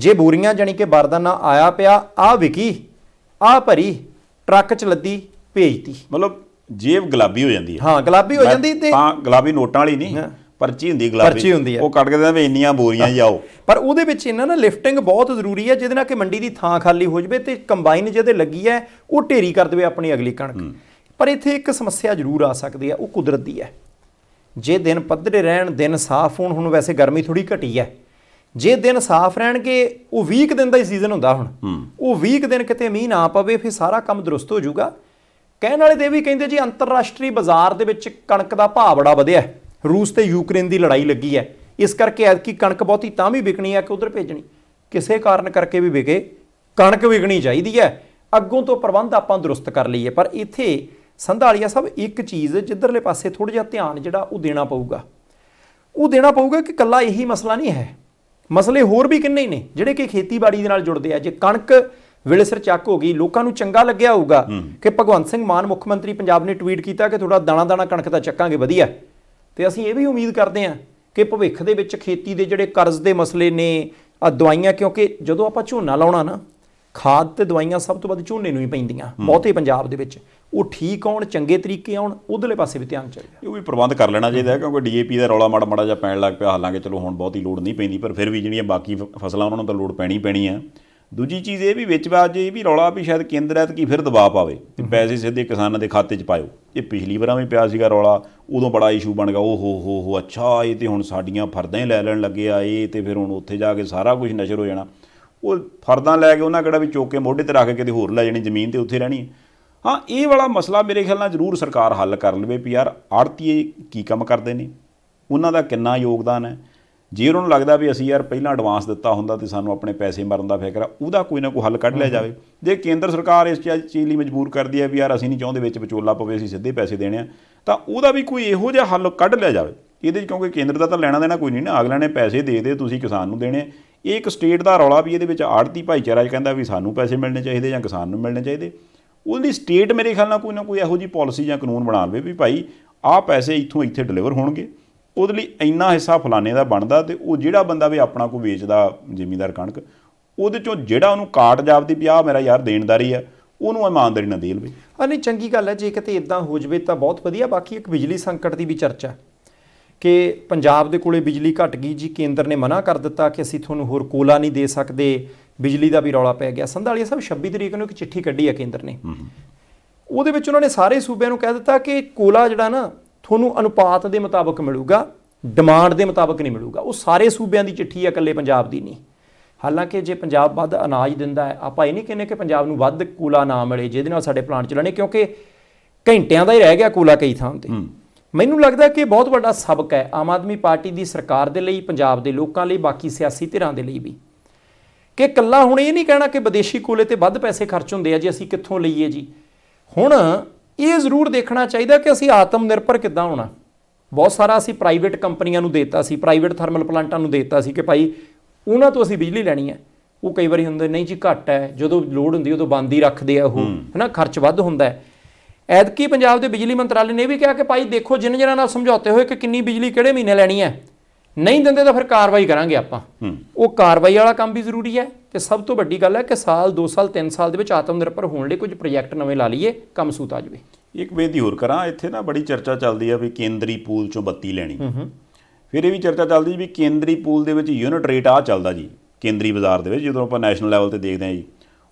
ਜੇ ਬੋਰੀਆਂ ਜਾਨੀ ਕਿ ਬਾਰਦਾਨਾ ਆਇਆ ਪਿਆ ਆ ਵਿਕੀ ਆ ਭਰੀ ਟਰੱਕ ਚ ਲੱਦੀ ਭੇਜਤੀ ਮਤਲਬ ਜੇਬ ਗੁਲਾਬੀ ਹੋ ਜਾਂਦੀ ਹੈ ਹਾਂ ਗੁਲਾਬੀ ਹੋ ਜਾਂਦੀ ਤੇ ਹਾਂ ਗੁਲਾਬੀ ਨੋਟਾਂ ਵਾਲੀ ਨਹੀਂ ਪਰਚੀ ਹੁੰਦੀ ਗੁਲਾਬੀ ਪਰਚੀ ਹੁੰਦੀ ਹੈ ਉਹ ਕੱਟ ਕੇ ਦਿੰਦੇ ਵੀ ਇੰਨੀਆਂ ਬੋਰੀਆਂ ਜਾਓ ਪਰ ਉਹਦੇ ਵਿੱਚ ਇਹਨਾਂ ਨਾਲ ਲਿਫਟਿੰਗ ਬਹੁਤ ਜ਼ਰੂਰੀ ਹੈ ਜਿਹਦੇ ਨਾਲ ਕਿ ਮੰਡੀ ਦੀ ਥਾਂ ਖਾਲੀ ਹੋ ਜਵੇ ਤੇ ਕੰਬਾਈਨ ਜਿਹਦੇ ਲੱਗੀ ਹੈ ਉਹ ਢੇਰੀ ਕਰ ਦੇਵੇ ਆਪਣੀ ਅਗਲੀ ਕਣਕ ਪਰ ਇੱਥੇ ਇੱਕ ਸਮੱਸਿਆ ਜ਼ਰੂਰ ਆ ਸਕਦੀ ਹੈ ਉਹ ਕੁਦਰਤ ਦੀ ਹੈ ਜੇ ਦਿਨ ਪੱਧਰੇ ਰਹਿਣ ਦਿਨ ਸਾਫ਼ ਹੋਣ ਹੁਣ ਵੈਸੇ ਗਰਮੀ ਥੋੜੀ ਘਟੀ ਹੈ ਜੇ ਦਿਨ ਸਾਫ਼ ਰਹਿਣਗੇ ਉਹ 20 ਦਿਨ ਦਾ ਹੀ ਸੀਜ਼ਨ ਹੁੰਦਾ ਹੁਣ ਉਹ 20 ਦਿਨ ਕਿਤੇ ਮੀਂਹ ਨਾ ਪਵੇ ਫਿਰ ਸਾਰਾ ਕੰਮ ਦਰਸਤ ਹੋ ਜਾਊਗਾ ਕਹਿਣ ਵਾਲੇ ਦੇ ਵੀ ਕਹਿੰਦੇ ਜੀ ਅੰਤਰਰਾਸ਼ਟਰੀ ਬਾਜ਼ਾਰ ਦੇ ਵਿੱਚ ਕਣਕ ਦਾ ਭਾਅ ਬੜਾ ਵਧਿਆ ਰੂਸ ਤੇ ਯੂਕਰੇਨ ਦੀ ਲੜਾਈ ਲੱਗੀ ਹੈ ਇਸ ਕਰਕੇ ਐਤਕੀ ਕਣਕ ਬਹੁਤੀ ਤਾਂ ਵੀ ਵਿਕਣੀ ਹੈ ਕਿ ਉਧਰ ਭੇਜਣੀ ਕਿਸੇ ਕਾਰਨ ਕਰਕੇ ਵੀ ਵਿਕੇ ਕਣਕ ਵਿਕਣੀ ਚਾਹੀਦੀ ਹੈ ਅੱਗੋਂ ਤੋਂ ਪ੍ਰਬੰਧ ਆਪਾਂ ਦਰੁਸਤ ਕਰ ਲਈਏ ਪਰ ਇੱਥੇ ਸੰਧਾਲੀਆ ਸਭ ਇੱਕ ਚੀਜ਼ ਜਿੱਧਰਲੇ ਪਾਸੇ ਥੋੜਾ ਜਿਹਾ ਧਿਆਨ ਜਿਹੜਾ ਉਹ ਦੇਣਾ ਪਊਗਾ ਉਹ ਦੇਣਾ ਪਊਗਾ ਕਿ ਕੱਲਾ ਇਹੀ ਮਸਲਾ ਨਹੀਂ ਹੈ ਮਸਲੇ ਹੋਰ ਵੀ ਕਿੰਨੇ ਨੇ ਜਿਹੜੇ ਕਿ ਖੇਤੀਬਾੜੀ ਦੇ ਨਾਲ ਜੁੜਦੇ ਆ ਜੇ ਕਣਕ ਵੇਲੇ ਸਿਰ ਚੱਕ ਹੋ ਗਈ ਲੋਕਾਂ ਨੂੰ ਚੰਗਾ ਲੱਗਿਆ ਹੋਊਗਾ ਕਿ ਭਗਵੰਤ ਸਿੰਘ ਮਾਨ ਮੁੱਖ ਮੰਤਰੀ ਪੰਜਾਬ ਨੇ ਟਵੀਟ ਕੀਤਾ ਕਿ ਥੋੜਾ ਦਾਣਾ ਦਾਣਾ ਕਣਕ ਦਾ ਚੱਕਾਂਗੇ ਵਧੀਆ ਤੇ ਅਸੀਂ ਇਹ ਵੀ ਉਮੀਦ ਕਰਦੇ ਹਾਂ ਕਿ ਭਵਿੱਖ ਦੇ ਵਿੱਚ ਖੇਤੀ ਦੇ ਜਿਹੜੇ ਕਰਜ਼ ਦੇ ਮਸਲੇ ਨੇ ਆ ਦਵਾਈਆਂ ਕਿਉਂਕਿ ਜਦੋਂ ਆਪਾਂ ਝੋਨਾ ਲਾਉਣਾ ਨਾ ਖਾਦ ਤੇ ਦਵਾਈਆਂ ਸਭ ਤੋਂ ਵੱਧ ਝੋਨੇ ਨੂੰ ਹੀ ਪੈਂਦੀਆਂ ਬਹੁਤੇ ਪੰਜਾਬ ਦੇ ਵਿੱਚ ਉਹ ਠੀਕ ਆਉਣ ਚੰਗੇ ਤਰੀਕੇ ਆਉਣ ਉਧਰਲੇ ਪਾਸੇ ਵੀ ਧਿਆਨ ਚਾਹੀਦਾ ਇਹ ਵੀ ਪ੍ਰਬੰਧ ਕਰ ਲੈਣਾ ਚਾਹੀਦਾ ਕਿਉਂਕਿ ਡੀਏਪੀ ਦਾ ਰੌਲਾ ਮਾੜਾ ਮਾੜਾ ਜਿਹਾ ਪੈਣ ਲੱਗ ਪਿਆ ਹਾਲਾਂਕਿ ਚਲੋ ਹੁਣ ਬਹੁਤੀ ਲੋੜ ਨਹੀਂ ਪੈਂਦੀ ਪਰ ਫਿਰ ਵੀ ਜਿਹੜੀਆਂ ਬਾਕੀ ਫਸਲਾਂ ਉਹਨਾਂ ਨੂੰ ਤਾਂ ਲੋੜ ਪੈਣੀ ਪੈਣੀ ਆ ਦੂਜੀ ਚੀਜ਼ ਇਹ ਵੀ ਵਿੱਚ ਬਾਅਦ ਇਹ ਵੀ ਰੌਲਾ ਵੀ ਸ਼ਾਇਦ ਕੇਂਦਰ ਐਤ ਕੀ ਫਿਰ ਦਬਾਅ ਪਾਵੇ ਤੇ ਪੈਸੇ ਸਿੱਧੇ ਕਿਸਾਨਾਂ ਦੇ ਖਾਤੇ 'ਚ ਪਾਇਓ ਇਹ ਪਿਛਲੀ ਵਾਰਾਂ ਵੀ ਪਿਆ ਸੀਗਾ ਰੌਲਾ ਉਦੋਂ ਬੜਾ ਇਸ਼ੂ ਬਣ ਗਿਆ ਓ ਹੋ ਹੋ ਹੋ ਅੱਛਾ ਇਹ ਤੇ ਹੁਣ ਸਾਡੀਆਂ ਫਰਦਾਂ ਹੀ ਲੈ ਲੈਣ ਲੱਗੇ ਆ ਇਹ ਤੇ ਫਿਰ ਹੁਣ ਉੱਥੇ ਜਾ ਕੇ ਸਾਰਾ ਕੁਝ ਨਸ਼ਰ ਹੋ ਜਾਣਾ ਉਹ ਫਰਦਾਂ ਲੈ ਕੇ ਉਹਨਾਂ ਕਿਹੜਾ ਵੀ ਚੋਕੇ ਮੋਢੇ ਤੇ ਰੱਖ ਕੇ ਕਿਤੇ ਹੋਰ ਲੈ ਜਾਣੀ ਜ਼ਮੀਨ ਤੇ ਉੱਥੇ ਰਹਿਣੀ ਹਾਂ ਇਹ ਵਾਲਾ ਮਸਲਾ ਮੇਰੇ ਖਿਆਲ ਨਾਲ ਜ਼ਰੂਰ ਸਰਕਾਰ ਹੱਲ ਕਰ ਲਵੇ ਵੀ ਯਾਰ ਆੜਤੀਏ ਕੀ ਕੰਮ ਕਰਦੇ ਨੇ ਉਹਨਾਂ ਦਾ ਕਿੰਨਾ ਯੋਗਦਾਨ ਹੈ ਜੇ ਉਹਨੂੰ ਨੂੰ ਲੱਗਦਾ ਵੀ ਅਸੀਂ ਯਾਰ ਪਹਿਲਾਂ ਐਡਵਾਂਸ ਦਿੱਤਾ ਹੁੰਦਾ ਤੇ ਸਾਨੂੰ ਆਪਣੇ ਪੈਸੇ ਮਰਨ ਦਾ ਫਿਕਰ ਆ ਉਹਦਾ ਕੋਈ ਨਾ ਕੋਈ ਹੱਲ ਕੱਢ ਲਿਆ ਜਾਵੇ ਜੇ ਕੇਂਦਰ ਸਰਕਾਰ ਇਸ ਚੀਜ਼ ਲਈ ਮਜਬੂਰ ਕਰਦੀ ਹੈ ਵੀ ਯਾਰ ਅਸੀਂ ਨਹੀਂ ਚਾਹੁੰਦੇ ਵਿੱਚ ਵਿਚੋਲਾ ਪਵੇ ਅਸੀਂ ਸਿੱਧੇ ਪੈਸੇ ਦੇਣੇ ਆ ਤਾਂ ਉਹਦਾ ਵੀ ਕੋਈ ਇਹੋ ਜਿਹਾ ਹੱਲ ਕੱਢ ਲਿਆ ਜਾਵੇ ਇਹਦੇ ਕਿਉਂਕਿ ਕੇਂਦਰ ਦਾ ਤਾਂ ਲੈਣਾ ਦੇਣਾ ਕੋਈ ਨਹੀਂ ਨਾ ਅਗਲਾ ਨੇ ਪੈਸੇ ਦੇ ਦੇ ਤੁਸੀਂ ਕਿਸਾਨ ਨੂੰ ਦੇਣੇ ਇਹ ਇੱਕ ਸਟੇਟ ਦਾ ਰੌਲਾ ਵੀ ਇਹਦੇ ਵਿੱਚ ਆੜਤੀ ਭਾਈਚਾਰਾ ਕਹਿੰਦਾ ਵੀ ਸਾਨੂੰ ਪੈਸੇ ਮਿਲਣੇ ਚਾਹੀਦੇ ਜਾਂ ਕਿਸਾਨ ਨੂੰ ਮਿਲਣੇ ਚਾਹੀਦੇ ਉਹਦੀ ਸਟੇਟ ਮੇਰੇ ਖਿਆਲ ਨਾਲ ਕੋਈ ਨਾ ਕੋਈ ਇਹੋ ਜੀ ਪਾਲਿਸੀ ਜਾਂ ਕਾਨੂੰਨ ਬਣਾ ਲਵੇ ਵੀ ਭਾਈ ਆਹ ਪੈਸੇ ਇੱਥੋਂ ਇੱਥੇ ਡਿਲੀਵਰ ਹੋਣਗੇ ਉਹਦੇ ਲਈ ਇੰਨਾ ਹਿੱਸਾ ਫਲਾਣੇ ਦਾ ਬਣਦਾ ਤੇ ਉਹ ਜਿਹੜਾ ਬੰਦਾ ਵੀ ਆਪਣਾ ਕੋ ਵੇਚਦਾ ਜ਼ਿਮੀਦਾਰ ਕਣਕ ਉਹਦੇ ਚੋਂ ਜਿਹੜਾ ਉਹਨੂੰ ਕਾਟ ਜਾਪਦੀ ਵੀ ਆ ਮੇਰਾ ਯਾਰ ਦੇਣਦਾਰੀ ਆ ਉਹਨੂੰ ਇਮਾਨਦਾਰੀ ਨਾਲ ਦੇ ਲਵੇ ਆ ਨਹੀਂ ਚੰਗੀ ਗੱਲ ਹੈ ਜੇ ਕਿਤੇ ਇਦਾਂ ਹੋ ਜਵੇ ਤਾਂ ਬਹੁਤ ਵਧੀਆ ਬਾਕੀ ਇੱਕ ਬਿਜਲੀ ਸੰਕਟ ਦੀ ਵੀ ਚਰਚਾ ਕਿ ਪੰਜਾਬ ਦੇ ਕੋਲੇ ਬਿਜਲੀ ਘਟ ਗਈ ਜੀ ਕੇਂਦਰ ਨੇ ਮਨਾ ਕਰ ਦਿੱਤਾ ਕਿ ਅਸੀਂ ਤੁਹਾਨੂੰ ਹੋਰ ਕੋਲਾ ਨਹੀਂ ਦੇ ਸਕਦੇ ਬਿਜਲੀ ਦਾ ਵੀ ਰੌਲਾ ਪੈ ਗਿਆ ਸੰਧਾਲੀਆ ਸਾਹਿਬ 26 ਤਰੀਕ ਨੂੰ ਇੱਕ ਚਿੱਠੀ ਕੱਢੀ ਆ ਕੇਂਦਰ ਨੇ ਉਹਦੇ ਵਿੱਚ ਉਹਨਾਂ ਨੇ ਸਾਰੇ ਸੂਬਿਆਂ ਨੂੰ ਕਹਿ ਦਿੱਤਾ ਕਿ ਕੋਲਾ ਜਿਹੜਾ ਨਾ ਤੁਹਾਨੂੰ ਅਨੁਪਾਤ ਦੇ ਮੁਤਾਬਕ ਮਿਲੂਗਾ ਡਿਮਾਂਡ ਦੇ ਮੁਤਾਬਕ ਨਹੀਂ ਮਿਲੂਗਾ ਉਹ ਸਾਰੇ ਸੂਬਿਆਂ ਦੀ ਚਿੱਠੀ ਹੈ ਇਕੱਲੇ ਪੰਜਾਬ ਦੀ ਨਹੀਂ ਹਾਲਾਂਕਿ ਜੇ ਪੰਜਾਬ ਵੱਧ ਅਨਾਜ ਦਿੰਦਾ ਹੈ ਆਪਾਂ ਇਹ ਨਹੀਂ ਕਹਿੰਨੇ ਕਿ ਪੰਜਾਬ ਨੂੰ ਵੱਧ ਕੂਲਾ ਨਾ ਮਿਲੇ ਜਿਹਦੇ ਨਾਲ ਸਾਡੇ ਪਲਾਂਟ ਚੱਲਣੇ ਕਿਉਂਕਿ ਘੰਟਿਆਂ ਦਾ ਹੀ ਰਹਿ ਗਿਆ ਕੂਲਾ ਕਈ ਥਾਂ ਤੇ ਮੈਨੂੰ ਲੱਗਦਾ ਕਿ ਬਹੁਤ ਵੱਡਾ ਸਬਕ ਹੈ ਆਮ ਆਦਮੀ ਪਾਰਟੀ ਦੀ ਸਰਕਾਰ ਦੇ ਲਈ ਪੰਜਾਬ ਦੇ ਲੋਕਾਂ ਲਈ ਬਾਕੀ ਸਿਆਸੀ ਧਿਰਾਂ ਦੇ ਲਈ ਵੀ ਕਿ ਕੱਲਾ ਹੁਣ ਇਹ ਨਹੀਂ ਕਹਿਣਾ ਕਿ ਵਿਦੇਸ਼ੀ ਕੋਲੇ ਤੇ ਵੱਧ ਪੈਸੇ ਖਰਚ ਹੁੰਦੇ ਆ ਜੀ ਅਸੀਂ ਕਿੱਥੋਂ ਲਈਏ ਜੀ ਹੁਣ ਇਹ ਜ਼ਰੂਰ ਦੇਖਣਾ ਚਾਹੀਦਾ ਕਿ ਅਸੀਂ ਆਤਮ ਨਿਰਭਰ ਕਿੱਦਾਂ ਹੋਣਾ ਬਹੁਤ ਸਾਰਾ ਅਸੀਂ ਪ੍ਰਾਈਵੇਟ ਕੰਪਨੀਆਂ ਨੂੰ ਦਿੱਤਾ ਸੀ ਪ੍ਰਾਈਵੇਟ ਥਰਮਲ ਪਲਾਂਟਾਂ ਨੂੰ ਦਿੱਤਾ ਸੀ ਕਿ ਭਾਈ ਉਹਨਾਂ ਤੋਂ ਅਸੀਂ ਬਿਜਲੀ ਲੈਣੀ ਹੈ ਉਹ ਕਈ ਵਾਰੀ ਹੁੰਦੇ ਨਹੀਂ ਜੀ ਘੱਟ ਹੈ ਜਦੋਂ ਲੋਡ ਹੁੰਦੀ ਉਦੋਂ ਬੰਦ ਹੀ ਰੱਖਦੇ ਆ ਉਹ ਹਨਾ ਖਰਚ ਵੱਧ ਹੁੰਦਾ ਹੈ ਐਤਕੀ ਪੰਜਾਬ ਦੇ ਬਿਜਲੀ ਮੰਤਰਾਲੇ ਨੇ ਵੀ ਕਿਹਾ ਕਿ ਭਾਈ ਦੇਖੋ ਜਿੰਨ ਜਿਹਨਾਂ ਨਾਲ ਸਮਝੌਤੇ ਹੋਏ ਕਿ ਕਿੰਨੀ ਬਿਜਲੀ ਕਿਹੜੇ ਮਹੀਨੇ ਲੈਣੀ ਹੈ ਨਹੀਂ ਦਿੰਦੇ ਤਾਂ ਫਿਰ ਕਾਰਵਾਈ ਕਰਾਂਗੇ ਆਪਾਂ ਉਹ ਕਾਰਵਾਈ ਵਾਲਾ ਕੰਮ ਵੀ ਜ਼ਰੂਰੀ ਹੈ ਤੇ ਸਭ ਤੋਂ ਵੱਡੀ ਗੱਲ ਹੈ ਕਿ ਸਾਲ 2 ਸਾਲ 3 ਸਾਲ ਦੇ ਵਿੱਚ ਆਤਮ ਨਿਰਭਰ ਹੋਣ ਲਈ ਕੁਝ ਪ੍ਰੋਜੈਕਟ ਨਵੇਂ ਲਾ ਲਈਏ ਕੰਮ ਸੂਤ ਆ ਜਾਵੇ ਇੱਕ ਬੇਦੀ ਹੋਰ ਕਰਾਂ ਇੱਥੇ ਨਾ ਬੜੀ ਚਰਚਾ ਚੱਲਦੀ ਆ ਵੀ ਕੇਂਦਰੀ ਪੂਲ ਚੋਂ ਬੱਤੀ ਲੈਣੀ ਫਿਰ ਇਹ ਵੀ ਚਰਚਾ ਚੱਲਦੀ ਵੀ ਕੇਂਦਰੀ ਪੂਲ ਦੇ ਵਿੱਚ ਯੂਨਿਟ ਰੇਟ ਆ ਚੱਲਦਾ ਜੀ ਕੇਂਦਰੀ ਬਾਜ਼ਾਰ ਦੇ ਵਿੱਚ ਜਦੋਂ ਆਪਾਂ ਨੈਸ਼ਨਲ ਲੈਵਲ ਤੇ ਦੇਖਦੇ ਆ ਜੀ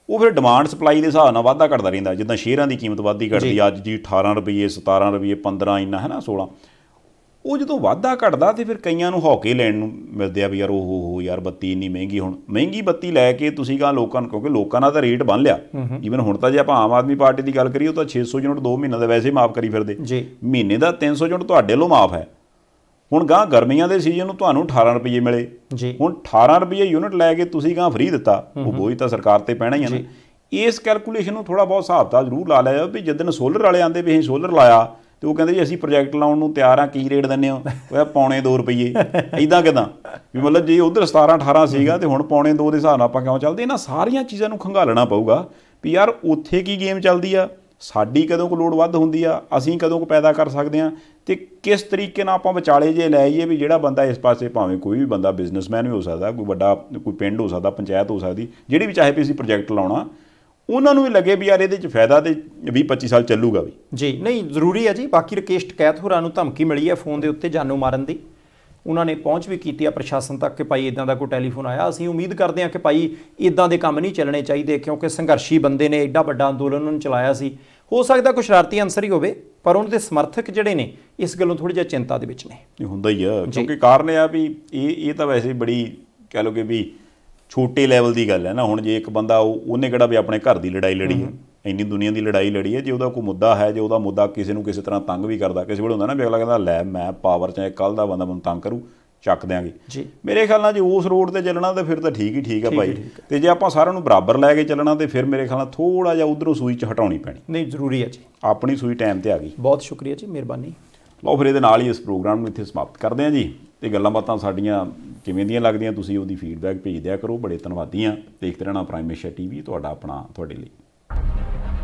ਉਹ ਫਿਰ ਡਿਮਾਂਡ ਸਪਲਾਈ ਦੇ ਹਿਸਾਬ ਨਾਲ ਵਾਧਾ ਘਟਦਾ ਰਹਿੰਦਾ ਜਿੱਦਾਂ ਸ਼ੇਅਰਾਂ ਦੀ ਕੀਮਤ ਵਾਧੀ ਘਟਦੀ ਅੱਜ ਜੀ 18 ਰੁਪਏ 17 ਰੁਪਏ 15 ਇੰਨਾ ਹੈ ਨਾ 16 ਉਹ ਜਦੋਂ ਵਾਧਾ ਘਟਦਾ ਤੇ ਫਿਰ ਕਈਆਂ ਨੂੰ ਹੌਕੇ ਲੈਣ ਨੂੰ ਮਿਲਦੇ ਆ ਵੀ ਯਾਰ ਉਹ ਹੋ ਯਾਰ ਬੱਤੀ ਇੰਨੀ ਮਹਿੰਗੀ ਹੁਣ ਮਹਿੰਗੀ ਬੱਤੀ ਲੈ ਕੇ ਤੁਸੀਂ ਕਹਾਂ ਲੋਕਾਂ ਨੂੰ ਕਿਉਂਕਿ ਲੋਕਾਂ ਦਾ ਤਾਂ ਰੇਟ ਬੰਨ ਲਿਆ ਈਵਨ ਹੁਣ ਤਾਂ ਜੇ ਆਪਾਂ ਆਮ ਆਦਮੀ ਪਾਰਟੀ ਦੀ ਗੱਲ ਕਰੀਏ ਉਹ ਤਾਂ 600 ਯੂਨਿਟ 2 ਮਹੀਨੇ ਦਾ ਵੈਸੇ ਹੀ ਮਾਫ ਕਰੀ ਫਿਰਦੇ ਜੀ ਮਹੀਨੇ ਦਾ 300 ਯੂਨਿਟ ਤੁਹਾਡੇ ਲੋ ਮਾਫ ਹੈ ਹੁਣ ਗਾਂ ਗਰਮੀਆਂ ਦੇ ਸੀਜ਼ਨ ਨੂੰ ਤੁਹਾਨੂੰ 18 ਰੁਪਏ ਮਿਲੇ ਜੀ ਹੁਣ 18 ਰੁਪਏ ਯੂਨਿਟ ਲੈ ਕੇ ਤੁਸੀਂ ਗਾਂ ਫ੍ਰੀ ਦਿੱਤਾ ਉਹ ਬੋਝ ਤਾਂ ਸਰਕਾਰ ਤੇ ਪੈਣਾ ਹੀ ਹੈ ਨਾ ਇਸ ਕੈਲਕੂਲੇਸ਼ਨ ਨੂੰ ਥੋੜਾ ਬਹੁਤ ਹਿਸਾਬ ਦਾ ਜ਼ਰੂਰ ਲਾ ਲਿਆ ਵੀ ਦਿਨ ਸੋਲਰ ਵਾਲੇ ਆਂਦੇ ਵੀ ਅਸੀਂ ਸੋਲਰ ਲਾਇਆ ਤੇ ਉਹ ਕਹਿੰਦੇ ਜੀ ਅਸੀਂ ਪ੍ਰੋਜੈਕਟ ਲਾਉਣ ਨੂੰ ਤਿਆਰ ਆ ਕੀ ਰੇਟ ਦਿੰਨੇ ਹੋ ਉਹ ਪੌਣੇ 2 ਰੁਪਏ ਐਦਾਂ ਕਿਦਾਂ ਵੀ ਮਤਲਬ ਜੇ ਉਧਰ 17 18 ਸੀਗਾ ਤੇ ਹੁਣ ਪੌਣੇ 2 ਦੇ ਹਿਸਾਬ ਨਾਲ ਆਪਾਂ ਕਿਉਂ ਚੱਲਦੇ ਇਹਨਾਂ ਸਾਰੀਆਂ ਚੀਜ਼ਾਂ ਨੂੰ ਖੰਗਾਲਣਾ ਪਊਗਾ ਵੀ ਯਾਰ ਉੱਥੇ ਕੀ ਗੇਮ ਚੱਲਦੀ ਆ ਸਾਡੀ ਕਦੋਂ ਕੋ ਲੋਡ ਵੱਧ ਹੁੰਦੀ ਆ ਅਸੀਂ ਕਦੋਂ ਕੋ ਪੈਦਾ ਕਰ ਸਕਦੇ ਆ ਤੇ ਕਿਸ ਤਰੀਕੇ ਨਾਲ ਆਪਾਂ ਵਿਚਾਲੇ ਜੇ ਲੈ ਆਈਏ ਵੀ ਜਿਹੜਾ ਬੰਦਾ ਇਸ ਪਾਸੇ ਭਾਵੇਂ ਕੋਈ ਵੀ ਬੰਦਾ ਬਿਜ਼ਨਸਮੈਨ ਵੀ ਹੋ ਸਕਦਾ ਕੋਈ ਵੱਡਾ ਕੋਈ ਪਿੰਡ ਹੋ ਸਕਦਾ ਪੰਚਾਇਤ ਹੋ ਸਕਦੀ ਜਿਹੜੀ ਵੀ ਚਾਹੇ ਵੀ ਅਸੀਂ ਪ੍ਰੋਜੈਕਟ ਲਾਉਣਾ ਉਹਨਾਂ ਨੂੰ ਵੀ ਲੱਗੇ ਵੀ ਯਾਰ ਇਹਦੇ 'ਚ ਫਾਇਦਾ ਤੇ 20-25 ਸਾਲ ਚੱਲੂਗਾ ਵੀ ਜੀ ਨਹੀਂ ਜ਼ਰੂਰੀ ਹੈ ਜੀ ਬਾਕੀ ਰਕੇਸ਼ ਟਕੈਤ ਹੋਰਾਂ ਨੂੰ ਧਮਕੀ ਮਿਲੀ ਹੈ ਫੋਨ ਦੇ ਉੱਤੇ ਜਾਨੂ ਮਾਰਨ ਦੀ ਉਹਨਾਂ ਨੇ ਪਹੁੰਚ ਵੀ ਕੀਤੀ ਆ ਪ੍ਰਸ਼ਾਸਨ ਤੱਕ ਕਿ ਭਾਈ ਇਦਾਂ ਦਾ ਕੋਈ ਟੈਲੀਫੋਨ ਆਇਆ ਅਸੀਂ ਉਮੀਦ ਕਰਦੇ ਹਾਂ ਕਿ ਭਾਈ ਇਦਾਂ ਦੇ ਕੰਮ ਨਹੀਂ ਚੱਲਣੇ ਚਾਹੀਦੇ ਕਿਉਂਕਿ ਸੰਘਰਸ਼ੀ ਬੰਦੇ ਨੇ ਐਡਾ ਵੱਡਾ ਅੰਦੋਲਨ ਉਹਨਾਂ ਨੇ ਚਲਾਇਆ ਸੀ ਹੋ ਸਕਦਾ ਕੋਈ ਸ਼ਰਾਰਤੀ ਅੰਸਰ ਹੀ ਹੋਵੇ ਪਰ ਉਹਨਾਂ ਦੇ ਸਮਰਥਕ ਜਿਹੜੇ ਨੇ ਇਸ ਗੱਲੋਂ ਥੋੜੀ ਜਿਹਾ ਚਿੰਤਾ ਦੇ ਵਿੱਚ ਨੇ ਹੁੰਦਾ ਹੀ ਆ ਕਿਉਂਕਿ ਕਾਰਨ ਇਹ ਆ ਵੀ ਇਹ ਇਹ ਤਾਂ ਵੈਸੇ ਬੜੀ ਕਹਿ ਲੋਗੇ ਵੀ ਛੋਟੇ ਲੈਵਲ ਦੀ ਗੱਲ ਹੈ ਨਾ ਹੁਣ ਜੇ ਇੱਕ ਬੰਦਾ ਉਹਨੇ ਕਿਹੜਾ ਵੀ ਆਪਣੇ ਘਰ ਦੀ ਲੜਾਈ ਲੜੀ ਹੈ ਇੰਨੀ ਦੁਨੀਆ ਦੀ ਲੜਾਈ ਲੜੀ ਹੈ ਜੇ ਉਹਦਾ ਕੋਈ ਮੁੱਦਾ ਹੈ ਜੇ ਉਹਦਾ ਮੁੱਦਾ ਕਿਸੇ ਨੂੰ ਕਿਸੇ ਤਰ੍ਹਾਂ ਤੰਗ ਵੀ ਕਰਦਾ ਕਿਸੇ ਵੇਲੇ ਹੁੰਦਾ ਨਾ ਵੀ ਅਗਲਾ ਕਹਿੰਦਾ ਲੈ ਮੈਂ ਪਾਵਰ 'ਚ ਕੱਲ ਦਾ ਬੰਦਾ ਮੈਨੂੰ ਤੰਗ ਕਰੂ ਚੱਕ ਦੇਾਂਗੇ ਜੀ ਮੇਰੇ ਖਿਆਲ ਨਾਲ ਜੇ ਉਸ ਰੋਡ ਤੇ ਚੱਲਣਾ ਤਾਂ ਫਿਰ ਤਾਂ ਠੀਕ ਹੀ ਠੀਕ ਹੈ ਭਾਈ ਤੇ ਜੇ ਆਪਾਂ ਸਾਰਿਆਂ ਨੂੰ ਬਰਾਬਰ ਲੈ ਕੇ ਚੱਲਣਾ ਤੇ ਫਿਰ ਮੇਰੇ ਖਿਆਲ ਨਾਲ ਥੋੜਾ ਜਿਹਾ ਉਧਰੋਂ ਸੂਈ ਚ ਹਟਾਉਣੀ ਪੈਣੀ ਨਹੀਂ ਜ਼ਰੂਰੀ ਹੈ ਜੀ ਆਪਣੀ ਸੂਈ ਟਾਈਮ ਤੇ ਆ ਗਈ ਬਹੁਤ ਸ਼ੁਕਰੀਆ ਜੀ ਮਿਹਰਬਾਨੀ ਲਓ ਫਿਰ ਇਹਦੇ ਨਾਲ ਹੀ ਇਸ ਪ੍ਰੋਗਰਾਮ ਨੂੰ ਇੱਥੇ ਸਮਾਪਤ ਕਰਦੇ ਹਾਂ ਜੀ ਤੇ ਗੱਲਾਂ ਬਾਤਾਂ ਸਾਡੀਆਂ ਕਿਵੇਂ ਦੀਆਂ ਲੱਗਦੀਆਂ ਤੁਸੀਂ ਉਹਦੀ ਫੀਡਬੈਕ ਭੇਜ ਦਿਆ ਕਰੋ ਬੜੇ ਧੰਨਵਾਦੀ ਆ ਦੇਖਦੇ ਰਹਿਣਾ ਪ੍ਰਾਈਮੇਸ਼ਾ ਟੀਵੀ ਤੁਹਾਡਾ ਆਪਣਾ ਤੁਹਾਡੇ ਲਈ